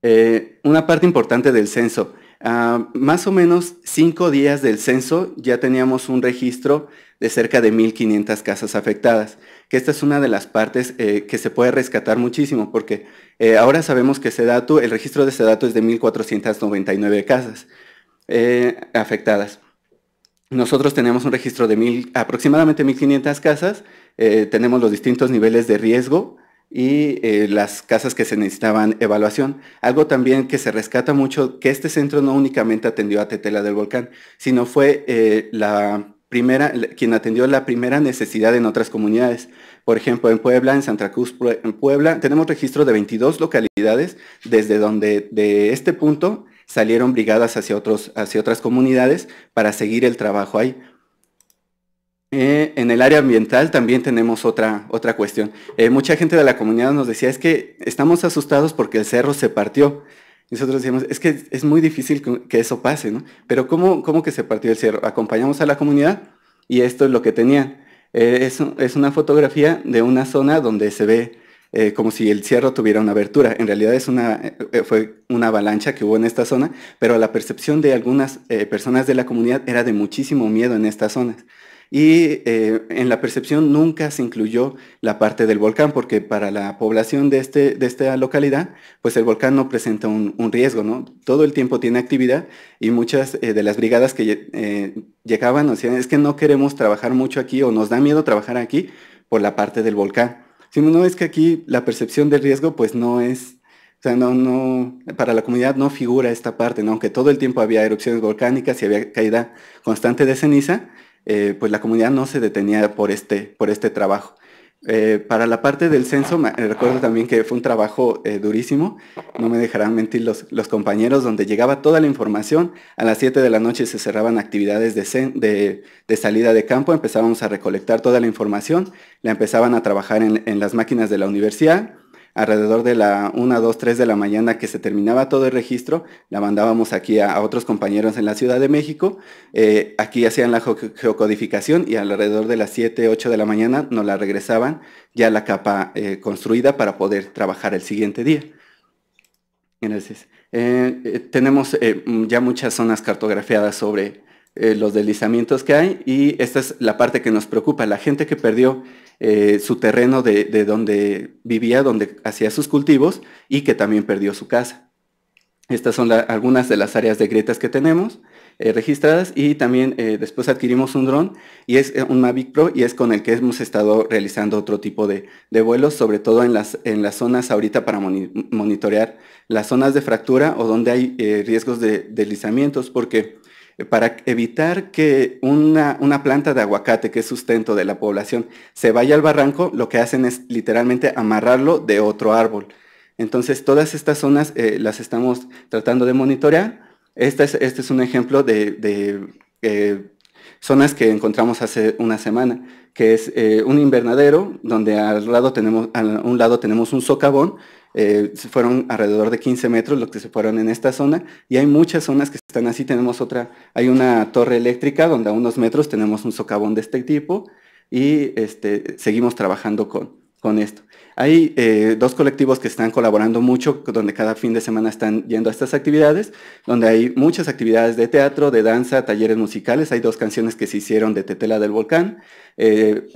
Eh, una parte importante del censo. Ah, más o menos cinco días del censo ya teníamos un registro de cerca de 1.500 casas afectadas, que esta es una de las partes eh, que se puede rescatar muchísimo, porque eh, ahora sabemos que dato el registro de ese dato es de 1.499 casas eh, afectadas. Nosotros tenemos un registro de mil, aproximadamente 1.500 casas, tenemos los distintos niveles de riesgo, y las casas que se necesitaban evaluación. Algo también que se rescata mucho, que este centro no únicamente atendió a Tetela del Volcán, sino fue la quien atendió la primera necesidad en otras comunidades. Por ejemplo, en Puebla, en Santa Cruz, en Puebla, tenemos registro de 22 localidades desde donde de este punto salieron brigadas hacia, otros, hacia otras comunidades para seguir el trabajo ahí. Eh, en el área ambiental también tenemos otra, otra cuestión. Eh, mucha gente de la comunidad nos decía, es que estamos asustados porque el cerro se partió nosotros decíamos, es que es muy difícil que eso pase, ¿no? Pero ¿cómo, que se partió el cierro? Acompañamos a la comunidad y esto es lo que tenían. Eh, es, una fotografía de una zona donde se ve eh, como si el cierro tuviera una abertura. En realidad es una, eh, fue una avalancha que hubo en esta zona, pero la percepción de algunas personas de la comunidad era de muchísimo miedo en estas zonas y eh, en la percepción nunca se incluyó la parte del volcán, porque para la población de, este, de esta localidad, pues el volcán no presenta un, riesgo, ¿no? Todo el tiempo tiene actividad y muchas eh, de las brigadas que eh, llegaban decían, es que no queremos trabajar mucho aquí o nos da miedo trabajar aquí por la parte del volcán. Si no es que aquí la percepción del riesgo pues no es, o sea, no, no, para la comunidad no figura esta parte, ¿no? aunque todo el tiempo había erupciones volcánicas y había caída constante de ceniza, eh, pues la comunidad no se detenía por este, por este trabajo. Eh, para la parte del censo, eh, recuerdo también que fue un trabajo durísimo, no me dejarán mentir los, compañeros, donde llegaba toda la información, a las 7 de la noche se cerraban actividades de, salida de campo, empezábamos a recolectar toda la información, la empezaban a trabajar en las máquinas de la universidad, alrededor de la 1, 2, 3 de la mañana que se terminaba todo el registro, la mandábamos aquí a, otros compañeros en la Ciudad de México, eh, aquí hacían la geocodificación y alrededor de las 7, 8 de la mañana nos la regresaban ya la capa eh, construida para poder trabajar el siguiente día. Eh, tenemos mm, ya muchas zonas cartografiadas sobre los deslizamientos que hay y esta es la parte que nos preocupa, la gente que perdió eh, su terreno de, donde vivía, donde hacía sus cultivos y que también perdió su casa. Estas son algunas de las áreas de grietas que tenemos eh, registradas y también eh, después adquirimos un dron y es un Mavic Pro y es con el que hemos estado realizando otro tipo de, vuelos, sobre todo en las, en las zonas ahorita para monitorear las zonas de fractura o donde hay riesgos de deslizamientos, porque para evitar que una, planta de aguacate, que es sustento de la población, se vaya al barranco, lo que hacen es literalmente amarrarlo de otro árbol. Entonces, todas estas zonas eh, las estamos tratando de monitorear. Este es, un ejemplo de, eh, zonas que encontramos hace una semana, que es eh, un invernadero donde al lado tenemos, a un lado tenemos un socavón eh, fueron alrededor de 15 metros los que se fueron en esta zona y hay muchas zonas que están así. Tenemos otra, hay una torre eléctrica donde a unos metros tenemos un socavón de este tipo y este, seguimos trabajando con, con esto. Hay eh, dos colectivos que están colaborando mucho, donde cada fin de semana están yendo a estas actividades, donde hay muchas actividades de teatro, de danza, talleres musicales. Hay dos canciones que se hicieron de Tetela del Volcán, eh,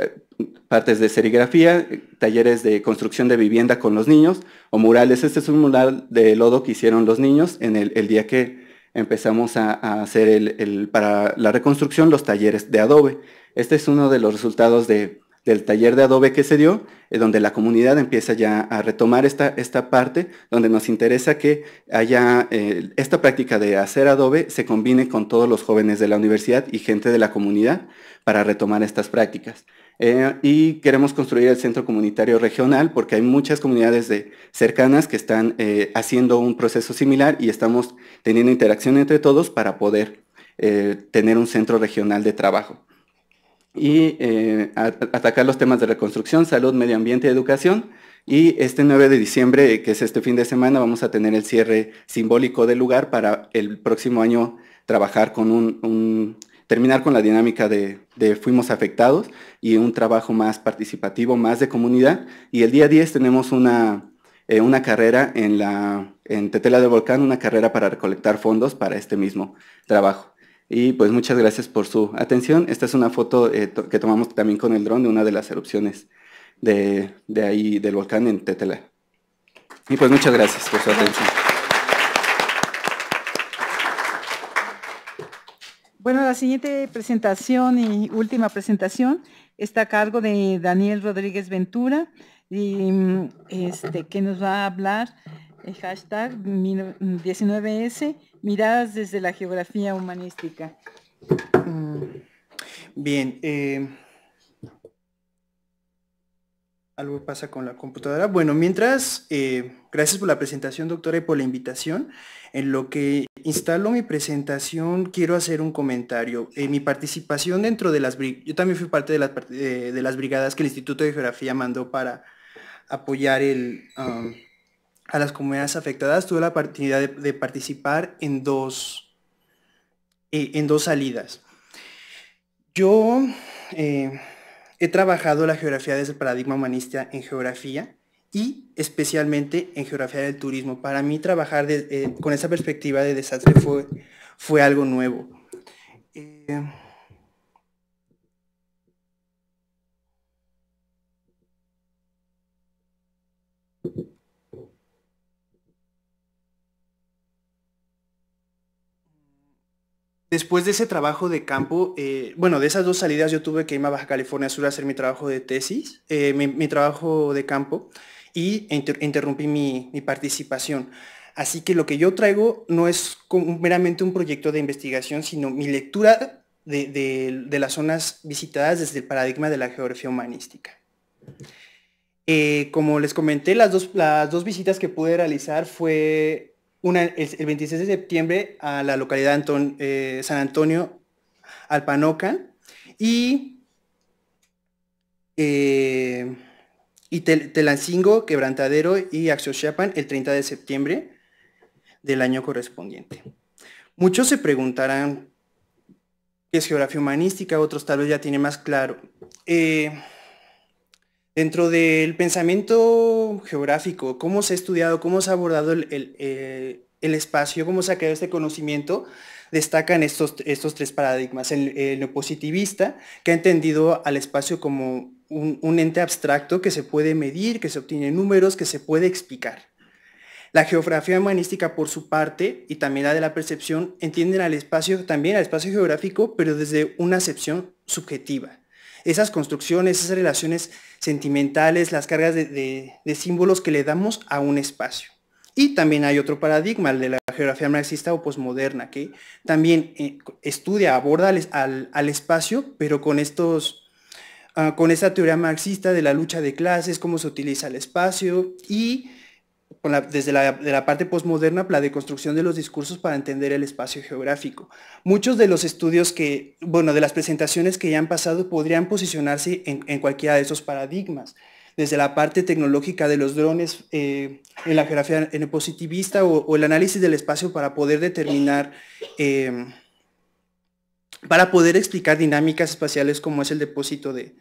partes de serigrafía, talleres de construcción de vivienda con los niños o murales. Este es un mural de lodo que hicieron los niños en el, día que empezamos a, hacer el, para la reconstrucción los talleres de adobe. Este es uno de los resultados de del taller de Adobe que se dio, eh, donde la comunidad empieza ya a retomar esta, esta parte, donde nos interesa que haya eh, esta práctica de hacer Adobe se combine con todos los jóvenes de la universidad y gente de la comunidad para retomar estas prácticas. Eh, y queremos construir el centro comunitario regional porque hay muchas comunidades cercanas que están haciendo un proceso similar y estamos teniendo interacción entre todos para poder tener un centro regional de trabajo y eh, atacar los temas de reconstrucción, salud, medio ambiente y educación. Y este 9 de diciembre, que es este fin de semana, vamos a tener el cierre simbólico del lugar para el próximo año trabajar con un, terminar con la dinámica de, fuimos afectados y un trabajo más participativo, más de comunidad. Y el día 10 tenemos una, eh, una carrera en, la, en Tetela de Volcán, una carrera para recolectar fondos para este mismo trabajo. Y pues muchas gracias por su atención. Esta es una foto eh, que tomamos también con el dron de una de las erupciones de, de ahí, del volcán en Tetela. Y pues muchas gracias por su atención. Bueno, la siguiente presentación y última presentación está a cargo de Daniel Rodríguez Ventura, y, mm, este, que nos va a hablar el hashtag 19S, miradas desde la geografía humanística. Mm. Bien, eh, algo pasa con la computadora. Bueno, mientras, eh, gracias por la presentación, doctora, y por la invitación. En lo que instalo mi presentación, quiero hacer un comentario. Eh, mi participación dentro de las... Yo también fui parte de las, brigadas que el Instituto de Geografía mandó para apoyar el... Um, a las comunidades afectadas, tuve la oportunidad de, participar en dos, eh, en dos salidas. Yo eh, he trabajado la geografía desde el paradigma humanista en geografía y especialmente en geografía del turismo. Para mí trabajar eh, con esa perspectiva de desastre fue, fue algo nuevo. Después de ese trabajo de campo, eh, bueno, de esas dos salidas yo tuve que irme a Baja California Sur a hacer mi trabajo de tesis, eh, mi, trabajo de campo, y interrumpí mi, participación. Así que lo que yo traigo no es meramente un proyecto de investigación, sino mi lectura de, las zonas visitadas desde el paradigma de la geografía humanística. Eh, como les comenté, las dos visitas que pude realizar fue el, 26 de septiembre a la localidad de eh, San Antonio Alpanoca y, eh, y Telancingo, Quebrantadero y Chiapan el 30 de septiembre del año correspondiente. Muchos se preguntarán qué es geografía humanística, otros tal vez ya tiene más claro. Eh, Dentro del pensamiento geográfico, ¿cómo se ha estudiado, cómo se ha abordado eh, el, espacio, cómo se ha creado este conocimiento? Destacan estos, estos tres paradigmas. El, positivista, que ha entendido al espacio como un, un ente abstracto que se puede medir, que se obtiene números, que se puede explicar. La geografía humanística, por su parte, y también la de la percepción, entienden al espacio, también al espacio geográfico, pero desde una acepción subjetiva. Esas construcciones, esas relaciones sentimentales, las cargas de, símbolos que le damos a un espacio. Y también hay otro paradigma, el de la geografía marxista o posmoderna, que también eh, estudia, aborda al, espacio, pero con estos, ah, con esta teoría marxista de la lucha de clases, cómo se utiliza el espacio y desde la, parte posmoderna la deconstrucción de los discursos para entender el espacio geográfico. Muchos de los estudios que, bueno, de las presentaciones que ya han pasado podrían posicionarse en, cualquiera de esos paradigmas desde la parte tecnológica de los drones eh, en la geografía en positivista o, el análisis del espacio para poder determinar, em, para poder explicar dinámicas espaciales como es el depósito de,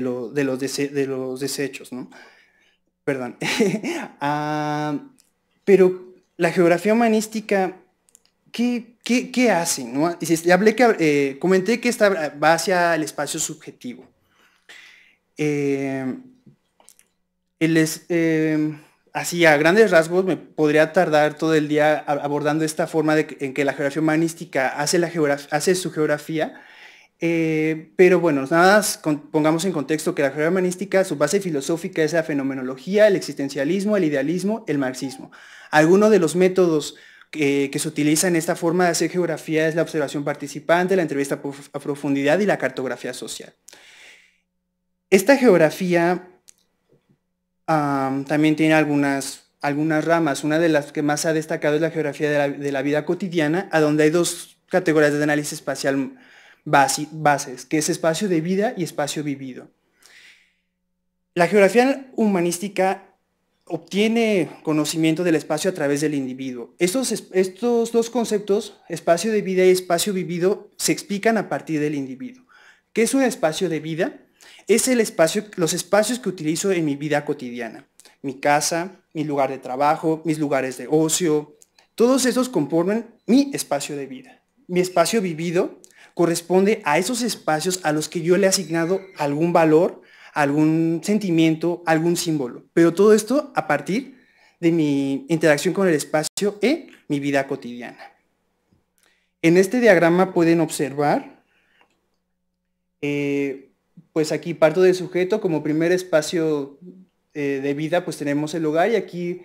los, desechos. Perdón. [LAUGHS] Ah, pero la geografía humanística, ¿qué, qué, qué hace? hablé que, eh, comenté que esta va hacia el espacio subjetivo. Eh, eh, así a grandes rasgos me podría tardar todo el día abordando esta forma en que la geografía humanística hace, la hace su geografía eh, pero bueno, nada más pongamos en contexto que la geografía humanística, su base filosófica es la fenomenología, el existencialismo, el idealismo, el marxismo. Algunos de los métodos que se utilizan en esta forma de hacer geografía es la observación participante, la entrevista a profundidad y la cartografía social. Esta geografía también tiene algunas, algunas ramas. Una de las que más ha destacado es la geografía de la, de la vida cotidiana, a donde hay dos categorías de análisis espacial bases, que es espacio de vida y espacio vivido. La geografía humanística obtiene conocimiento del espacio a través del individuo. Estos, estos dos conceptos, espacio de vida y espacio vivido, se explican a partir del individuo. ¿Qué es un espacio de vida? Es el espacio, los espacios que utilizo en mi vida cotidiana. Mi casa, mi lugar de trabajo, mis lugares de ocio. Todos esos conforman mi espacio de vida. Mi espacio vivido corresponde a esos espacios a los que yo le he asignado algún valor, algún sentimiento, algún símbolo. Pero todo esto a partir de mi interacción con el espacio en mi vida cotidiana. En este diagrama pueden observar, eh, pues aquí parto del sujeto como primer espacio eh, de vida, pues tenemos el hogar y aquí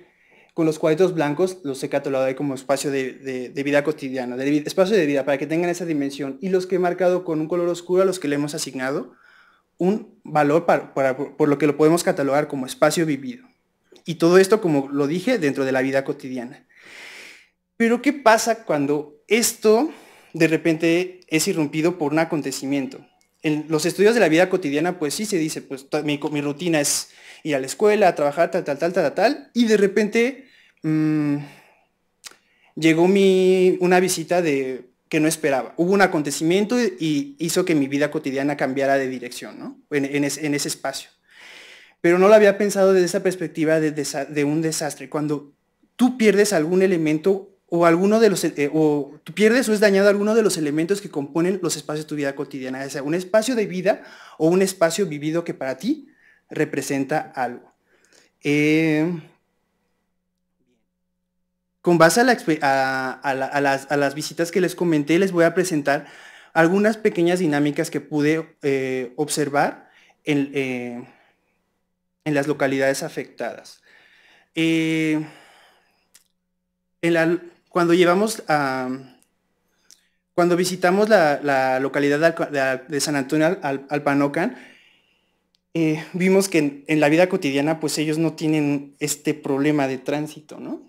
con los cuadritos blancos los he catalogado ahí como espacio de, vida cotidiana, de, espacio de vida, para que tengan esa dimensión. Y los que he marcado con un color oscuro a los que le hemos asignado un valor por lo que lo podemos catalogar como espacio vivido. Y todo esto, como lo dije, dentro de la vida cotidiana. Pero ¿qué pasa cuando esto de repente es irrumpido por un acontecimiento? En los estudios de la vida cotidiana, pues sí se dice, pues mi, mi rutina es ir a la escuela, a trabajar, tal, tal, tal, tal, tal, y de repente Mm, llegó una visita de, que no esperaba. Hubo un acontecimiento y hizo que mi vida cotidiana cambiara de dirección, ¿no? En, ese espacio. Pero no lo había pensado desde esa perspectiva de, un desastre. Cuando tú pierdes algún elemento o alguno de los eh, tú pierdes o es dañado alguno de los elementos que componen los espacios de tu vida cotidiana, o sea, un espacio de vida o un espacio vivido que para ti representa algo. Eh, con base a, las, visitas que les comenté, les voy a presentar algunas pequeñas dinámicas que pude eh, observar eh, en, las localidades afectadas. Eh, cuando llevamos a... Cuando visitamos la, localidad de, San Antonio al, Alpanocan, vimos que en, en, la vida cotidiana pues ellos no tienen este problema de tránsito, ¿no?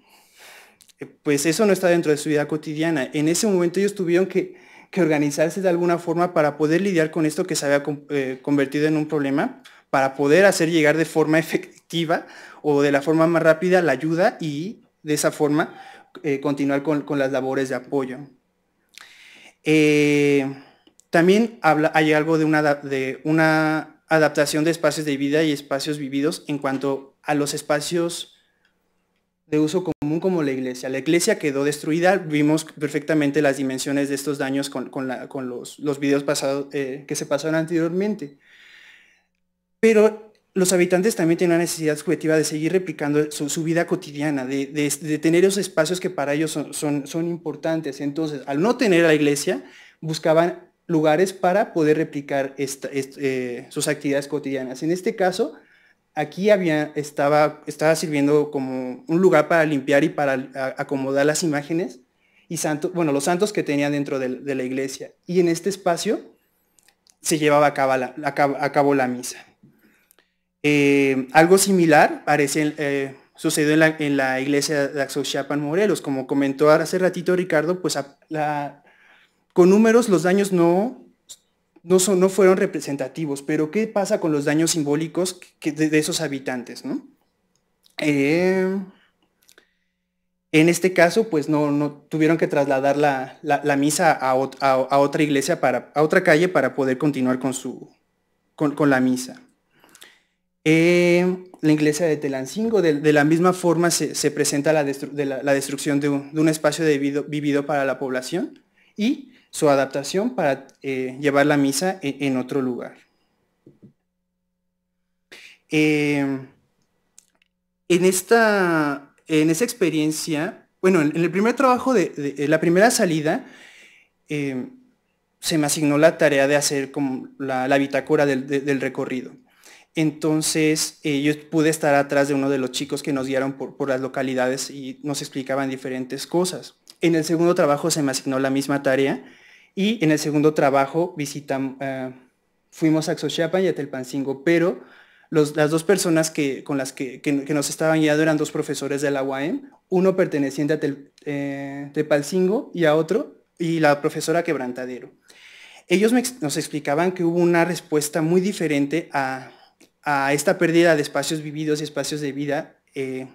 Eh, pues eso no está dentro de su vida cotidiana. En ese momento ellos tuvieron que, organizarse de alguna forma para poder lidiar con esto que se había eh, convertido en un problema, para poder hacer llegar de forma [LAUGHS] efectiva o de la forma más rápida la ayuda y de esa forma eh, continuar con, las labores de apoyo. también hay algo de una adaptación de espacios de vida y espacios vividos en cuanto a los espacios de uso común como la iglesia. La iglesia quedó destruida, vimos perfectamente las dimensiones de estos daños con, los, videos pasados, eh, que se pasaron anteriormente. Pero los habitantes también tienen la necesidad subjetiva de seguir replicando su, vida cotidiana, de, tener esos espacios que para ellos son, son, importantes. Entonces, al no tener la iglesia, buscaban lugares para poder replicar eh, sus actividades cotidianas. En este caso, aquí había, estaba, estaba sirviendo como un lugar para limpiar y para acomodar las imágenes y bueno, los santos que tenía dentro de, la iglesia. Y en este espacio se llevaba a cabo la, la misa. Eh, algo similar eh, sucedió en la, iglesia de Chapan Morelos. Como comentó hace ratito Ricardo, pues con números los daños no, no, no fueron representativos, pero ¿qué pasa con los daños simbólicos de, esos habitantes? Eh, en este caso, pues no, tuvieron que trasladar la, misa a, otra iglesia, para, a otra calle para poder continuar con, su, con, la misa. Eh, la iglesia de Telancingo, de, la misma forma se, presenta la, destrucción de un, espacio vivido, vivido para la población y su adaptación para eh, llevar la misa e, en, otro lugar. Em, en, esta, en esa experiencia, bueno, en, el primer trabajo de, la primera salida, em, se me asignó la tarea de hacer como la, bitácora del, recorrido. Entonces eh, yo pude estar atrás de uno de los chicos que nos guiaron por, las localidades y nos explicaban diferentes cosas. En el segundo trabajo se me asignó la misma tarea y en el segundo trabajo eh, fuimos a Xochiapan y a Telpancingo, pero las dos personas que, con las que, nos estaban guiando eran dos profesores de la UAM, uno perteneciente a Tel, eh, y a otro, y la profesora Quebrantadero. Ellos nos explicaban que hubo una respuesta muy diferente a, esta pérdida de espacios vividos y espacios de vida eh,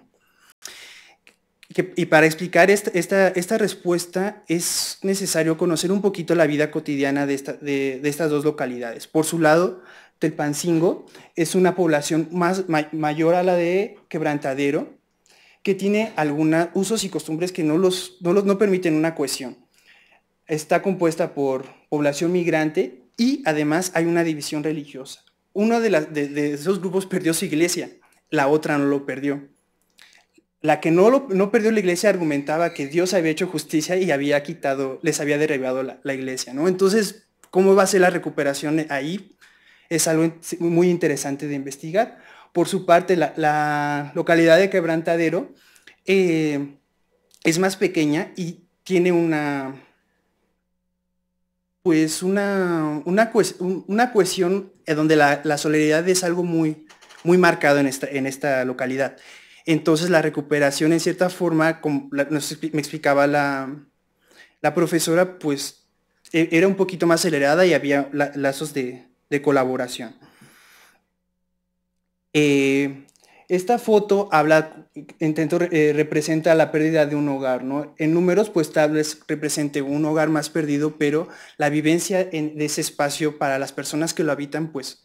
y para explicar esta, respuesta es necesario conocer un poquito la vida cotidiana de, estas dos localidades. Por su lado, Tepancingo es una población más, mayor a la de Quebrantadero, que tiene algunos usos y costumbres que no, los, no, los, no permiten una cohesión. Está compuesta por población migrante y además hay una división religiosa. Uno de esos grupos perdió su iglesia, la otra no lo perdió. La que no, no perdió la iglesia argumentaba que Dios había hecho justicia y había quitado, les había derribado la, iglesia, ¿no? Entonces, ¿cómo va a ser la recuperación ahí? Es algo muy interesante de investigar. Por su parte, la, localidad de Quebrantadero eh, es más pequeña y tiene una, pues una, una, una cuestión donde la, la, es algo muy, muy marcado en esta localidad. Entonces la recuperación en cierta forma, como me explicaba la, profesora, pues e, era un poquito más acelerada y había lazos de, colaboración. Eh, esta foto habla, intento, eh, representa la pérdida de un hogar, En números, pues tal vez represente un hogar más perdido, pero la vivencia en, de ese espacio para las personas que lo habitan, pues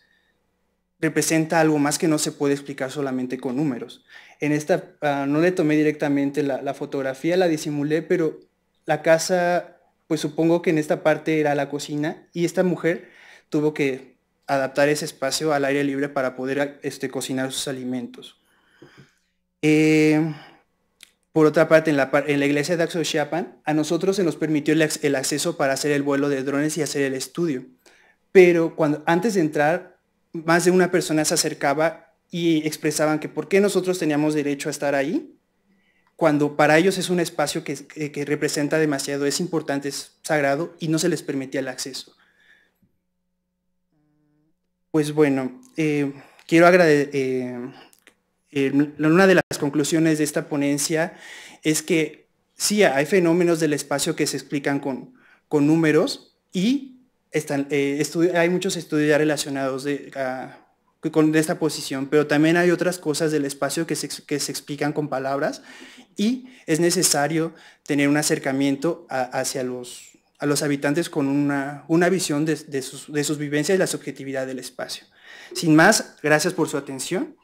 representa algo más que no se puede explicar solamente con números en esta ah, no le tomé directamente la, fotografía, la disimulé, pero la casa, pues supongo que en esta parte era la cocina y esta mujer tuvo que adaptar ese espacio al aire libre para poder ah, este, cocinar sus alimentos. Eh, por otra parte, en la, iglesia de Axochiapan, a nosotros se nos permitió el, acceso para hacer el vuelo de drones y hacer el estudio. Pero cuando, antes de entrar, más de una persona se acercaba y expresaban que por qué nosotros teníamos derecho a estar ahí, cuando para ellos es un espacio que, representa demasiado, es importante, es sagrado y no se les permitía el acceso. Pues bueno, eh, quiero agradecer, eh, eh, una de las conclusiones de esta ponencia es que sí, hay fenómenos del espacio que se explican con, con números y están, hay muchos estudios ya relacionados de, con esta posición, pero también hay otras cosas del espacio que se, que se explican con palabras y es necesario tener un acercamiento hacia los, a los habitantes con una, visión de, sus, vivencias y la subjetividad del espacio. Sin más, gracias por su atención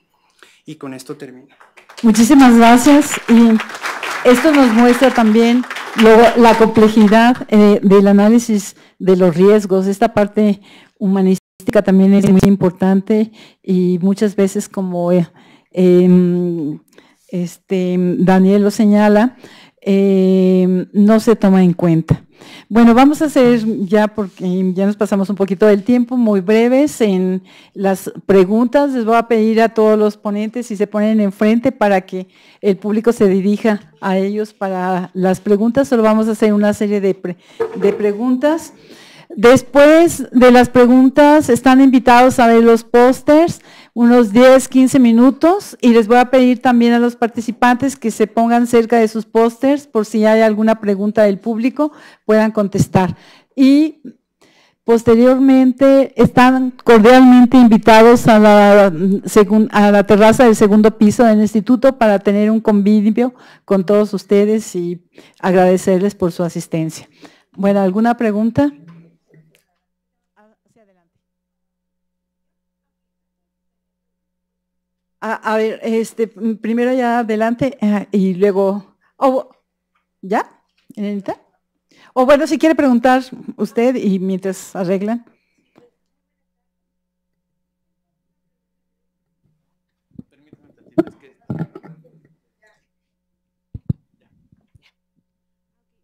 y con esto termino. Muchísimas gracias y esto nos muestra también la complejidad eh, del análisis de los riesgos, esta parte humanista también es muy importante y muchas veces como eh, em, este, Daniel lo señala, em, no se toma en cuenta. Bueno, vamos a hacer ya, porque ya nos pasamos un poquito del tiempo, muy breves en las preguntas. Les voy a pedir a todos los ponentes si se ponen enfrente para que el público se dirija a ellos para las preguntas. Solo vamos a hacer una serie de, de preguntas. Después de las preguntas, están invitados a ver los pósters, unos 10, 15 minutos, y les voy a pedir también a los participantes que se pongan cerca de sus pósters por si hay alguna pregunta del público, puedan contestar. Y posteriormente están cordialmente invitados a la, a la terraza del segundo piso del instituto para tener un convivio con todos ustedes y agradecerles por su asistencia. Bueno, ¿alguna pregunta? A, ver, este, mm, primero ya adelante y luego. ¿Ya? en O bueno, si quiere preguntar usted y mientras arreglan.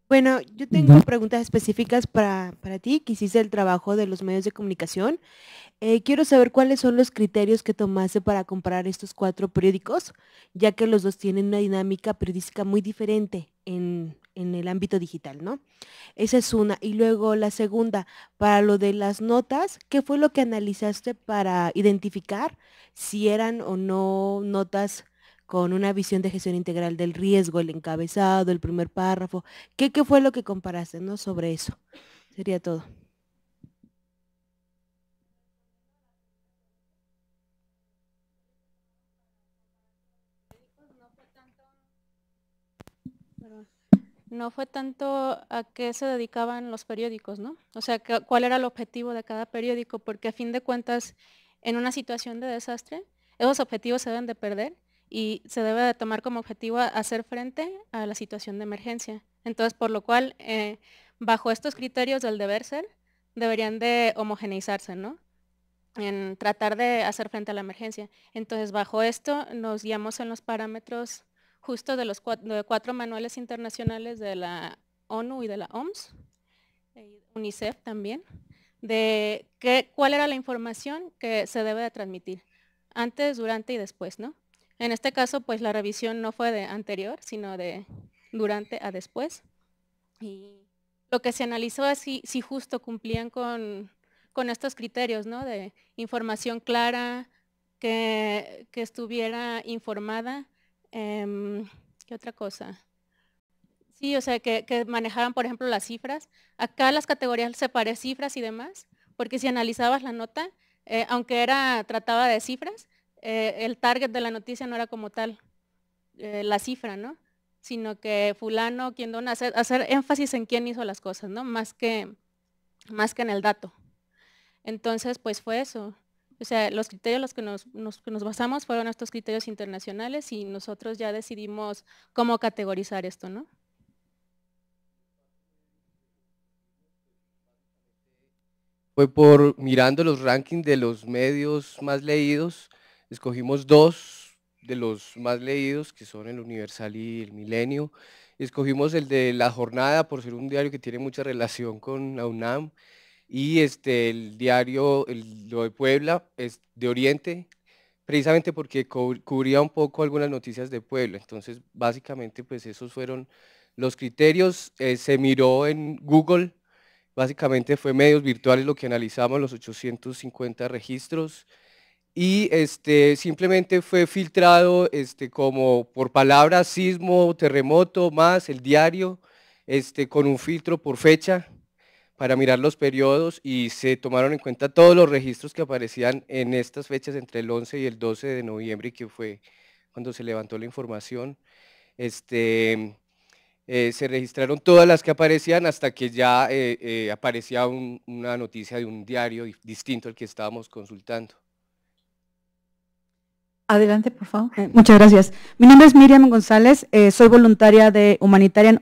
Bueno, yo tengo preguntas específicas para, para ti, que hiciste el trabajo de los medios de comunicación. Eh, quiero saber cuáles son los criterios que tomaste para comparar estos cuatro periódicos, ya que los dos tienen una dinámica periodística muy diferente en, el ámbito digital, ¿no? Esa es una. Y luego la segunda, para lo de las notas, ¿qué fue lo que analizaste para identificar si eran o no notas con una visión de gestión integral del riesgo, el encabezado, el primer párrafo? ¿Qué, qué fue lo que comparaste, ¿no? Sobre eso. Sería todo. no fue tanto a qué se dedicaban los periódicos, ¿no? O sea, cuál era el objetivo de cada periódico, porque a fin de cuentas, en una situación de desastre, esos objetivos se deben de perder y se debe de tomar como objetivo hacer frente a la situación de emergencia. Entonces, por lo cual, eh, bajo estos criterios del deber ser, deberían de homogeneizarse, ¿no? En tratar de hacer frente a la emergencia. Entonces, bajo esto nos guiamos en los parámetros justo de los cuatro, manuales internacionales de la ONU y de la OMS, UNICEF también, de qué, cuál era la información que se debe de transmitir, antes, durante y después, ¿no? En este caso, pues la revisión no fue de anterior, sino de durante a después. Y lo que se analizó es si, justo cumplían con, estos criterios, ¿no? De información clara, que, que estuviera informada, Em, ¿Qué otra cosa? Sí, o sea, que, manejaban, por ejemplo, las cifras. Acá las categorías separé cifras y demás, porque si analizabas la nota, eh, aunque era trataba de cifras, eh, el target de la noticia no era como tal eh, la cifra, ¿no? Sino que fulano, quien dona, hacer, énfasis en quién hizo las cosas, ¿no? Más que, más que en el dato. Entonces, pues fue eso. O sea, los criterios los que nos, que nos basamos fueron estos criterios internacionales y nosotros ya decidimos cómo categorizar esto, ¿no? Fue por mirando los rankings de los medios más leídos, escogimos dos de los más leídos, que son el Universal y el Milenio. Escogimos el de La Jornada por ser un diario que tiene mucha relación con la UNAM y este, el diario lo de Puebla es de Oriente, precisamente porque cubría un poco algunas noticias de Puebla. Entonces, básicamente, pues esos fueron los criterios. Eh, se miró en Google, básicamente fue medios virtuales lo que analizamos, los 850 registros. Y este, simplemente fue filtrado este, como por palabras, sismo, terremoto, más el diario, este, con un filtro por fecha, para mirar los periodos y se tomaron en cuenta todos los registros que aparecían en estas fechas entre el 11 y el 12 de noviembre, que fue cuando se levantó la información. Este, eh, se registraron todas las que aparecían hasta que ya eh, eh, aparecía una noticia de un diario distinto al que estábamos consultando. Adelante, por favor. Eh, muchas gracias. Mi nombre es Miriam González, eh, soy voluntaria de Humanitarian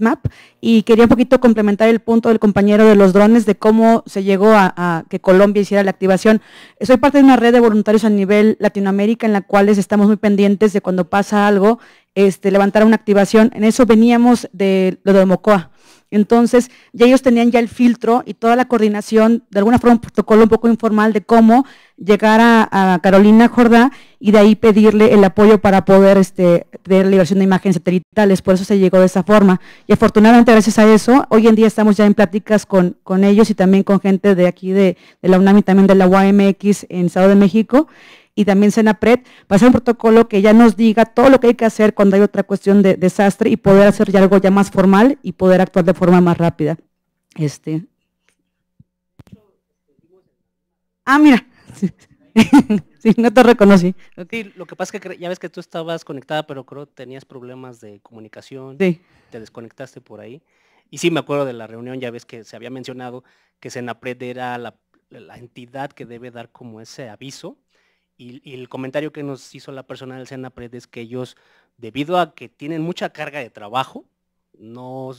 Map y quería un poquito complementar el punto del compañero de los drones, de cómo se llegó a, que Colombia hiciera la activación. Soy parte de una red de voluntarios a nivel Latinoamérica en la cual estamos muy pendientes de cuando pasa algo, este, levantar una activación. En eso veníamos de lo de Mocoa entonces, ya ellos tenían ya el filtro y toda la coordinación, de alguna forma un protocolo un poco informal de cómo llegar a, Carolina Jordá y de ahí pedirle el apoyo para poder este, la liberación de imágenes satelitales. Por eso se llegó de esa forma. Y afortunadamente, gracias a eso, hoy en día estamos ya en pláticas con, con ellos y también con gente de aquí de, la UNAM y también de la UAMX en Estado de México y también Senapred, va a un protocolo que ya nos diga todo lo que hay que hacer cuando hay otra cuestión de desastre y poder hacer algo ya más formal y poder actuar de forma más rápida. Este. Ah, mira. [LAUGHS] Sí. no te reconocí. lo que pasa es que ya ves que tú estabas conectada, pero creo que tenías problemas de comunicación. Te desconectaste por ahí. Y sí, me acuerdo de la reunión, ya ves que se había mencionado que Senapred era la entidad que debe dar como ese aviso y, el comentario que nos hizo la persona del Senapred es que ellos, debido a que tienen mucha carga de trabajo, no,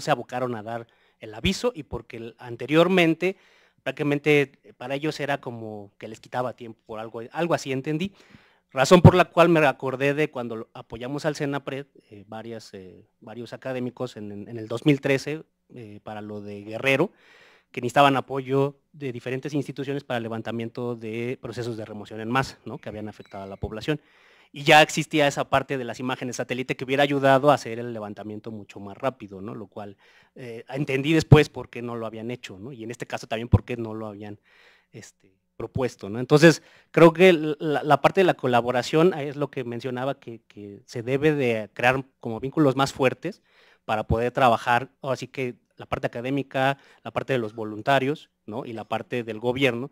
se abocaron a dar el aviso y porque anteriormente prácticamente eh, para ellos era como que les quitaba tiempo por algo, algo así entendí. Razón por la cual me acordé de cuando apoyamos al Senapred, eh, eh, varios académicos en, el 2013 para lo de Guerrero, que necesitaban apoyo de diferentes instituciones para el levantamiento de procesos de remoción en masa, ¿no? que habían afectado a la población. Y ya existía esa parte de las imágenes satélite que hubiera ayudado a hacer el levantamiento mucho más rápido, ¿no? lo cual eh, entendí después por qué no lo habían hecho, y en este caso también por qué no lo habían este, propuesto. ¿no? Entonces, creo que la, parte de la colaboración es lo que mencionaba, que, que, se debe de crear como vínculos más fuertes para poder trabajar, así que la parte académica, la parte de los voluntarios, ¿no? Y la parte del gobierno,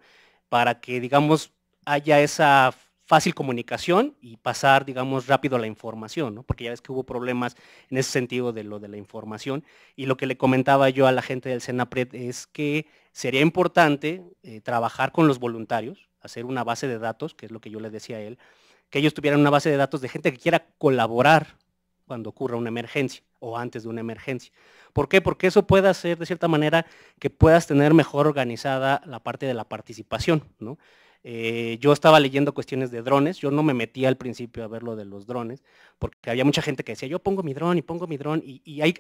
para que, digamos, haya esa fácil comunicación y pasar, digamos, rápido la información, ¿no? Porque ya ves que hubo problemas en ese sentido de lo de la información. Y lo que le comentaba yo a la gente del Senapred es que sería importante eh, trabajar con los voluntarios, hacer una base de datos, que es lo que yo le decía a él, que ellos tuvieran una base de datos de gente que quiera colaborar cuando ocurra una emergencia o antes de una emergencia. ¿Por qué? Porque eso puede hacer, de cierta manera, que puedas tener mejor organizada la parte de la participación. ¿no? Eh, yo estaba leyendo cuestiones de drones, yo no me metía al principio a ver lo de los drones, porque había mucha gente que decía, yo pongo mi dron y pongo mi dron, y, hay,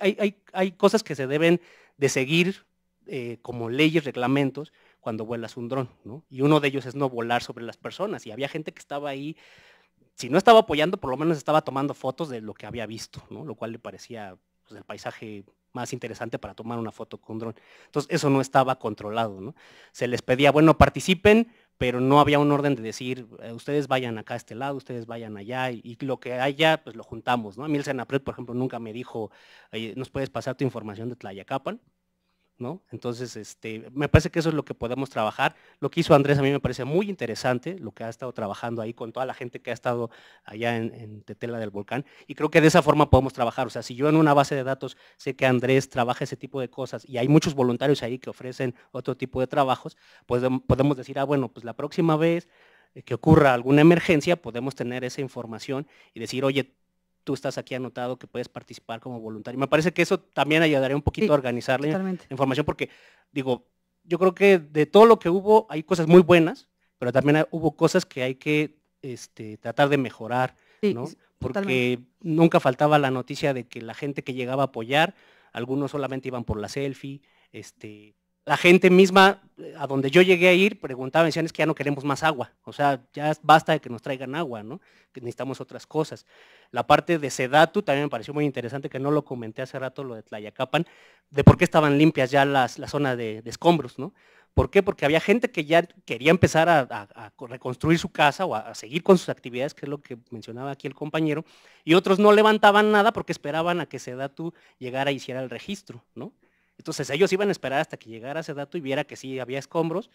hay, cosas que se deben de seguir eh, como leyes, reglamentos, cuando vuelas un dron, ¿no? Y uno de ellos es no volar sobre las personas, y había gente que estaba ahí si no estaba apoyando, por lo menos estaba tomando fotos de lo que había visto, Lo cual le parecía pues, el paisaje más interesante para tomar una foto con un dron. Entonces, eso no estaba controlado, Se les pedía, bueno, participen, pero no había un orden de decir, eh, ustedes vayan acá a este lado, ustedes vayan allá, y, lo que haya, pues lo juntamos, ¿no? A mí el por ejemplo, nunca me dijo, nos puedes pasar tu información de Tlayacapan, entonces, este, me parece que eso es lo que podemos trabajar. Lo que hizo Andrés a mí me parece muy interesante, lo que ha estado trabajando ahí con toda la gente que ha estado allá en, en, Tetela del Volcán, y creo que de esa forma podemos trabajar. O sea, si yo en una base de datos sé que Andrés trabaja ese tipo de cosas y hay muchos voluntarios ahí que ofrecen otro tipo de trabajos, pues podemos decir, ah, bueno, pues la próxima vez eh, que ocurra alguna emergencia, podemos tener esa información y decir, oye, tú estás aquí anotado que puedes participar como voluntario. Me parece que eso también ayudaría un poquito a organizarle la información porque, digo, yo creo que de todo lo que hubo hay cosas muy buenas, pero también hubo cosas que hay que este, tratar de mejorar, ¿no? Porque nunca faltaba la noticia de que la gente que llegaba a apoyar, algunos solamente iban por la selfie, este, la gente misma, eh, a donde yo llegué a ir, preguntaba decían, es que ya no queremos más agua, o sea, ya basta de que nos traigan agua, ¿no? Que necesitamos otras cosas. La parte de Sedatu también me pareció muy interesante, que no lo comenté hace rato, lo de Tlayacapan, de por qué estaban limpias ya las, la zona de, escombros, ¿no? ¿Por qué? Porque había gente que ya quería empezar a, reconstruir su casa o a, seguir con sus actividades, que es lo que mencionaba aquí el compañero, y otros no levantaban nada porque esperaban a que Sedatu llegara y e hiciera el registro, ¿no? Entonces ellos iban a esperar hasta que llegara ese dato y viera que sí había escombros.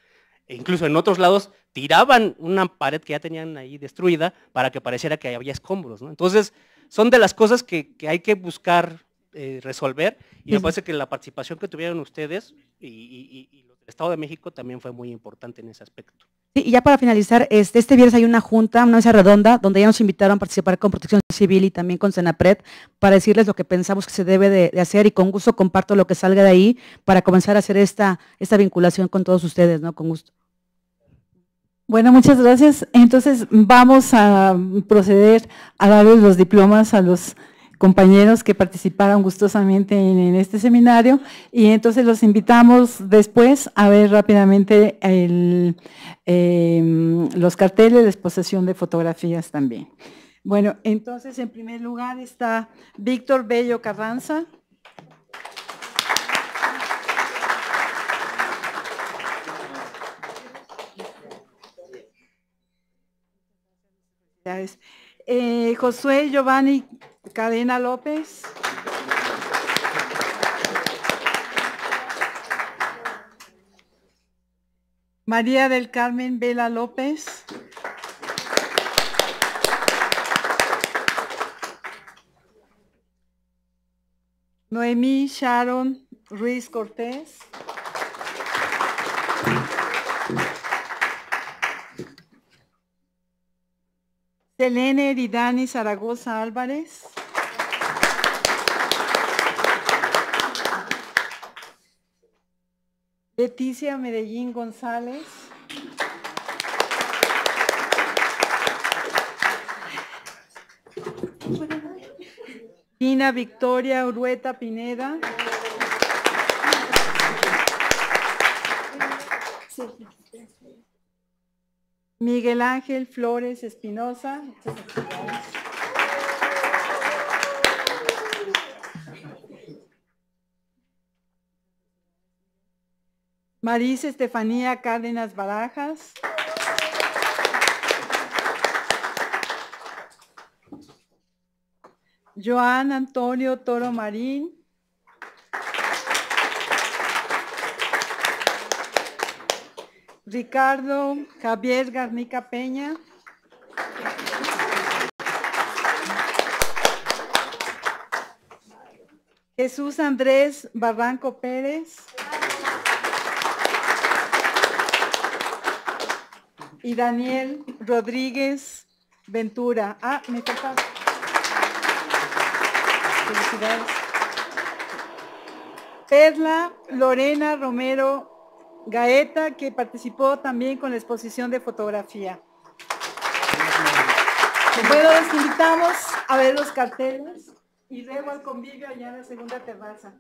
E incluso en otros lados tiraban una pared que ya tenían ahí destruida para que pareciera que había escombros. Entonces son de las cosas que hay que buscar eh, resolver. Y me parece que la participación que tuvieron ustedes y, el Estado de México también fue muy importante en ese aspecto. y ya para finalizar, este, este, viernes hay una junta, una mesa redonda, donde ya nos invitaron a participar con Protección Civil y también con Senapred para decirles lo que pensamos que se debe de, hacer y con gusto comparto lo que salga de ahí para comenzar a hacer esta, esta vinculación con todos ustedes, ¿no? Con gusto. Bueno, muchas gracias. Entonces vamos a proceder a darles los diplomas a los compañeros que participaron gustosamente en, este seminario y entonces los invitamos después a ver rápidamente em, los carteles de exposición de fotografías también. Bueno, entonces en primer lugar está Víctor Bello Carranza. Eh, Josué Giovanni Cadena López. María del Carmen Vela López. Noemí Sharon Ruiz Cortés. Selene Eridani Zaragoza Álvarez. Leticia Medellín González. Tina Victoria Urueta Pineda. Miguel Ángel Flores Espinosa. Marisa Estefanía Cárdenas Barajas. Joan Antonio Toro Marín. Ricardo Javier Garnica Peña. Jesús Andrés Barranco Pérez. Y Daniel Rodríguez Ventura. Ah, me tocado. Felicidades. Perla Lorena Romero Gaeta, que participó también con la exposición de fotografía. Bueno, les invitamos a ver los carteles y luego al convivio allá en la segunda terraza.